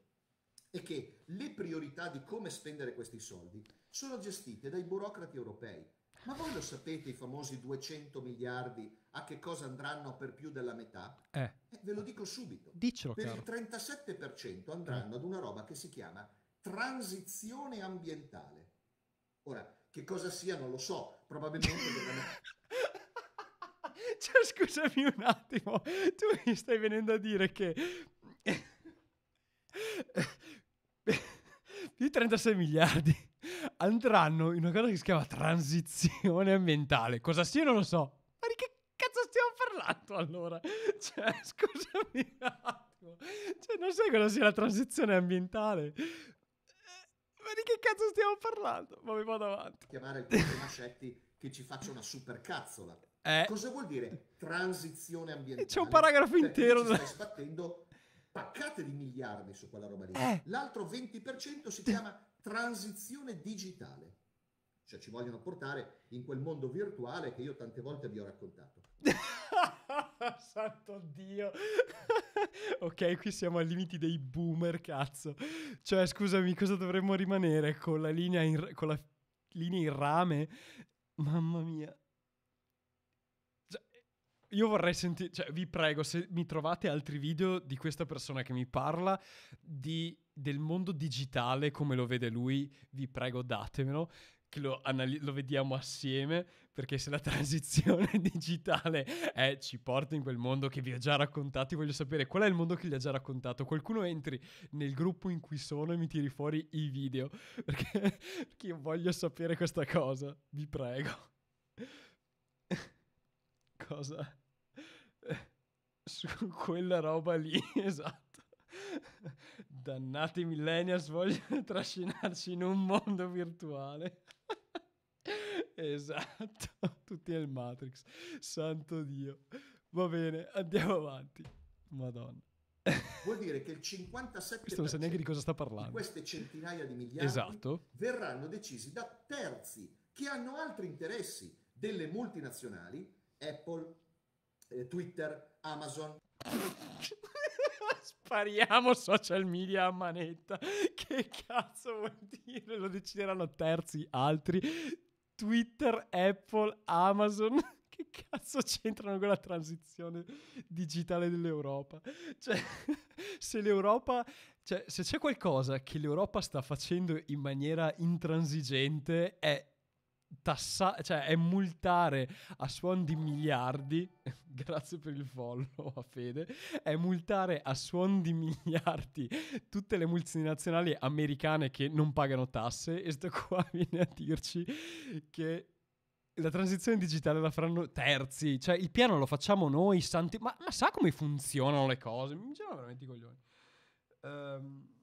è che le priorità di come spendere questi soldi sono gestite dai burocrati europei ma voi lo sapete, i famosi 200 miliardi, a che cosa andranno per più della metà? Eh. eh ve lo dico subito. Diccelo, per caro. il 37% andranno eh. ad una roba che si chiama transizione ambientale. Ora, che cosa sia non lo so, probabilmente dovranno... Cioè, scusami un attimo, tu mi stai venendo a dire che... più di 36 miliardi andranno in una cosa che si chiama transizione ambientale. Cosa sia non lo so. Ma di che cazzo stiamo parlando allora? Cioè, scusami un attimo. Cioè, non sai cosa sia la transizione ambientale. Eh, ma di che cazzo stiamo parlando? Ma mi vado avanti. Chiamare il professor Mascetti che ci faccia una super cazzola. Eh. Cosa vuol dire transizione ambientale? C'è un paragrafo cioè, intero. Ci stai sbattendo paccate di miliardi su quella roba lì. Eh. L'altro 20% si chiama transizione digitale. Cioè ci vogliono portare in quel mondo virtuale che io tante volte vi ho raccontato. Santo Dio. ok, qui siamo ai limiti dei boomer, cazzo. Cioè, scusami, cosa dovremmo rimanere con la linea in, con la linea in rame? Mamma mia. Io vorrei sentire, cioè vi prego, se mi trovate altri video di questa persona che mi parla di, del mondo digitale come lo vede lui, vi prego datemelo, che lo, anali- lo vediamo assieme, perché se la transizione digitale è, ci porta in quel mondo che vi ho già raccontato, voglio sapere qual è il mondo che gli ha già raccontato. Qualcuno entri nel gruppo in cui sono e mi tiri fuori i video, perché, perché io voglio sapere questa cosa, vi prego cosa su quella roba lì, esatto. Dannati millennials vogliono trascinarci in un mondo virtuale. esatto, tutti nel Matrix. Santo Dio. Va bene, andiamo avanti. Madonna. Vuol dire che il 57% Questo non sa neanche di cosa sta parlando. queste centinaia di miliardi esatto. verranno decisi da terzi che hanno altri interessi delle multinazionali Apple, eh, Twitter, Amazon. Spariamo social media a manetta. Che cazzo vuol dire? Lo decideranno terzi altri. Twitter, Apple, Amazon. Che cazzo c'entrano con la transizione digitale dell'Europa? Cioè, se l'Europa cioè, se c'è qualcosa che l'Europa sta facendo in maniera intransigente è tassare, cioè è multare a suon di miliardi, grazie per il follow a Fede, è multare a suon di miliardi tutte le multinazionali americane che non pagano tasse e sto qua viene a dirci che la transizione digitale la faranno terzi, cioè il piano lo facciamo noi, santi, ma, ma sa come funzionano le cose? Mi girano veramente i coglioni. Ehm... Um...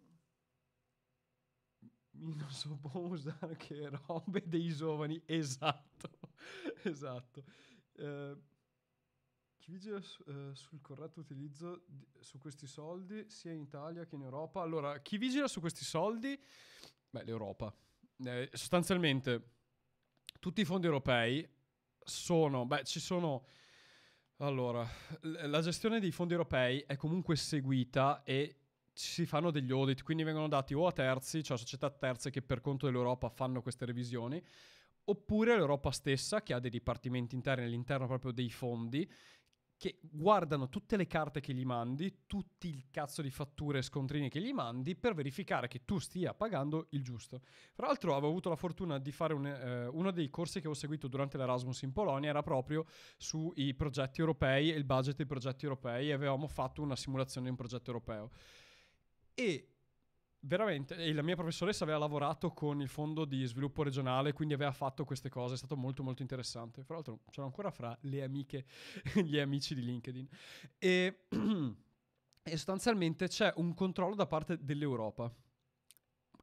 Io non so può usare che robe dei giovani, esatto, esatto. Eh, chi vigila su, eh, sul corretto utilizzo di, su questi soldi sia in Italia che in Europa? Allora, chi vigila su questi soldi? Beh, l'Europa. Eh, sostanzialmente tutti i fondi europei sono, beh, ci sono... Allora, la gestione dei fondi europei è comunque seguita e si fanno degli audit, quindi vengono dati o a terzi, cioè società terze che per conto dell'Europa fanno queste revisioni, oppure l'Europa stessa che ha dei dipartimenti interni all'interno proprio dei fondi che guardano tutte le carte che gli mandi, tutti il cazzo di fatture e scontrini che gli mandi per verificare che tu stia pagando il giusto. Fra l'altro avevo avuto la fortuna di fare un, eh, uno dei corsi che ho seguito durante l'Erasmus in Polonia, era proprio sui progetti europei e il budget dei progetti europei e avevamo fatto una simulazione di un progetto europeo. E veramente e la mia professoressa aveva lavorato con il fondo di sviluppo regionale quindi aveva fatto queste cose è stato molto molto interessante fra l'altro ce l'ho ancora fra le amiche gli amici di LinkedIn e, e sostanzialmente c'è un controllo da parte dell'Europa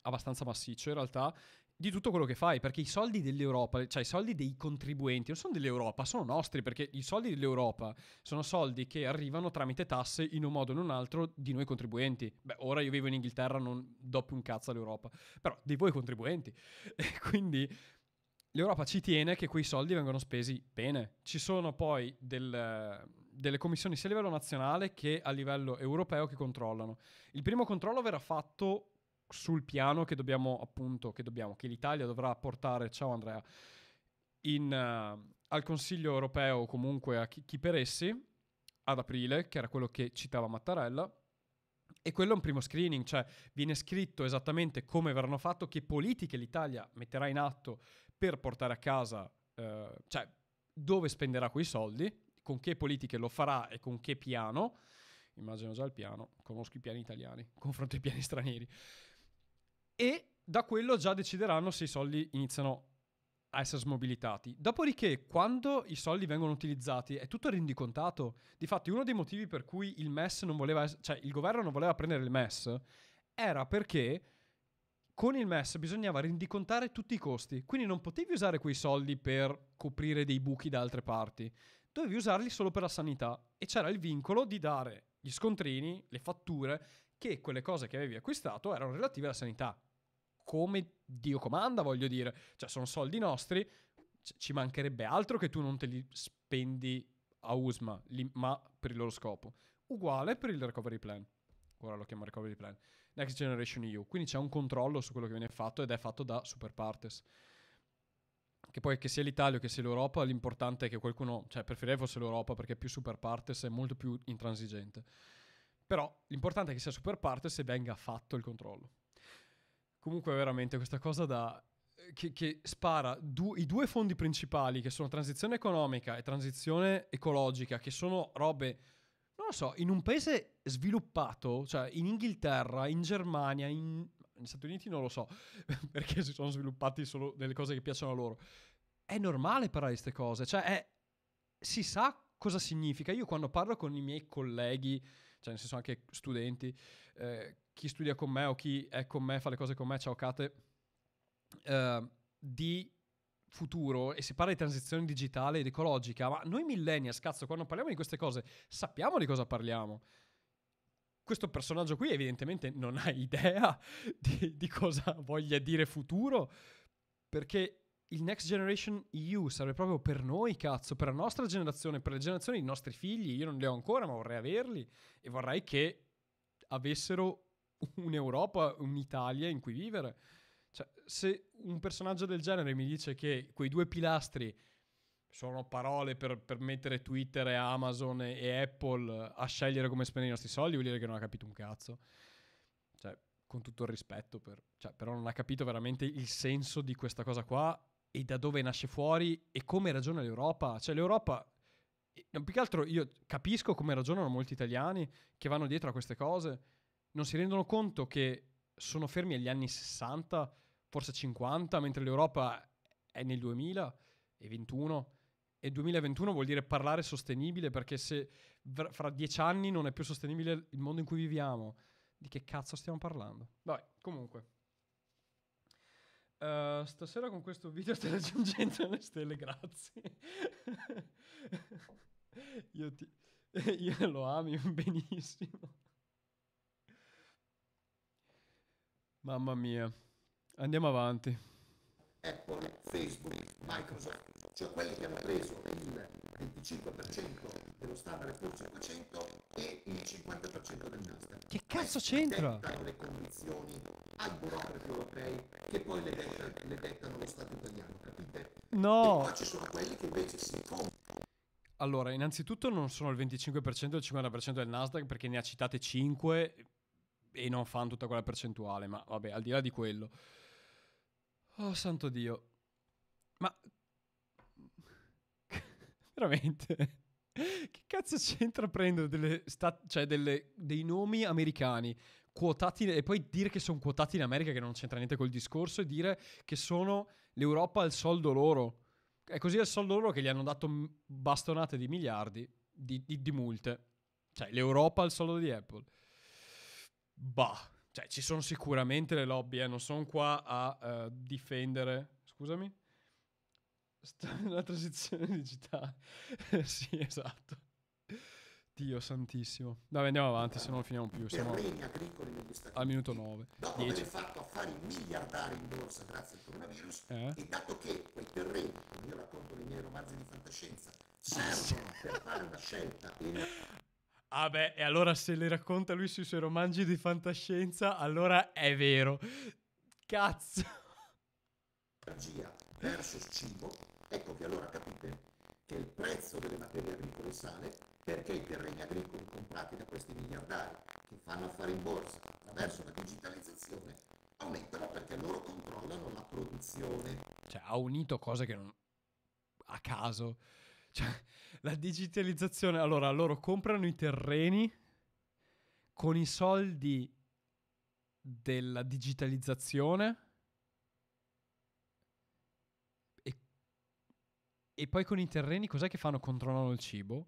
abbastanza massiccio in realtà di tutto quello che fai, perché i soldi dell'Europa, cioè i soldi dei contribuenti, non sono dell'Europa, sono nostri, perché i soldi dell'Europa sono soldi che arrivano tramite tasse in un modo o in un altro di noi contribuenti. Beh, ora io vivo in Inghilterra, non do più un cazzo all'Europa, però di voi contribuenti. E quindi l'Europa ci tiene che quei soldi vengano spesi bene. Ci sono poi del, delle commissioni sia a livello nazionale che a livello europeo che controllano. Il primo controllo verrà fatto sul piano che dobbiamo appunto che, dobbiamo, che l'Italia dovrà portare ciao Andrea in, uh, al Consiglio europeo o comunque a chi, chi, per essi ad aprile che era quello che citava Mattarella e quello è un primo screening, cioè viene scritto esattamente come verranno fatte, che politiche l'Italia metterà in atto per portare a casa, uh, cioè dove spenderà quei soldi, con che politiche lo farà e con che piano. Immagino già il piano, conosco i piani italiani, confronto i piani stranieri e da quello già decideranno se i soldi iniziano a essere smobilitati. Dopodiché, quando i soldi vengono utilizzati, è tutto rendicontato. Difatti, uno dei motivi per cui il MES non voleva, cioè il governo non voleva prendere il MES, era perché con il MES bisognava rendicontare tutti i costi. Quindi non potevi usare quei soldi per coprire dei buchi da altre parti, dovevi usarli solo per la sanità. E c'era il vincolo di dare gli scontrini, le fatture, che quelle cose che avevi acquistato erano relative alla sanità come Dio comanda, voglio dire. Cioè, sono soldi nostri, c- ci mancherebbe altro che tu non te li spendi a USMA, li- ma per il loro scopo. Uguale per il recovery plan. Ora lo chiamo recovery plan. Next Generation EU. Quindi c'è un controllo su quello che viene fatto ed è fatto da super partes che poi che sia l'Italia o che sia l'Europa, l'importante è che qualcuno, cioè preferirei fosse l'Europa perché è più super partes è molto più intransigente. Però l'importante è che sia super partes e venga fatto il controllo. Comunque veramente questa cosa da... Che, che spara du- i due fondi principali che sono transizione economica e transizione ecologica, che sono robe non lo so, in un paese sviluppato, cioè in Inghilterra, in Germania, in... negli Stati Uniti non lo so, perché si sono sviluppati solo delle cose che piacciono a loro. È normale parlare di queste cose, cioè è... si sa cosa significa. Io quando parlo con i miei colleghi cioè nel senso anche studenti, eh, chi studia con me o chi è con me, fa le cose con me, ciao Kate, eh, di futuro e si parla di transizione digitale ed ecologica, ma noi millennials, cazzo, quando parliamo di queste cose, sappiamo di cosa parliamo questo personaggio qui evidentemente non ha idea di, di, cosa voglia dire futuro, perché il Next Generation EU serve proprio per noi, cazzo, per la nostra generazione, per le generazioni dei nostri figli. Io non li ho ancora, ma vorrei averli e vorrei che avessero un'Europa, un'Italia in cui vivere. Cioè, se un personaggio del genere mi dice che quei due pilastri sono parole per mettere Twitter e Amazon e Apple a scegliere come spendere i nostri soldi, vuol dire che non ha capito un cazzo. Cioè, con tutto il rispetto, per, cioè, però non ha capito veramente il senso di questa cosa qua e da dove nasce fuori e come ragiona l'Europa. Cioè l'Europa, più che altro io capisco come ragionano molti italiani che vanno dietro a queste cose, non si rendono conto che sono fermi agli anni 60, forse 50, mentre l'Europa è nel 2021 e 2021 vuol dire parlare sostenibile perché se fra dieci anni non è più sostenibile il mondo in cui viviamo, di che cazzo stiamo parlando? Vabbè, comunque. Eh, stasera con questo video stai raggiungendo le stelle, grazie. io, ti, io lo ami benissimo. Mamma mia. Andiamo avanti. Apple, Facebook, Microsoft, cioè quelli che hanno preso il 25% dello standard forse 500 e il 50% del Nasdaq. Che cazzo c'entra? Dettano le condizioni ai burocrati europei che poi le, detta, le dettano lo Stato italiano, capite? No! E poi ci sono quelli che invece si comprano. Allora, innanzitutto non sono il 25% e il 50% del Nasdaq perché ne ha citate 5 e non fanno tutta quella percentuale, ma vabbè, al di là di quello. Oh santo Dio. Ma Veramente. Che cazzo c'entra prendere delle stat- cioè delle, dei nomi americani quotati e poi dire che sono quotati in America che non c'entra niente col discorso e dire che sono l'Europa al soldo loro. È così al soldo loro che gli hanno dato bastonate di miliardi di, di, di multe. Cioè l'Europa al soldo di Apple. Bah, cioè ci sono sicuramente le lobby, eh, non sono qua a uh, difendere. Scusami. la transizione digitale. sì, esatto. Dio santissimo. Dai, andiamo avanti, se non finiamo più. Siamo agricoli negli Stati Al minuto 9. Dopo 10. aver fatto affari miliardari in borsa grazie al coronavirus, eh? e dato che quei terreni, come io racconto nei miei romanzi di fantascienza, servono per fare una scelta in... Ah beh, e allora se le racconta lui sui suoi romanzi di fantascienza, allora è vero. Cazzo! Energia versus cibo, eccovi allora capite che il prezzo delle materie agricole sale perché i terreni agricoli comprati da questi miliardari che fanno affari in borsa attraverso la digitalizzazione aumentano perché loro controllano la produzione. Cioè ha unito cose che non... a caso. Cioè, la digitalizzazione, allora loro comprano i terreni con i soldi della digitalizzazione E poi con i terreni cos'è che fanno? Controllano il cibo?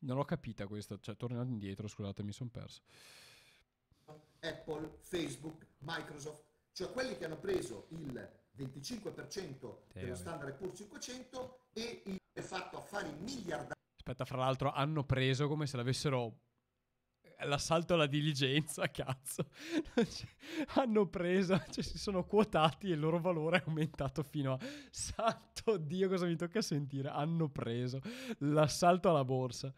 Non l'ho capita questa, cioè tornando indietro, scusate, mi sono perso. Apple, Facebook, Microsoft, cioè quelli che hanno preso il 25% dello standard pur 500 e il fatto affari miliardari. Aspetta, fra l'altro hanno preso come se l'avessero l'assalto alla diligenza, cazzo, hanno preso, cioè si sono quotati e il loro valore è aumentato fino a, santo Dio cosa mi tocca sentire, hanno preso l'assalto alla borsa.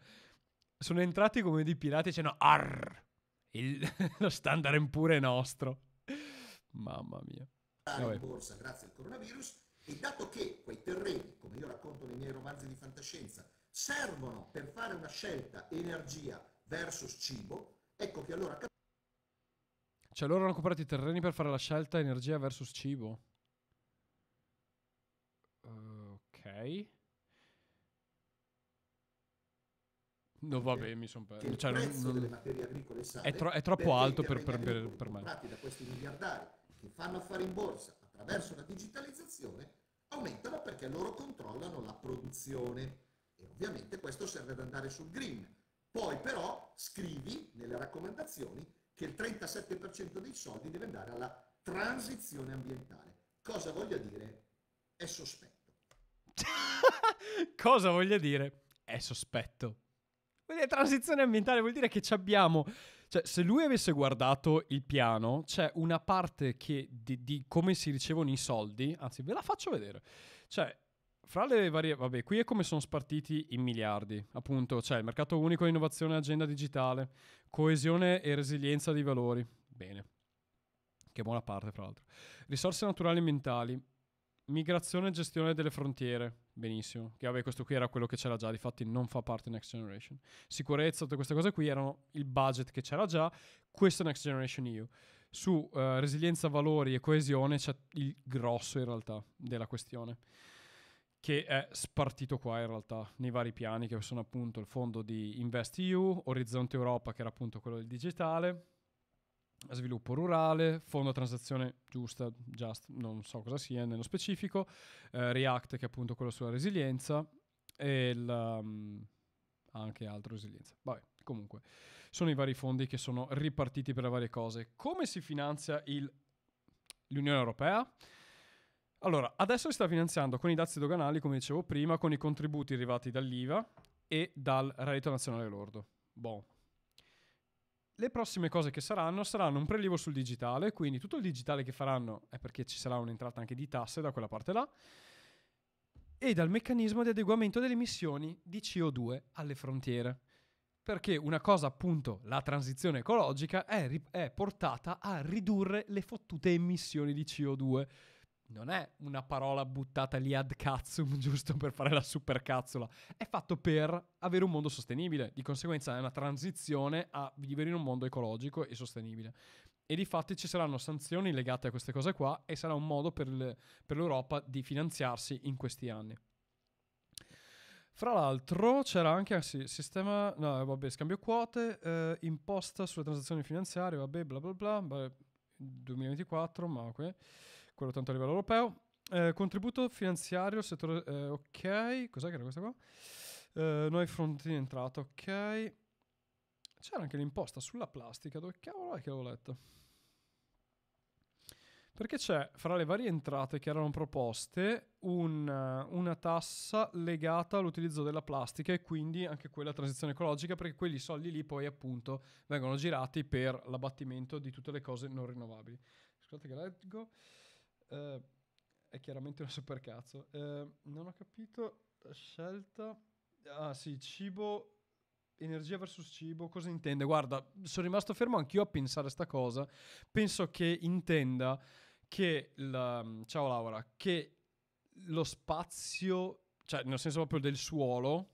Sono entrati come dei pirati e dicendo arr, il, lo standard in pure è nostro. Mamma mia. Ah, Vabbè. borsa grazie al coronavirus e dato che quei terreni, come io racconto nei miei romanzi di fantascienza, servono per fare una scelta energia versus cibo, ecco che allora... Cioè loro hanno comprato i terreni per fare la scelta energia versus cibo. Uh, ok. No, vabbè, mi sono perso. cioè, non... delle materie agricole sale è, tro- è troppo alto per, per, per, per me. da questi miliardari che fanno affari in borsa attraverso la digitalizzazione aumentano perché loro controllano la produzione. E ovviamente questo serve ad andare sul green, poi però scrivi nelle raccomandazioni che il 37% dei soldi deve andare alla transizione ambientale. Cosa voglia dire? È sospetto. Cosa voglia dire? È sospetto. Quindi transizione ambientale vuol dire che ci abbiamo... Cioè, se lui avesse guardato il piano, c'è una parte che, di, di come si ricevono i soldi, anzi ve la faccio vedere. Cioè, fra le varie, vabbè, qui è come sono spartiti i miliardi, appunto, cioè il mercato unico, innovazione, agenda digitale, coesione e resilienza dei valori. Bene, che buona parte, fra l'altro. Risorse naturali e ambientali, migrazione e gestione delle frontiere. Benissimo, che vabbè, questo qui era quello che c'era già, di fatti non fa parte Next Generation. Sicurezza, tutte queste cose qui erano il budget che c'era già, questo è Next Generation EU. Su uh, resilienza, valori e coesione c'è il grosso in realtà della questione che è spartito qua in realtà nei vari piani che sono appunto il fondo di InvestEU, Orizzonte Europa che era appunto quello del digitale, sviluppo rurale, fondo transazione giusta, just, non so cosa sia nello specifico, eh, React che è appunto quello sulla resilienza e il, um, anche altro resilienza. Vabbè, comunque, sono i vari fondi che sono ripartiti per le varie cose. Come si finanzia il, l'Unione Europea? Allora, adesso si sta finanziando con i dazi doganali, come dicevo prima, con i contributi arrivati dall'IVA e dal reddito nazionale lordo. Boh. Le prossime cose che saranno saranno un prelievo sul digitale, quindi tutto il digitale che faranno è perché ci sarà un'entrata anche di tasse da quella parte là, e dal meccanismo di adeguamento delle emissioni di CO2 alle frontiere. Perché una cosa, appunto, la transizione ecologica è, ri- è portata a ridurre le fottute emissioni di CO2 non è una parola buttata lì ad cazzum giusto per fare la supercazzola, è fatto per avere un mondo sostenibile, di conseguenza è una transizione a vivere in un mondo ecologico e sostenibile. E di fatti ci saranno sanzioni legate a queste cose qua e sarà un modo per, le, per l'Europa di finanziarsi in questi anni. Fra l'altro c'era anche ah, sì, sistema, no vabbè, scambio quote, eh, imposta sulle transazioni finanziarie, vabbè, bla bla bla, 2024, ma ok quello tanto a livello europeo. Eh, contributo finanziario, settore... Eh, ok, cos'è che era questa qua? Eh, noi fronti di entrata, ok. C'era anche l'imposta sulla plastica, dove cavolo è che l'ho letto? Perché c'è, fra le varie entrate che erano proposte, un, eh, una tassa legata all'utilizzo della plastica e quindi anche quella transizione ecologica, perché quei soldi lì poi appunto vengono girati per l'abbattimento di tutte le cose non rinnovabili. Scusate che leggo. Eh, è chiaramente una supercazzo. Eh, non ho capito la scelta. Ah sì, cibo energia versus cibo, cosa intende? Guarda, sono rimasto fermo anch'io a pensare a sta cosa. Penso che intenda che la, ciao Laura, che lo spazio, cioè nel senso proprio del suolo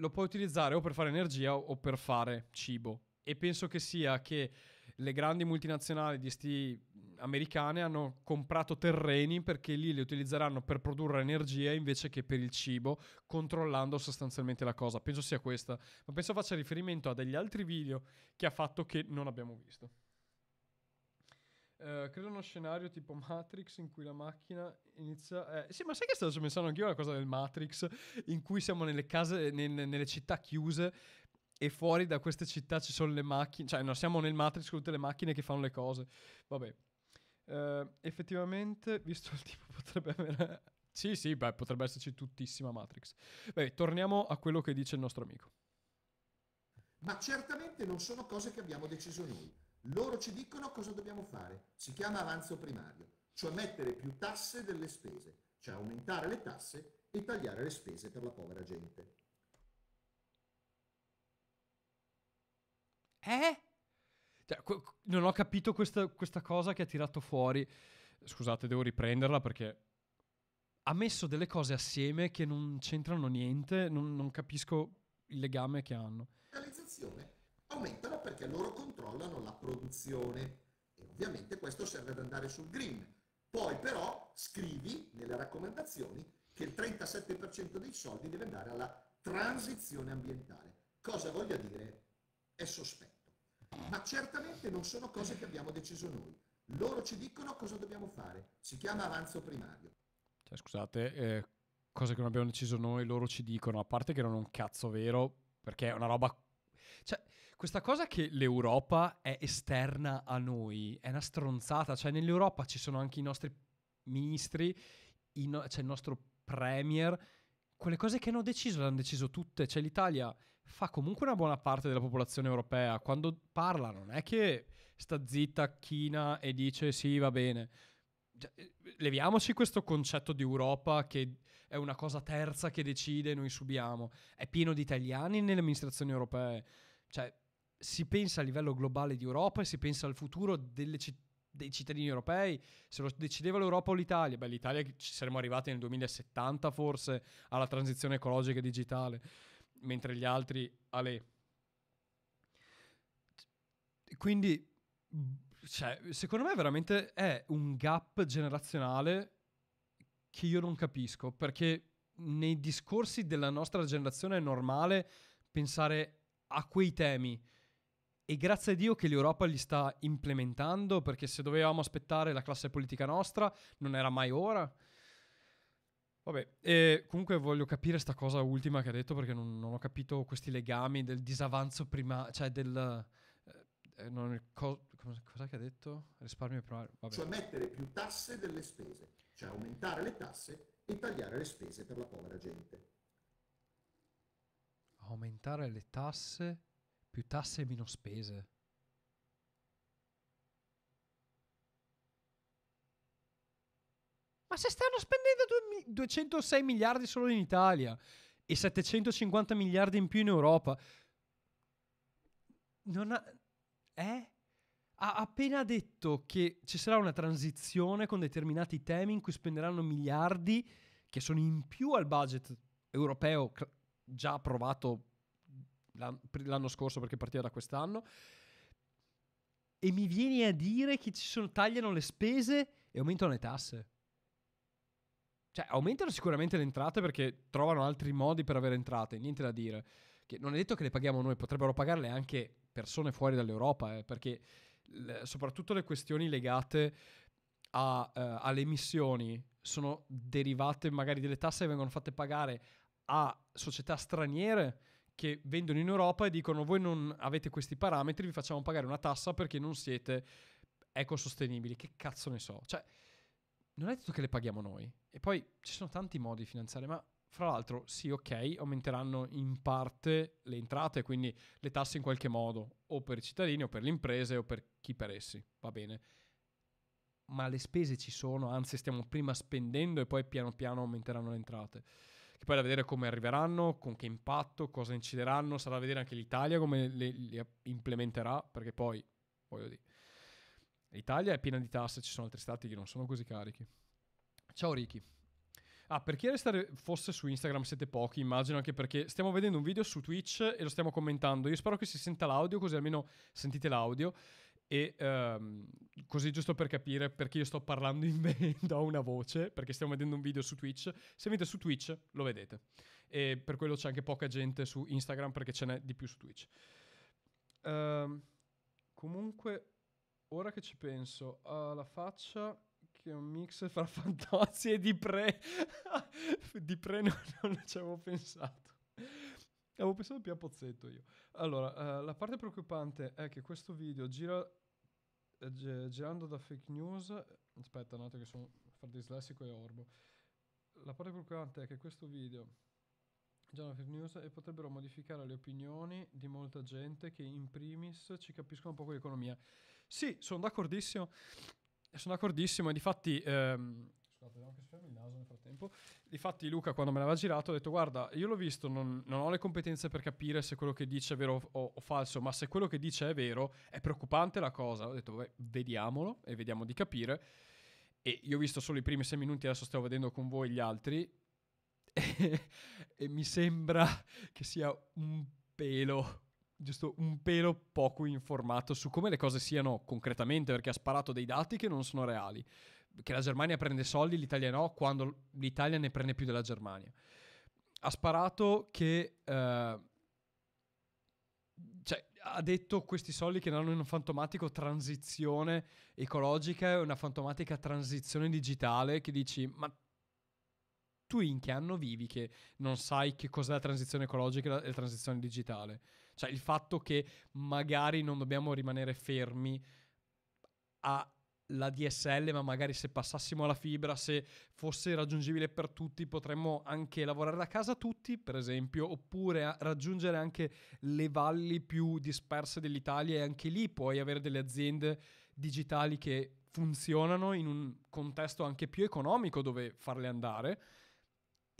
lo puoi utilizzare o per fare energia o per fare cibo. E penso che sia che le grandi multinazionali di sti americane hanno comprato terreni perché lì li utilizzeranno per produrre energia invece che per il cibo, controllando sostanzialmente la cosa. Penso sia questa, ma penso faccia riferimento a degli altri video che ha fatto che non abbiamo visto. Uh, credo uno scenario tipo Matrix in cui la macchina inizia. Eh, sì, ma sai che stavo pensando anch'io alla cosa del Matrix, in cui siamo nelle case, nel, nelle città chiuse e fuori da queste città ci sono le macchine, cioè no, siamo nel Matrix con tutte le macchine che fanno le cose. Vabbè. Uh, effettivamente, visto il tipo, potrebbe avere. sì, sì, beh, potrebbe esserci tuttissima Matrix. Beh, torniamo a quello che dice il nostro amico. Ma certamente non sono cose che abbiamo deciso noi. Loro ci dicono cosa dobbiamo fare. Si chiama avanzo primario, cioè mettere più tasse delle spese, cioè aumentare le tasse e tagliare le spese per la povera gente. Eh? Cioè, non ho capito questa, questa cosa che ha tirato fuori. Scusate, devo riprenderla perché ha messo delle cose assieme che non c'entrano niente, non, non capisco il legame che hanno. La Realizzazione aumentano perché loro controllano la produzione e ovviamente questo serve ad andare sul green. Poi però scrivi nelle raccomandazioni che il 37% dei soldi deve andare alla transizione ambientale. Cosa voglia dire? È sospetto ma certamente non sono cose che abbiamo deciso noi. Loro ci dicono cosa dobbiamo fare, si chiama avanzo primario. Cioè, scusate, eh, cose che non abbiamo deciso noi, loro ci dicono, a parte che non è un cazzo vero, perché è una roba... Cioè, questa cosa che l'Europa è esterna a noi è una stronzata, cioè nell'Europa ci sono anche i nostri ministri, no... c'è cioè, il nostro premier, quelle cose che hanno deciso le hanno deciso tutte, cioè l'Italia fa comunque una buona parte della popolazione europea. Quando parla non è che sta zitta, china e dice sì, va bene. Eh, leviamoci questo concetto di Europa che è una cosa terza che decide e noi subiamo. È pieno di italiani nelle amministrazioni europee. Cioè, si pensa a livello globale di Europa e si pensa al futuro citt- dei cittadini europei. Se lo decideva l'Europa o l'Italia, beh, l'Italia ci saremmo arrivati nel 2070 forse alla transizione ecologica e digitale mentre gli altri Ale. Quindi, cioè, secondo me veramente è un gap generazionale che io non capisco, perché nei discorsi della nostra generazione è normale pensare a quei temi. E grazie a Dio che l'Europa li sta implementando, perché se dovevamo aspettare la classe politica nostra, non era mai ora. Vabbè, e eh, comunque voglio capire questa cosa ultima che ha detto perché non, non ho capito questi legami del disavanzo primario, cioè del... Eh, eh non, co- cosa che ha detto? Risparmio primario. Vabbè. Cioè mettere più tasse delle spese, cioè aumentare le tasse e tagliare le spese per la povera gente. Aumentare le tasse, più tasse e meno spese. Ma se stanno spendendo 206 miliardi solo in Italia e 750 miliardi in più in Europa, non ha... Eh? ha appena detto che ci sarà una transizione con determinati temi in cui spenderanno miliardi che sono in più al budget europeo già approvato l'anno scorso perché partiva da quest'anno. E mi vieni a dire che ci sono, tagliano le spese e aumentano le tasse. Cioè, aumentano sicuramente le entrate perché trovano altri modi per avere entrate, niente da dire. Che non è detto che le paghiamo noi, potrebbero pagarle anche persone fuori dall'Europa, eh, perché le, soprattutto le questioni legate a, uh, alle emissioni sono derivate magari delle tasse che vengono fatte pagare a società straniere che vendono in Europa e dicono voi non avete questi parametri, vi facciamo pagare una tassa perché non siete ecosostenibili. Che cazzo ne so? Cioè, non è detto che le paghiamo noi. E poi ci sono tanti modi di finanziare, ma fra l'altro, sì, ok, aumenteranno in parte le entrate, quindi le tasse in qualche modo, o per i cittadini, o per le imprese, o per chi per essi, va bene. Ma le spese ci sono, anzi stiamo prima spendendo e poi piano piano aumenteranno le entrate. Che poi da vedere come arriveranno, con che impatto, cosa incideranno, sarà da vedere anche l'Italia come le, le implementerà, perché poi, voglio dire, L'Italia è piena di tasse, ci sono altri stati che non sono così carichi. Ciao Ricky. Ah, per chi restare fosse su Instagram siete pochi, immagino anche perché stiamo vedendo un video su Twitch e lo stiamo commentando. Io spero che si senta l'audio, così almeno sentite l'audio. E um, così giusto per capire perché io sto parlando in vento a una voce, perché stiamo vedendo un video su Twitch. Se venite su Twitch lo vedete. E per quello c'è anche poca gente su Instagram perché ce n'è di più su Twitch. Um, comunque Ora che ci penso, uh, la faccia che è un mix fra Fantozzi e di pre. di pre non, non ci avevo pensato. Avevo pensato più a Pozzetto io. Allora, eh, la parte preoccupante è che questo video gira eh, girando da fake news. Aspetta, noto che sono fra dislessico e orbo. La parte preoccupante è che questo video già una fake news e potrebbero modificare le opinioni di molta gente che in primis ci capiscono un po' di economia. Sì, sono d'accordissimo. Eh, sono d'accordissimo e difatti... Ehm, Scusate, devo anche soffiarmi il naso nel frattempo. Difatti Luca quando me l'aveva girato ha detto guarda, io l'ho visto, non, non ho le competenze per capire se quello che dice è vero o, o, falso, ma se quello che dice è vero è preoccupante la cosa. Ho detto beh, vediamolo e vediamo di capire. E io ho visto solo i primi sei minuti, adesso stavo vedendo con voi gli altri. e mi sembra che sia un pelo giusto un pelo poco informato su come le cose siano concretamente, perché ha sparato dei dati che non sono reali. Che la Germania prende soldi, l'Italia no, quando l'Italia ne prende più della Germania. Ha sparato che... Eh, cioè, ha detto questi soldi che non hanno una fantomatica transizione ecologica e una fantomatica transizione digitale che dici, ma tu in che anno vivi che non sai che cos'è la transizione ecologica e la, transizione digitale? Cioè il fatto che magari non dobbiamo rimanere fermi a la DSL, ma magari se passassimo alla fibra, se fosse raggiungibile per tutti, potremmo anche lavorare da casa tutti, per esempio, oppure raggiungere anche le valli più disperse dell'Italia e anche lì puoi avere delle aziende digitali che funzionano in un contesto anche più economico dove farle andare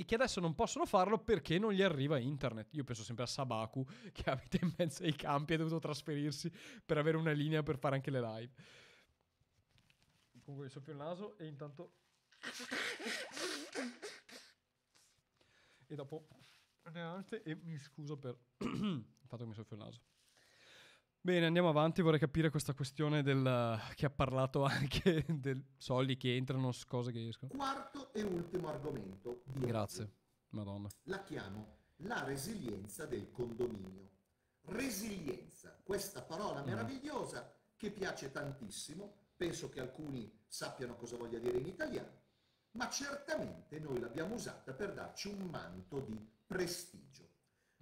e che adesso non possono farlo perché non gli arriva internet. Io penso sempre a Sabaku che abita in mezzo ai campi e ha dovuto trasferirsi per avere una linea per fare anche le live. Comunque soffio il naso e intanto... e dopo... E mi scuso per il fatto che mi soffio il naso. Bene, andiamo avanti. Vorrei capire questa questione del, eh, che ha parlato anche del soldi che entrano, cose che escono. Quarto e ultimo argomento. Grazie, oggi. Madonna. La chiamo la resilienza del condominio. Resilienza, questa parola mm. meravigliosa che piace tantissimo, penso che alcuni sappiano cosa voglia dire in italiano, ma certamente noi l'abbiamo usata per darci un manto di prestigio.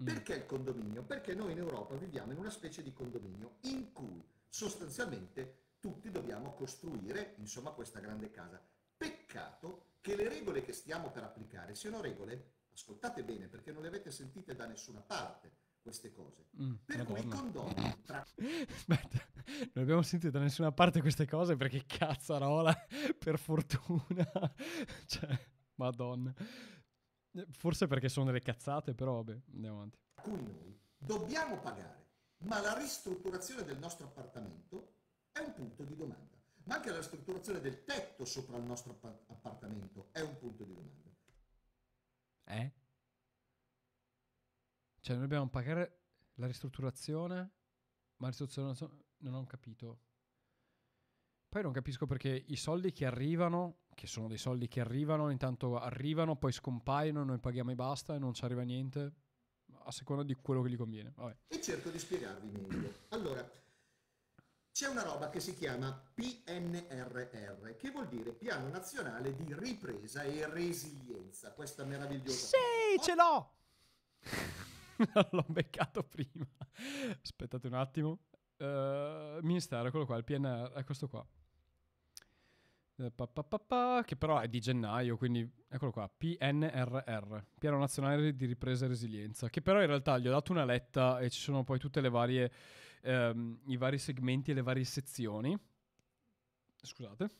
Mm. Perché il condominio? Perché noi in Europa viviamo in una specie di condominio in cui sostanzialmente tutti dobbiamo costruire, insomma, questa grande casa. Peccato che le regole che stiamo per applicare siano regole, ascoltate bene perché non le avete sentite da nessuna parte queste cose. Mm, per cui i condomini tra... Aspetta, non abbiamo sentito da nessuna parte queste cose perché cazzarola, per fortuna. cioè, madonna. Forse perché sono delle cazzate, però vabbè, andiamo avanti. A noi dobbiamo pagare, ma la ristrutturazione del nostro appartamento è un punto di domanda. Ma anche la ristrutturazione del tetto sopra il nostro appartamento è un punto di domanda. Eh? Cioè, noi dobbiamo pagare la ristrutturazione, ma la ristrutturazione non ho capito. Poi non capisco perché i soldi che arrivano che sono dei soldi che arrivano, intanto arrivano, poi scompaiono, noi paghiamo e basta e non ci arriva niente, a seconda di quello che gli conviene. Vabbè. E cerco di spiegarvi meglio. Allora, c'è una roba che si chiama PNRR, che vuol dire Piano Nazionale di Ripresa e Resilienza, questa meravigliosa... Sì, cosa. ce l'ho! L'ho beccato prima. Aspettate un attimo. Uh, ministero, quello qua, il PNR, è questo qua. Eh, pa, pa, pa, che però è di gennaio, quindi eccolo qua, PNRR, Piano Nazionale di Ripresa e Resilienza, che però in realtà gli ho dato una letta e ci sono poi tutte le varie, ehm, i vari segmenti e le varie sezioni, scusate,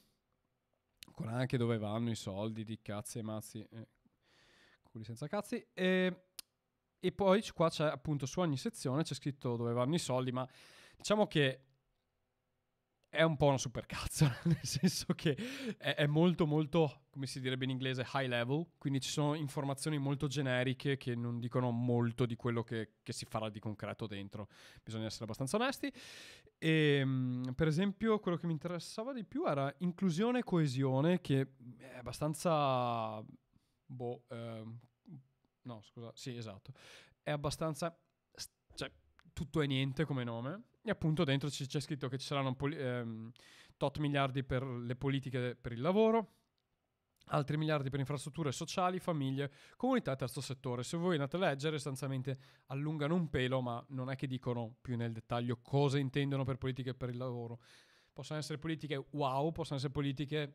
con anche dove vanno i soldi di cazzi e mazzi, eh, culi senza cazzi, e, e poi qua c'è appunto su ogni sezione c'è scritto dove vanno i soldi, ma diciamo che è un po' una supercazza, nel senso che è, è, molto molto, come si direbbe in inglese, high level, quindi ci sono informazioni molto generiche che non dicono molto di quello che, che si farà di concreto dentro, bisogna essere abbastanza onesti. E, ehm, per esempio quello che mi interessava di più era inclusione e coesione, che è abbastanza... Boh, ehm, no scusa, sì esatto, è abbastanza... Cioè, tutto e niente come nome e appunto dentro c'è scritto che ci saranno poli- ehm, tot miliardi per le politiche per il lavoro, altri miliardi per infrastrutture sociali, famiglie, comunità e terzo settore. Se voi andate a leggere, sostanzialmente allungano un pelo, ma non è che dicono più nel dettaglio cosa intendono per politiche per il lavoro. Possono essere politiche wow, possono essere politiche...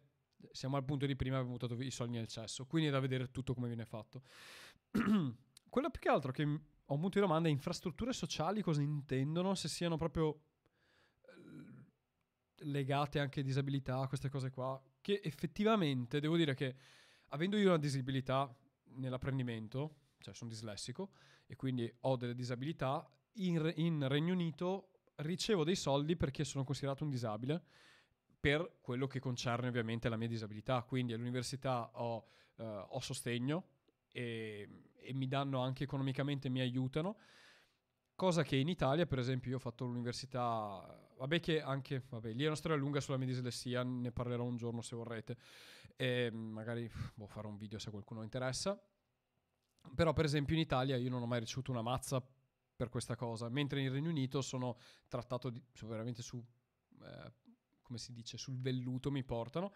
Siamo al punto di prima, abbiamo buttato i soldi nel cesso, quindi è da vedere tutto come viene fatto. Quello più che altro che ho un punto di domanda, infrastrutture sociali cosa intendono? Se siano proprio eh, legate anche a disabilità, queste cose qua, che effettivamente devo dire che avendo io una disabilità nell'apprendimento, cioè sono dislessico e quindi ho delle disabilità, in, Re- in Regno Unito ricevo dei soldi perché sono considerato un disabile per quello che concerne ovviamente la mia disabilità, quindi all'università ho, eh, ho sostegno, e, e mi danno anche economicamente, mi aiutano. Cosa che in Italia, per esempio, io ho fatto l'università, vabbè che anche, vabbè, lì è una storia lunga sulla mia dislessia, ne parlerò un giorno se vorrete, e magari boh, farò un video se qualcuno interessa. Però, per esempio, in Italia io non ho mai ricevuto una mazza per questa cosa, mentre in Regno Unito sono trattato di, veramente su, eh, come si dice, sul velluto mi portano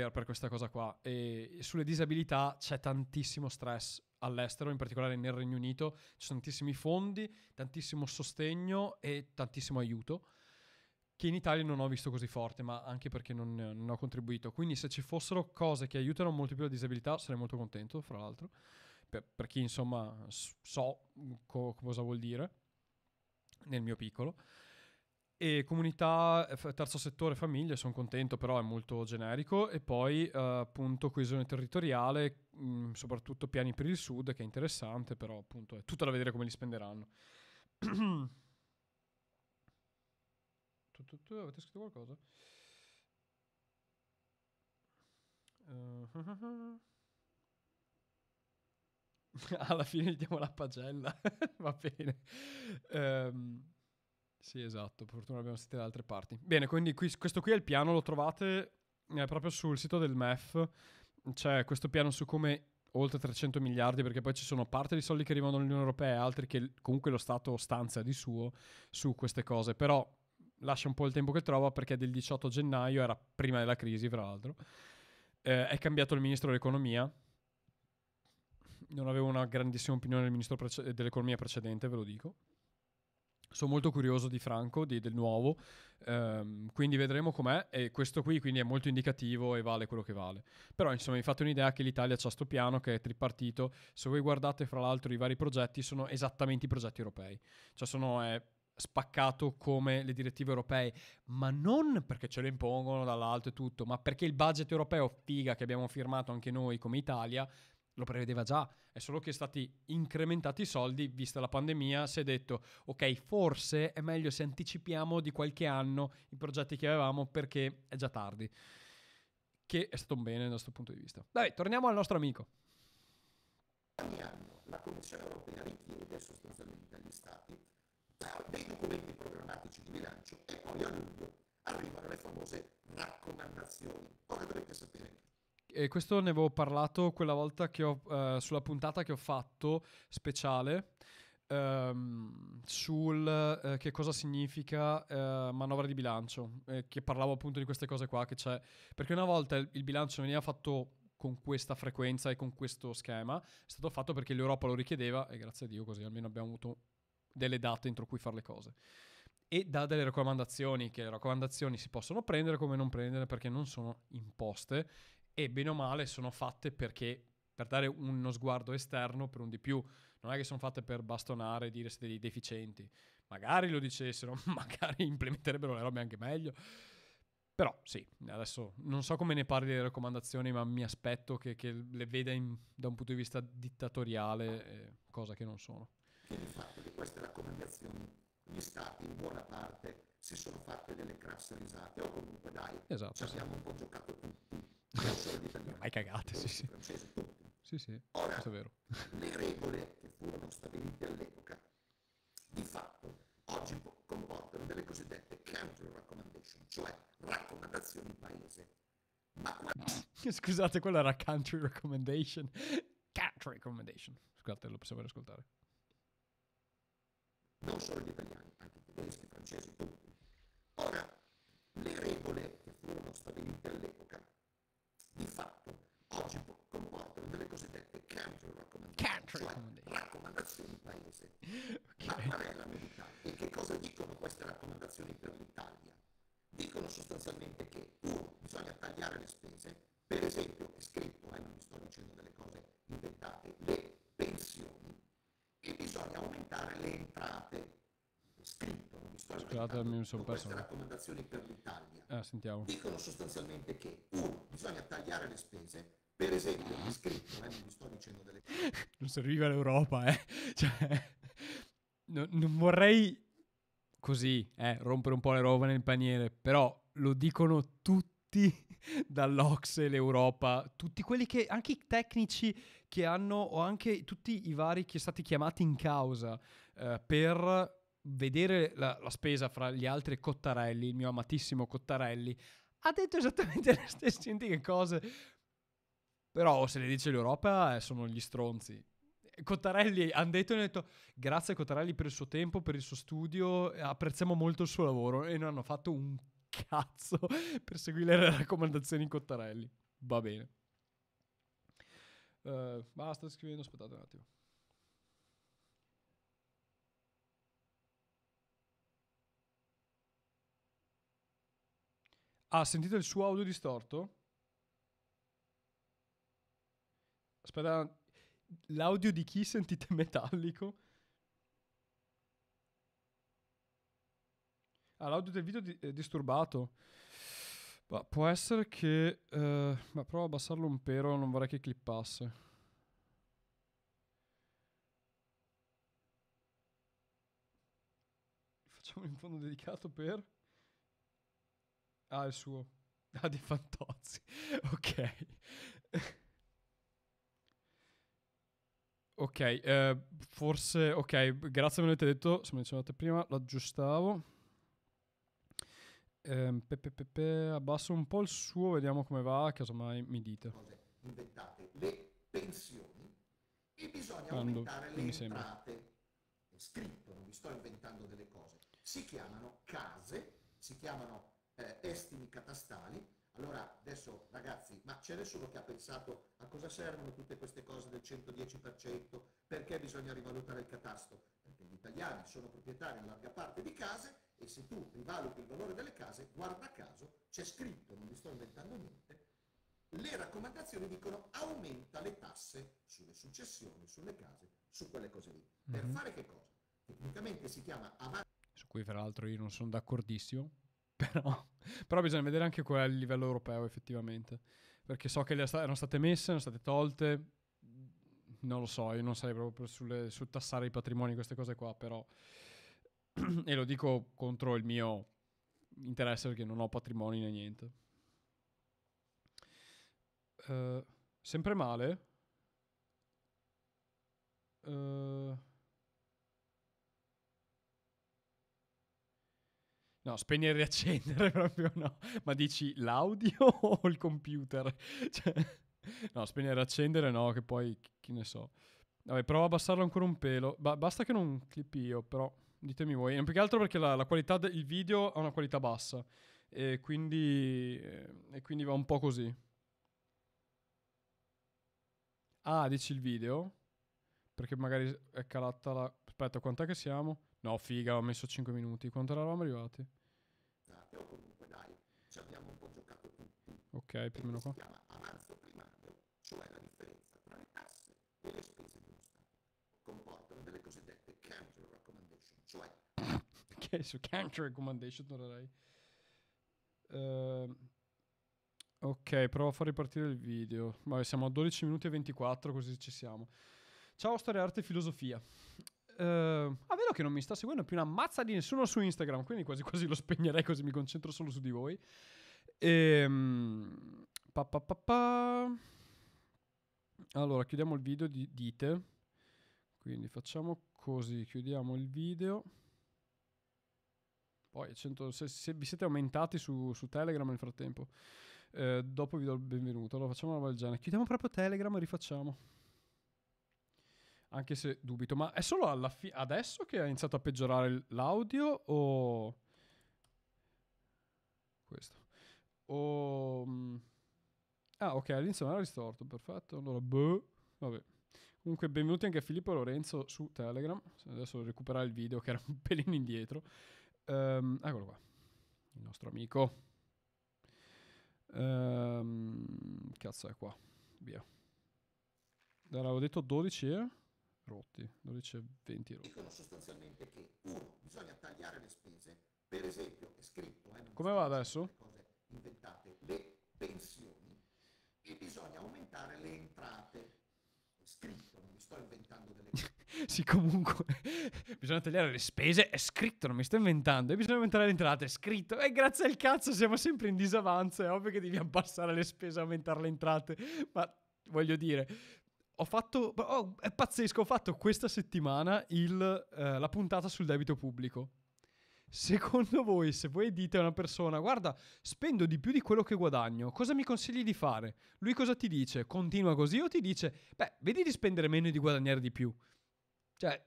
per, per questa cosa qua. E sulle disabilità c'è tantissimo stress all'estero, in particolare nel Regno Unito, ci sono tantissimi fondi, tantissimo sostegno e tantissimo aiuto che in Italia non ho visto così forte, ma anche perché non, non ho contribuito. Quindi se ci fossero cose che aiutano molto più la disabilità sarei molto contento, fra l'altro, per, per chi insomma so co- cosa vuol dire nel mio piccolo. E comunità, eh, terzo settore, famiglie, sono contento, però è molto generico. E poi eh, appunto coesione territoriale, mh, mm, soprattutto piani per il sud, che è interessante, però appunto è tutto da vedere come li spenderanno. tu, tu, tu, avete scritto qualcosa? Uh, Alla fine gli diamo la pagella, va bene. Um, sì, esatto, per fortuna abbiamo sentito le altre parti. Bene, quindi qui, questo qui è il piano, lo trovate eh, proprio sul sito del MEF, c'è questo piano su come oltre 300 miliardi, perché poi ci sono parte dei soldi che arrivano dall'Unione Europea e altri che comunque lo Stato stanzia di suo su queste cose, però lascia un po' il tempo che trova perché del 18 gennaio, era prima della crisi fra l'altro, eh, è cambiato il ministro dell'economia, non avevo una grandissima opinione del ministro prece- dell'economia precedente, ve lo dico. Sono molto curioso di Franco, di, del nuovo, um, quindi vedremo com'è e questo qui quindi è molto indicativo e vale quello che vale. Però insomma mi fate un'idea che l'Italia ha sto piano che è tripartito, se voi guardate fra l'altro i vari progetti sono esattamente i progetti europei, cioè sono eh, spaccato come le direttive europee, ma non perché ce le impongono dall'alto e tutto, ma perché il budget europeo figa che abbiamo firmato anche noi come Italia lo prevedeva già, è solo che sono stati incrementati i soldi, vista la pandemia, si è detto ok, forse è meglio se anticipiamo di qualche anno i progetti che avevamo perché è già tardi. Che è stato un bene dal nostro punto di vista. Dai, torniamo al nostro amico. Ogni anno la Commissione europea richiede sostanzialmente agli Stati dei documenti programmatici di bilancio e poi a luglio arrivano le famose raccomandazioni. Ora dovete sapere e questo ne avevo parlato quella volta che ho, uh, sulla puntata che ho fatto speciale um, sul uh, che cosa significa uh, manovra di bilancio, eh, che parlavo appunto di queste cose qua che c'è, perché una volta il, il bilancio veniva fatto con questa frequenza e con questo schema, è stato fatto perché l'Europa lo richiedeva e grazie a Dio così almeno abbiamo avuto delle date entro cui fare le cose e dà delle raccomandazioni, che le raccomandazioni si possono prendere come non prendere perché non sono imposte e bene o male sono fatte perché per dare uno sguardo esterno per un di più, non è che sono fatte per bastonare e dire siete dei deficienti, magari lo dicessero, magari implementerebbero le robe anche meglio. Però sì, adesso non so come ne parli delle raccomandazioni, ma mi aspetto che, che le veda in, da un punto di vista dittatoriale, eh, cosa che non sono. Che il fatto di queste raccomandazioni gli stati in buona parte si sono fatte delle crasse risate o comunque dai, esatto. ci abbiamo un po' giocato tutti francesi, italiani. Mai cagate, sì, sì. Sì, sì, Ora, è vero. Le regole che furono stabilite all'epoca, di fatto, oggi comportano delle cosiddette country recommendation, cioè raccomandazioni paese. Ma quando... Scusate, quella era country recommendation. Country recommendation. Scusate, lo possiamo ascoltare. Non solo gli italiani, anche i tedeschi, i francesi, tutti. Ora, le regole che furono stabilite all'epoca di fatto oggi comportano delle cosiddette country recommendations, cioè raccomandazioni di paese. okay. Ma qual è la novità? E che cosa dicono queste raccomandazioni per l'Italia? Dicono sostanzialmente che uno, bisogna tagliare le spese, per esempio è scritto, eh, non sto dicendo delle cose inventate, le pensioni e bisogna aumentare le entrate scritto, non mi sto Scusatemi, mi sono perso. raccomandazioni per l'Italia. Eh, sentiamo. Dicono sostanzialmente che, uno, bisogna tagliare le spese, per esempio, iscritto, eh, non sto dicendo delle Non serviva l'Europa, eh. Cioè, no, non vorrei così, eh, rompere un po' le roba nel paniere, però lo dicono tutti dall'Ox e l'Europa, tutti quelli che, anche i tecnici che hanno, o anche tutti i vari che sono stati chiamati in causa eh, per vedere la, la, spesa fra gli altri Cottarelli, il mio amatissimo Cottarelli, ha detto esattamente le stesse identiche cose. Però se le dice l'Europa eh, sono gli stronzi. Cottarelli hanno detto e hanno detto grazie Cottarelli per il suo tempo, per il suo studio, apprezziamo molto il suo lavoro e non hanno fatto un cazzo per seguire le raccomandazioni Cottarelli. Va bene. Uh, basta scrivendo, aspettate un attimo. Ah, sentite il suo audio distorto? Aspetta, l'audio di chi sentite metallico? Ah, l'audio del video di- è eh, disturbato. Ma può essere che... Eh, ma provo a abbassarlo un pero, non vorrei che clippasse. Facciamo in fondo dedicato per... Ah, il suo. Ah, di Fantozzi. ok. ok, eh, forse... Ok, grazie me l'avete detto. Se me ne andate prima, l'aggiustavo. Eh, pe, pe, pe, Abbasso un po' il suo, vediamo come va, casomai mi dite. Inventate le pensioni e bisogna Quando aumentare le entrate. È scritto, non vi sto inventando delle cose. Si chiamano case, si chiamano eh, estimi catastali. Allora, adesso ragazzi, ma c'è nessuno che ha pensato a cosa servono tutte queste cose del 110%, perché bisogna rivalutare il catasto? Perché gli italiani sono proprietari in larga parte di case e se tu rivaluti il valore delle case, guarda caso, c'è scritto, non vi sto inventando niente, le raccomandazioni dicono aumenta le tasse sulle successioni, sulle case, su quelle cose lì. Per mm-hmm. fare che cosa? Tecnicamente si chiama avanti. Su cui fra l'altro io non sono d'accordissimo, però, però bisogna vedere anche qual è il livello europeo effettivamente, perché so che le erano state messe, erano state tolte, non lo so, io non sarei proprio sulle, sul tassare i patrimoni, queste cose qua, però, e lo dico contro il mio interesse perché non ho patrimoni né niente. Uh, sempre male? Uh, No, spegnere e riaccendere proprio no. Ma dici l'audio o il computer? Cioè, no, spegnere e accendere no, che poi chi ne so. Vabbè, provo a abbassarlo ancora un pelo. Ba- basta che non clip io, però ditemi voi. Non Più che altro perché la, la qualità del video ha una qualità bassa. E quindi, eh, e quindi va un po' così. Ah, dici il video? Perché magari è calata la... Aspetta, quant'è che siamo? No, figa, ho messo 5 minuti. Quanto eravamo arrivati? Ah, però comunque dai, ci abbiamo un po' giocato tutti. Ok, più o meno qua. Si chiama avanzo primario, cioè la differenza tra le tasse e le spese di uno Stato. Comportano delle cosiddette counter recommendation, cioè... ok, su counter recommendation tornerei. Uh, ok, provo a far ripartire il video. Vabbè, siamo a 12 minuti e 24, così ci siamo. Ciao, storia, arte e filosofia. Uh, ehm, ah, vedo che non mi sta seguendo più una mazza di nessuno su Instagram, quindi quasi quasi lo spegnerei così mi concentro solo su di voi. Ehm, pa, pa, pa, pa. allora, chiudiamo il video di dite. Quindi facciamo così, chiudiamo il video. Poi 100, se, se, vi siete aumentati su, su Telegram nel frattempo, eh, dopo vi do il benvenuto. Allora facciamo una roba Chiudiamo proprio Telegram e rifacciamo anche se dubito, ma è solo fi- adesso che ha iniziato a peggiorare l'audio o... Questo. O... Mm, ah, ok, all'inizio non era ristorto, perfetto. Allora, boh, vabbè. Comunque, benvenuti anche a Filippo e Lorenzo su Telegram. Adesso recuperare il video che era un pelino indietro. Um, eccolo qua, il nostro amico. Um, cazzo è qua, via. Allora, avevo detto 12, eh? rotti, 12 e 20 rotti. Dicono sostanzialmente che uno, bisogna tagliare le spese, per esempio è scritto... Eh, Come va adesso? Cose inventate, le pensioni e bisogna aumentare le entrate. È scritto, non mi sto inventando delle cose. sì, comunque, bisogna tagliare le spese, è scritto, non mi sto inventando, e eh, bisogna aumentare le entrate, è scritto. E grazie al cazzo siamo sempre in disavanzo, è ovvio che devi abbassare le spese e aumentare le entrate, ma voglio dire, ho fatto, oh, è pazzesco, ho fatto questa settimana il, eh, la puntata sul debito pubblico. Secondo voi, se voi dite a una persona, guarda, spendo di più di quello che guadagno, cosa mi consigli di fare? Lui cosa ti dice? Continua così o ti dice, beh, vedi di spendere meno e di guadagnare di più? Cioè,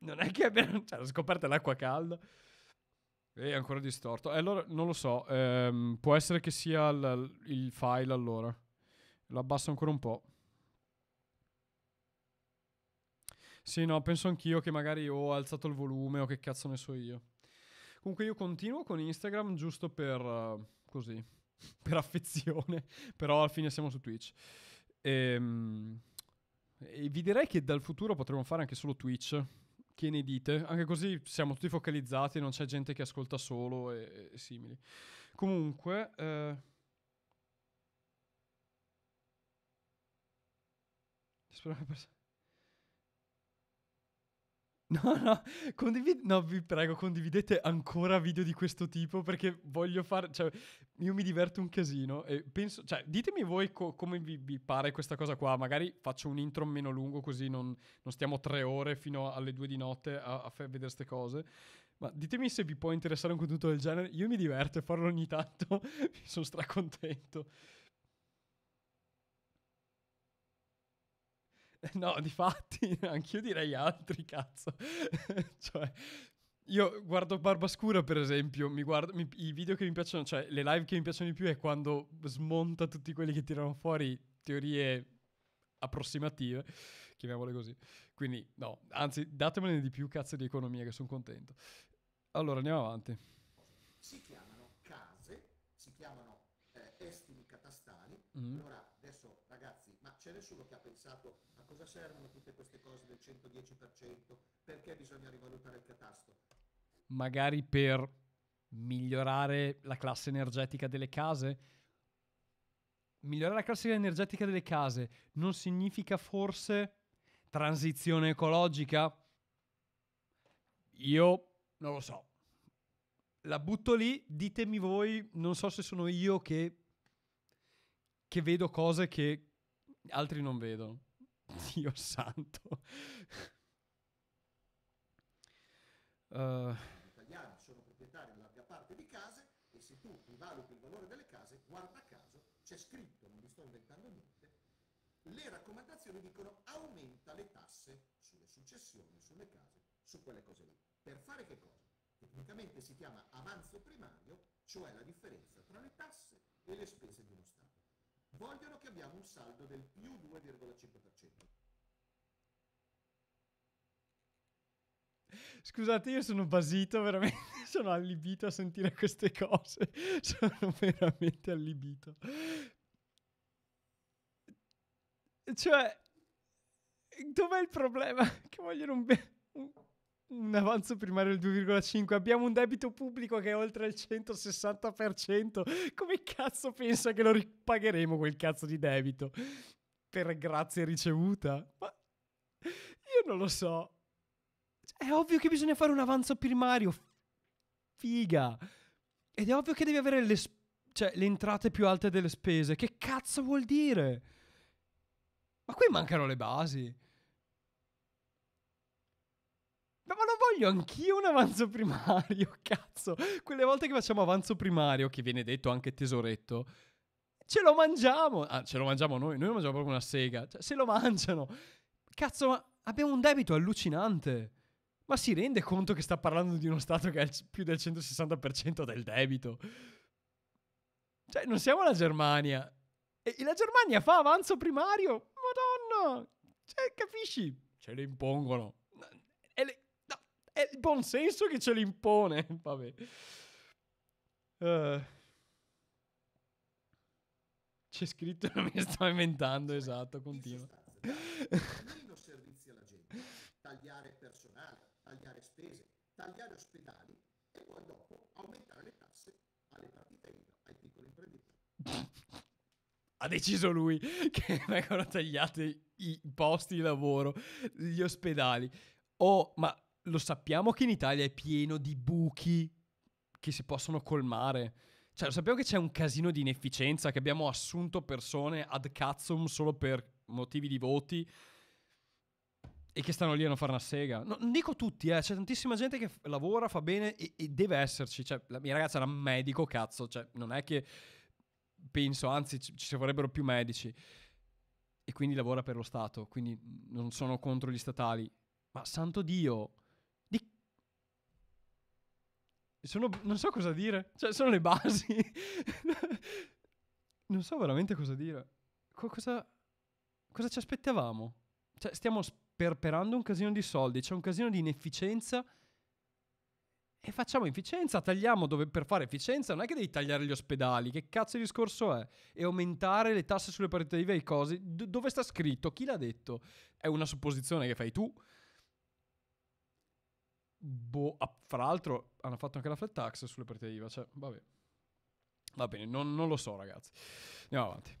non è che abbiano... Cioè, scoperta l'acqua calda. E ancora distorto. E eh, allora, non lo so, ehm, può essere che sia l- il file allora. Lo abbasso ancora un po'. Sì, no, penso anch'io che magari ho alzato il volume o che cazzo ne so io. Comunque io continuo con Instagram giusto per uh, così, per affezione, però alla fine siamo su Twitch. Ehm, e vi direi che dal futuro potremmo fare anche solo Twitch. Che ne dite? Anche così siamo tutti focalizzati, non c'è gente che ascolta solo e, e simili. Comunque... Eh... Spero che... No, no, condivid- no, vi prego, condividete ancora video di questo tipo perché voglio fare, cioè, io mi diverto un casino e penso, cioè, ditemi voi co- come vi-, vi, pare questa cosa qua, magari faccio un intro meno lungo così non, non stiamo tre ore fino alle due di notte a, a vedere queste cose, ma ditemi se vi può interessare un contenuto del genere, io mi diverto e farlo ogni tanto, mi sono stracontento. No, di fatti, anch'io direi altri, cazzo. cioè, io guardo Scura, per esempio, mi guardo, mi, i video che mi piacciono, cioè le live che mi piacciono di più è quando smonta tutti quelli che tirano fuori teorie approssimative, chiamiamole così. Quindi, no, anzi, datemene di più cazzo di economia che sono contento. Allora, andiamo avanti. Si chiamano case, si chiamano eh, estimi catastali. Mm. Allora, adesso, ragazzi, ma c'è nessuno che ha pensato cosa servono tutte queste cose del 110%? Perché bisogna rivalutare il catasto? Magari per migliorare la classe energetica delle case? Migliorare la classe energetica delle case non significa forse transizione ecologica? Io non lo so. La butto lì, ditemi voi, non so se sono io che, che vedo cose che altri non vedono. Dio santo. Gli eh. italiani sono proprietari di larga parte di case e se tu rivaluti il valore delle case, guarda caso, c'è scritto, non vi sto inventando niente, le raccomandazioni dicono aumenta le tasse sulle successioni, sulle case, su quelle cose lì. Per fare che cosa? Tecnicamente si chiama avanzo primario, cioè la differenza tra le tasse e le spese di uno Stato vogliono che abbiamo un saldo del più 2,5%. Scusate, io sono basito, veramente sono allibito a sentire queste cose. Sono veramente allibito. Cioè, dov'è il problema? Che vogliono un, be- un un avanzo primario del 2,5, abbiamo un debito pubblico che è oltre il 160%. Come cazzo pensa che lo ripagheremo quel cazzo di debito? Per grazia ricevuta? Ma io non lo so. Cioè, è ovvio che bisogna fare un avanzo primario. Figa. Ed è ovvio che devi avere le, cioè, le entrate più alte delle spese. Che cazzo vuol dire? Ma qui mancano le basi. Ma lo voglio anch'io un avanzo primario, cazzo. Quelle volte che facciamo avanzo primario, che viene detto anche tesoretto, ce lo mangiamo. Ah, ce lo mangiamo noi, noi mangiamo proprio una sega. Cioè, se lo mangiano. Cazzo, ma abbiamo un debito allucinante. Ma si rende conto che sta parlando di uno Stato che ha più del 160% del debito? Cioè, non siamo la Germania. E la Germania fa avanzo primario? Madonna! Cioè, capisci? Ce le impongono è il buon senso che ce l'impone. Vabbè. Uh. C'è scritto, non mi sto inventando, esatto, continua. Meno servizi alla gente, tagliare personale, tagliare spese, tagliare ospedali e poi dopo aumentare le tasse alle partite IVA, ai piccoli imprenditori. ha deciso lui che vengono tagliati i posti di lavoro, gli ospedali. Oh, ma lo sappiamo che in Italia è pieno di buchi che si possono colmare. Cioè, lo sappiamo che c'è un casino di inefficienza, che abbiamo assunto persone ad cazzum solo per motivi di voti e che stanno lì a non fare una sega. No, non dico tutti, eh, c'è tantissima gente che lavora, fa bene e, e deve esserci. Cioè, la mia ragazza era medico, cazzo, cioè, non è che penso, anzi, ci, ci vorrebbero più medici. E quindi lavora per lo Stato, quindi non sono contro gli statali. Ma santo Dio, sono, non so cosa dire. Cioè, sono le basi. non so veramente cosa dire. Co- cosa, cosa ci aspettavamo? Cioè, stiamo sperperando un casino di soldi, c'è un casino di inefficienza. E facciamo efficienza, tagliamo dove per fare efficienza non è che devi tagliare gli ospedali, che cazzo di discorso è? E aumentare le tasse sulle partite IVA e cose, D- dove sta scritto? Chi l'ha detto? È una supposizione che fai tu. Boh, ah, fra l'altro hanno fatto anche la flat tax sulle partite IVA, cioè, vabbè. Va bene, non, non lo so ragazzi. Andiamo avanti.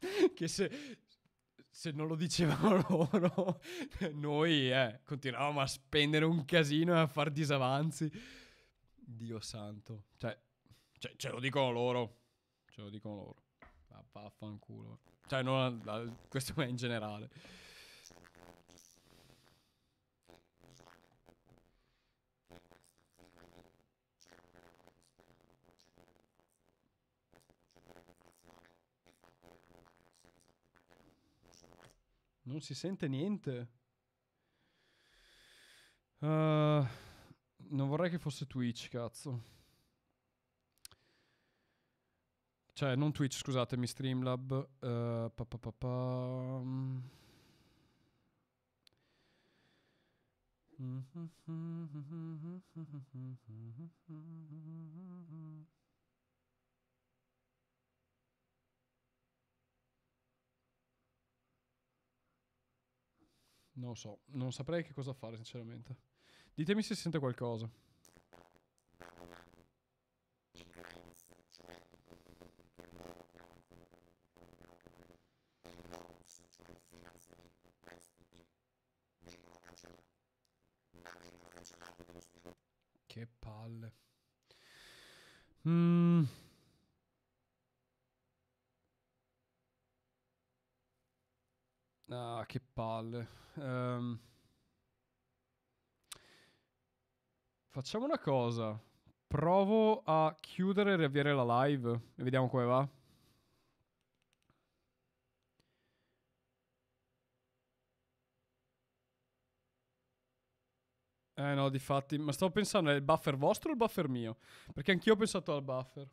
che se, se non lo dicevano loro, noi eh, continuavamo a spendere un casino e a far disavanzi. Dio santo. Cioè, cioè ce lo dicono loro. Ce lo dicono loro. Ah, vaffanculo. Va, cioè, non, no, questo è in generale. Non si sente niente. Uh, non vorrei che fosse Twitch, cazzo. Cioè, non Twitch, scusatemi, Streamlab. Uh, pa, pa, pa, Non so, non saprei che cosa fare sinceramente. Ditemi se sente qualcosa. Che palle. Mm. Ah, che palle. Um. Facciamo una cosa. Provo a chiudere e riavviare la live e vediamo come va. Eh no, difatti, ma stavo pensando, è il buffer vostro o il buffer mio? Perché anch'io ho pensato al buffer.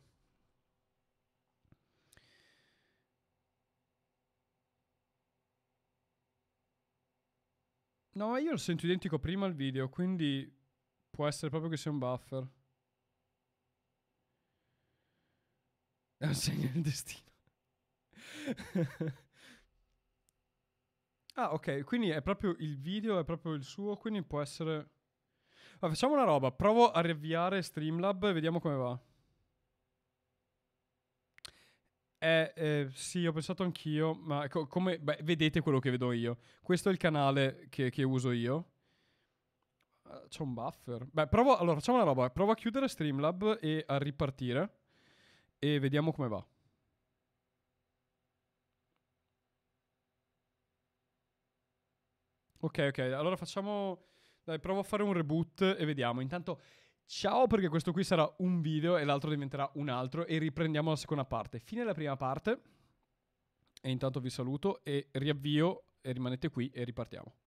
No, ma io lo sento identico prima al video, quindi può essere proprio che sia un buffer. È un segno del destino. ah, ok, quindi è proprio il video, è proprio il suo, quindi può essere... Ma facciamo una roba, provo a riavviare Streamlab e vediamo come va. Eh, eh, sì, ho pensato anch'io, ma co- come... Beh, vedete quello che vedo io. Questo è il canale che, che uso io. Eh, c'è un buffer. Beh, provo... Allora, facciamo una roba. Provo a chiudere Streamlab e a ripartire. E vediamo come va. Ok, ok. Allora facciamo... Dai, provo a fare un reboot e vediamo. Intanto, ciao perché questo qui sarà un video e l'altro diventerà un altro e riprendiamo la seconda parte. Fine la prima parte. E intanto vi saluto e riavvio e rimanete qui e ripartiamo.